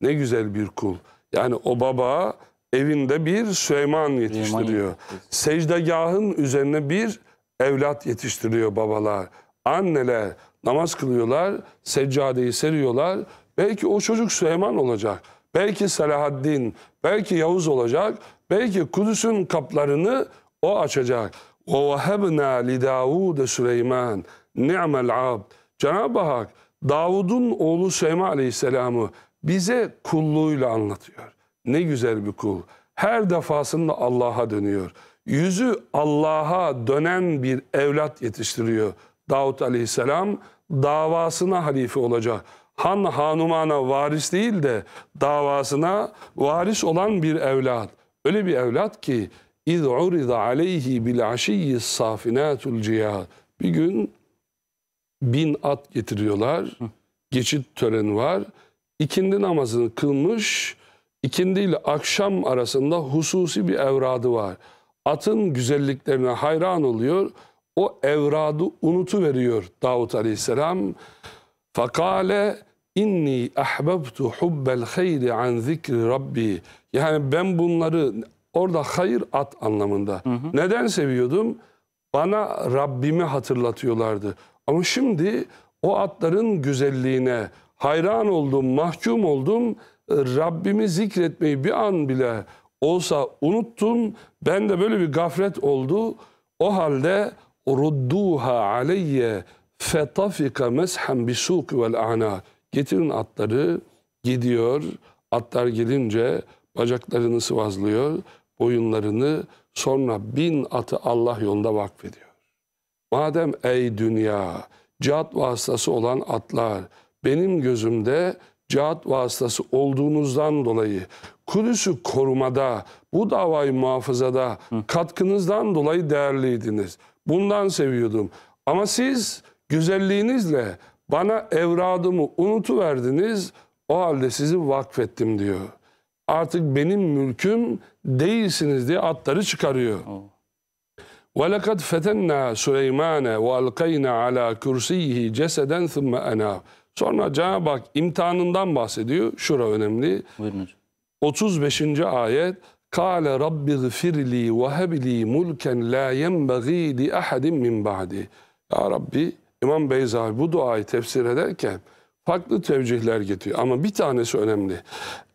Ne güzel bir kul. Yani o baba evinde bir Süleyman yetiştiriyor. Secdegahın üzerine bir evlat yetiştiriyor babalar. Anneler namaz kılıyorlar, seccadeyi seriyorlar. Belki o çocuk Süleyman olacak belki Selahaddin, belki Yavuz olacak, belki Kudüs'ün kaplarını o açacak. وَوَهَبْنَا لِدَاوُدَ سُلَيْمَانِ نِعْمَ الْعَبْدِ Cenab-ı Hak Davud'un oğlu Süleyman Aleyhisselam'ı bize kulluğuyla anlatıyor. Ne güzel bir kul. Her defasında Allah'a dönüyor. Yüzü Allah'a dönen bir evlat yetiştiriyor. Davud Aleyhisselam davasına halife olacak. Han Hanumana varis değil de davasına varis olan bir evlat. Öyle bir evlat ki iz urida aleyhi bil aşiyyi safinatul ciyah. Bir gün bin at getiriyorlar. Geçit töreni var. İkindi namazını kılmış. İkindi ile akşam arasında hususi bir evradı var. Atın güzelliklerine hayran oluyor. O evradı unutu veriyor Davut Aleyhisselam. Fakale İnni ahbabtu hubbel hayri an zikri rabbi. Yani ben bunları orada hayır at anlamında. Hı hı. Neden seviyordum? Bana Rabbimi hatırlatıyorlardı. Ama şimdi o atların güzelliğine hayran oldum, mahkum oldum. Rabbimi zikretmeyi bir an bile olsa unuttum. Ben de böyle bir gaflet oldu. O halde rudduha aleyye fetafika meshem bisuk vel ana. Getirin atları gidiyor. Atlar gelince bacaklarını sıvazlıyor, boyunlarını sonra bin atı Allah yolunda vakfediyor. Madem ey dünya cihat vasıtası olan atlar benim gözümde cihat vasıtası olduğunuzdan dolayı Kudüs'ü korumada, bu davayı muhafazada Hı. katkınızdan dolayı değerliydiniz. Bundan seviyordum. Ama siz güzelliğinizle bana evradımı unutuverdiniz, o halde sizi vakfettim diyor. Artık benim mülküm değilsiniz diye atları çıkarıyor. وَلَقَدْ فَتَنَّا سُلَيْمَانَ وَالْقَيْنَا عَلَى كُرْسِيهِ جَسَدًا ثُمَّ اَنَاهُ Sonra Cenab-ı Hak imtihanından bahsediyor. Şura önemli. Buyurun 35. ayet Kale Rabbi gfirli ve hebli mulken la yenbeği li ahadim min ba'di. Ya Rabbi İmam Beyza bu duayı tefsir ederken farklı tevcihler getiriyor. Ama bir tanesi önemli.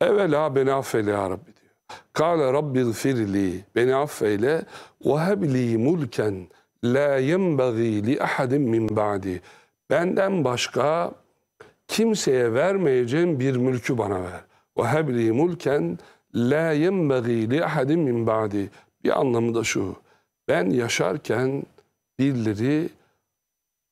Evvela beni affeyle ya Rabbi diyor. Kale Rabbil firli beni affeyle ve hebli mulken la yenbagî li ahadim min ba'di. Benden başka kimseye vermeyeceğim bir mülkü bana ver. Ve hebli mulken la yenbagî li ahadim min ba'di. Bir anlamı da şu. Ben yaşarken birileri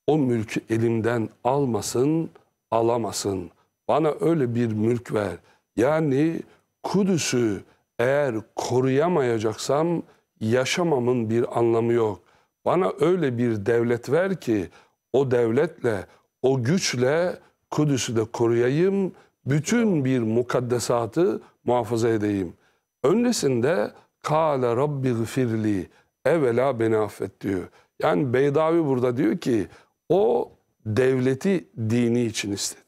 o mülk elimden almasın, alamasın. Bana öyle bir mülk ver. Yani Kudüs'ü eğer koruyamayacaksam yaşamamın bir anlamı yok. Bana öyle bir devlet ver ki o devletle, o güçle Kudüs'ü de koruyayım, bütün bir mukaddesatı muhafaza edeyim. Öncesinde Kale Rabbi gfirli evvela beni affet diyor. Yani Beydavi burada diyor ki o devleti dini için istedi.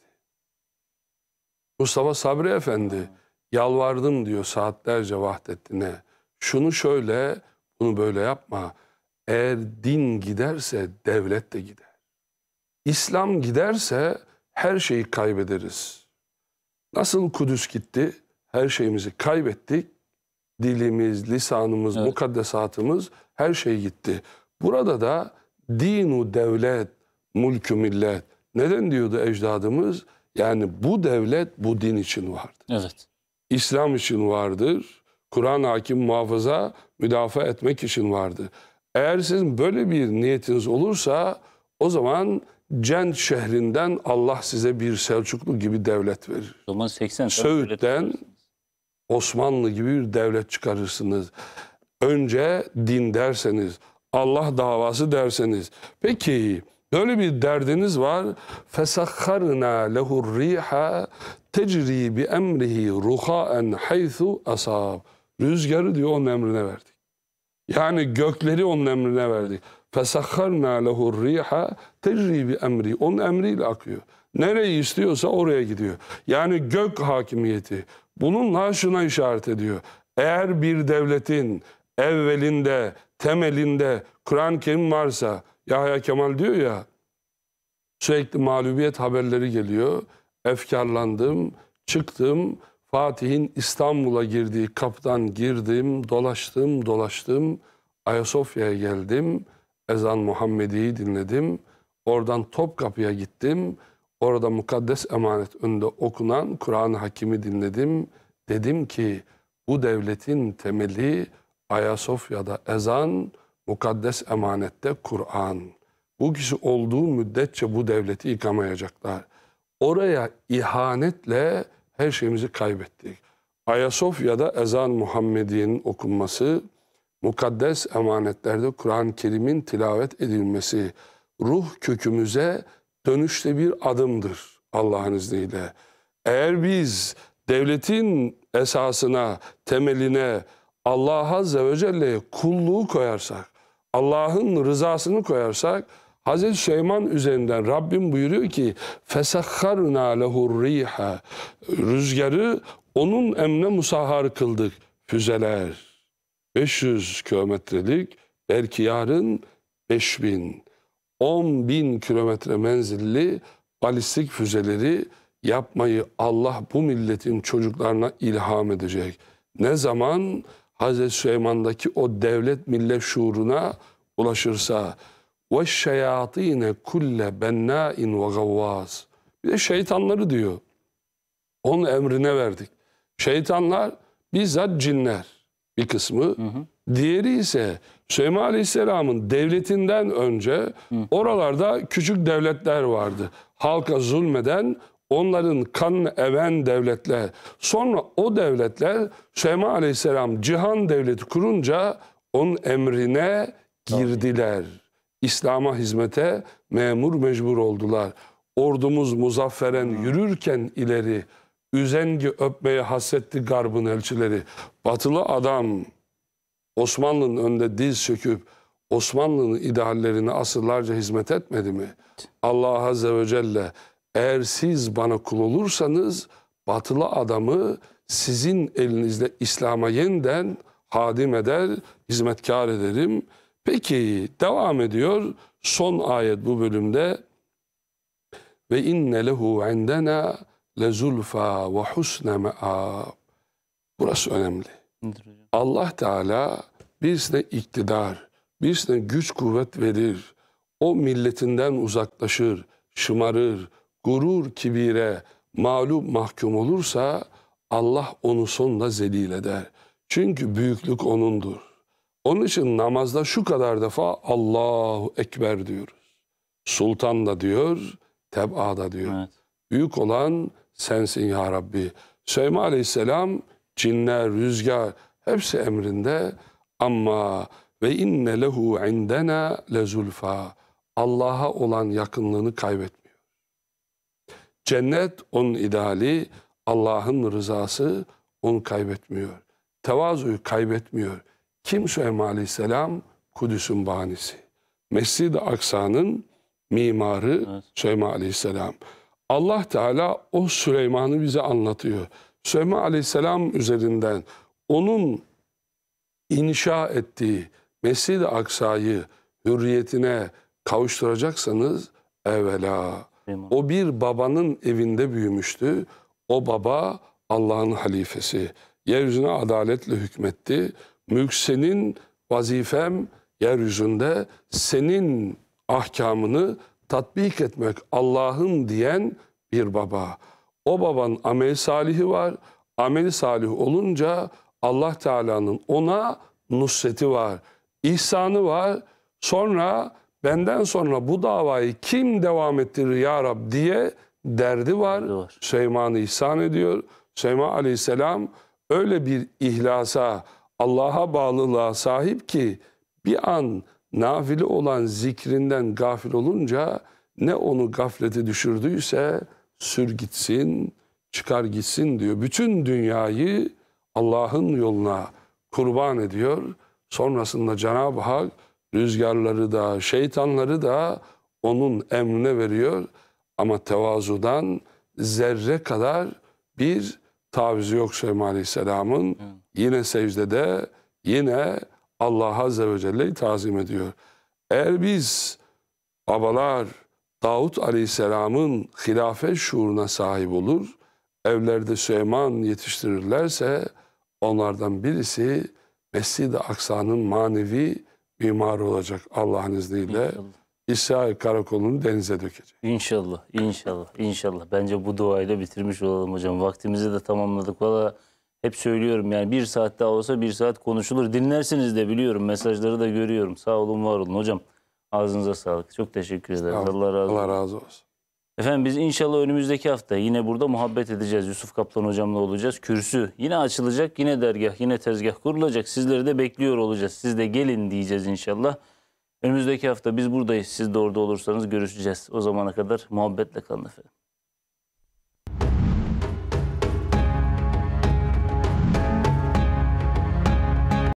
Mustafa Sabri Efendi yalvardım diyor saatlerce Vahdettin'e. Şunu şöyle, bunu böyle yapma. Eğer din giderse devlet de gider. İslam giderse her şeyi kaybederiz. Nasıl Kudüs gitti, her şeyimizi kaybettik. Dilimiz, lisanımız, evet. mukaddesatımız her şey gitti. Burada da dinu devlet Mülkü millet. Neden diyordu ecdadımız? Yani bu devlet bu din için vardır. Evet. İslam için vardır. Kur'an hakim muhafaza müdafaa etmek için vardır. Eğer sizin böyle bir niyetiniz olursa o zaman Cent şehrinden Allah size bir Selçuklu gibi devlet verir. O zaman 80 Söğüt'ten Osmanlı gibi bir devlet çıkarırsınız. Önce din derseniz, Allah davası derseniz. Peki Böyle bir derdiniz var. فَسَخَّرْنَا لَهُ الرِّيحَ bi بِأَمْرِهِ رُخَاءً حَيْثُ أَصَابُ Rüzgarı diyor onun emrine verdik. Yani gökleri onun emrine verdik. فَسَخَّرْنَا لَهُ الرِّيحَ تَجْرِي بِأَمْرِهِ Onun emriyle akıyor. Nereyi istiyorsa oraya gidiyor. Yani gök hakimiyeti. Bununla şuna işaret ediyor. Eğer bir devletin evvelinde, temelinde Kur'an-ı Kerim varsa, Yahya Kemal diyor ya sürekli mağlubiyet haberleri geliyor. Efkarlandım, çıktım. Fatih'in İstanbul'a girdiği kapıdan girdim, dolaştım, dolaştım. Ayasofya'ya geldim. Ezan Muhammedi'yi dinledim. Oradan Topkapı'ya gittim. Orada mukaddes emanet önünde okunan Kur'an-ı Hakim'i dinledim. Dedim ki bu devletin temeli Ayasofya'da ezan, mukaddes emanette Kur'an. Bu kişi olduğu müddetçe bu devleti yıkamayacaklar. Oraya ihanetle her şeyimizi kaybettik. Ayasofya'da ezan Muhammediye'nin okunması, mukaddes emanetlerde Kur'an-ı Kerim'in tilavet edilmesi, ruh kökümüze dönüşte bir adımdır Allah'ın izniyle. Eğer biz devletin esasına, temeline Allah Azze ve Celle'ye kulluğu koyarsak, Allah'ın rızasını koyarsak Hazreti Süleyman üzerinden Rabbim buyuruyor ki fesahharna lehur riha rüzgarı onun emne musahhar kıldık füzeler 500 kilometrelik belki yarın 5000 10 bin kilometre menzilli balistik füzeleri yapmayı Allah bu milletin çocuklarına ilham edecek. Ne zaman? Hz. Süleyman'daki o devlet millet şuuruna ulaşırsa ve şeyatine kulle bennain ve gavvaz. Bir de şeytanları diyor. Onun emrine verdik. Şeytanlar bizzat cinler bir kısmı. Hı hı. Diğeri ise Süleyman Aleyhisselam'ın devletinden önce hı. oralarda küçük devletler vardı. Halka zulmeden onların kanını even devletler. Sonra o devletler Süleyman Aleyhisselam cihan devleti kurunca onun emrine girdiler. İslam'a hizmete memur mecbur oldular. Ordumuz muzafferen hmm. yürürken ileri üzengi öpmeye hasretti garbın elçileri. Batılı adam Osmanlı'nın önünde diz çöküp Osmanlı'nın ideallerine asırlarca hizmet etmedi mi? Allah Azze ve Celle eğer siz bana kul olursanız batılı adamı sizin elinizde İslam'a yeniden hadim eder, hizmetkar ederim. Peki devam ediyor. Son ayet bu bölümde. Ve inne lehu indena lezulfa ve husne me'ab. Burası önemli. Allah Teala birisine iktidar, birisine güç kuvvet verir. O milletinden uzaklaşır, şımarır, gurur kibire mağlup mahkum olursa Allah onu sonla zelil eder. Çünkü büyüklük O'nundur. Onun için namazda şu kadar defa Allahu Ekber diyoruz. Sultan da diyor, teb'a da diyor. Evet. Büyük olan sensin ya Rabbi. Süleyman Aleyhisselam cinler, rüzgar hepsi emrinde ama ve inne lehu indena lezulfa. Allah'a olan yakınlığını kaybetmiş. Cennet onun ideali, Allah'ın rızası onu kaybetmiyor. Tevazuyu kaybetmiyor. Kim Süleyman Aleyhisselam? Kudüs'ün bahanesi. Mescid-i Aksa'nın mimarı evet. Süleyman Aleyhisselam. Allah Teala o Süleyman'ı bize anlatıyor. Süleyman Aleyhisselam üzerinden onun inşa ettiği Mescid-i Aksa'yı hürriyetine kavuşturacaksanız evvela o bir babanın evinde büyümüştü. O baba Allah'ın halifesi. Yeryüzüne adaletle hükmetti. Mülk senin vazifem yeryüzünde senin ahkamını tatbik etmek Allah'ın diyen bir baba. O baban amel salihi var. Amel salih olunca Allah Teala'nın ona nusreti var. ihsanı var. Sonra Benden sonra bu davayı kim devam ettirir ya Rab diye derdi var. var. Şeyma'nı ihsan ediyor. Şeyma aleyhisselam öyle bir ihlasa, Allah'a bağlılığa sahip ki bir an nafile olan zikrinden gafil olunca ne onu gaflete düşürdüyse sür gitsin, çıkar gitsin diyor. Bütün dünyayı Allah'ın yoluna kurban ediyor. Sonrasında Cenab-ı Hak rüzgarları da, şeytanları da onun emrine veriyor. Ama tevazudan zerre kadar bir taviz yok Süleyman Aleyhisselam'ın. Evet. Yine secdede, yine Allah Azze ve Celle'yi tazim ediyor. Eğer biz babalar Davut Aleyhisselam'ın hilafet şuuruna sahip olur, evlerde Süleyman yetiştirirlerse onlardan birisi Mescid-i Aksa'nın manevi mimar olacak Allah'ın izniyle. İnşallah. İsrail karakolunu denize dökecek. İnşallah, inşallah, inşallah. Bence bu duayla bitirmiş olalım hocam. Vaktimizi de tamamladık. Valla hep söylüyorum yani bir saat daha olsa bir saat konuşulur. Dinlersiniz de biliyorum. Mesajları da görüyorum. Sağ olun, var olun hocam. Ağzınıza sağlık. Çok teşekkür ederim. Allah razı olsun. Allah razı olsun. Efendim biz inşallah önümüzdeki hafta yine burada muhabbet edeceğiz. Yusuf Kaplan hocamla olacağız. Kürsü yine açılacak, yine dergah, yine tezgah kurulacak. Sizleri de bekliyor olacağız. Siz de gelin diyeceğiz inşallah. Önümüzdeki hafta biz buradayız. Siz de orada olursanız görüşeceğiz. O zamana kadar muhabbetle kalın efendim.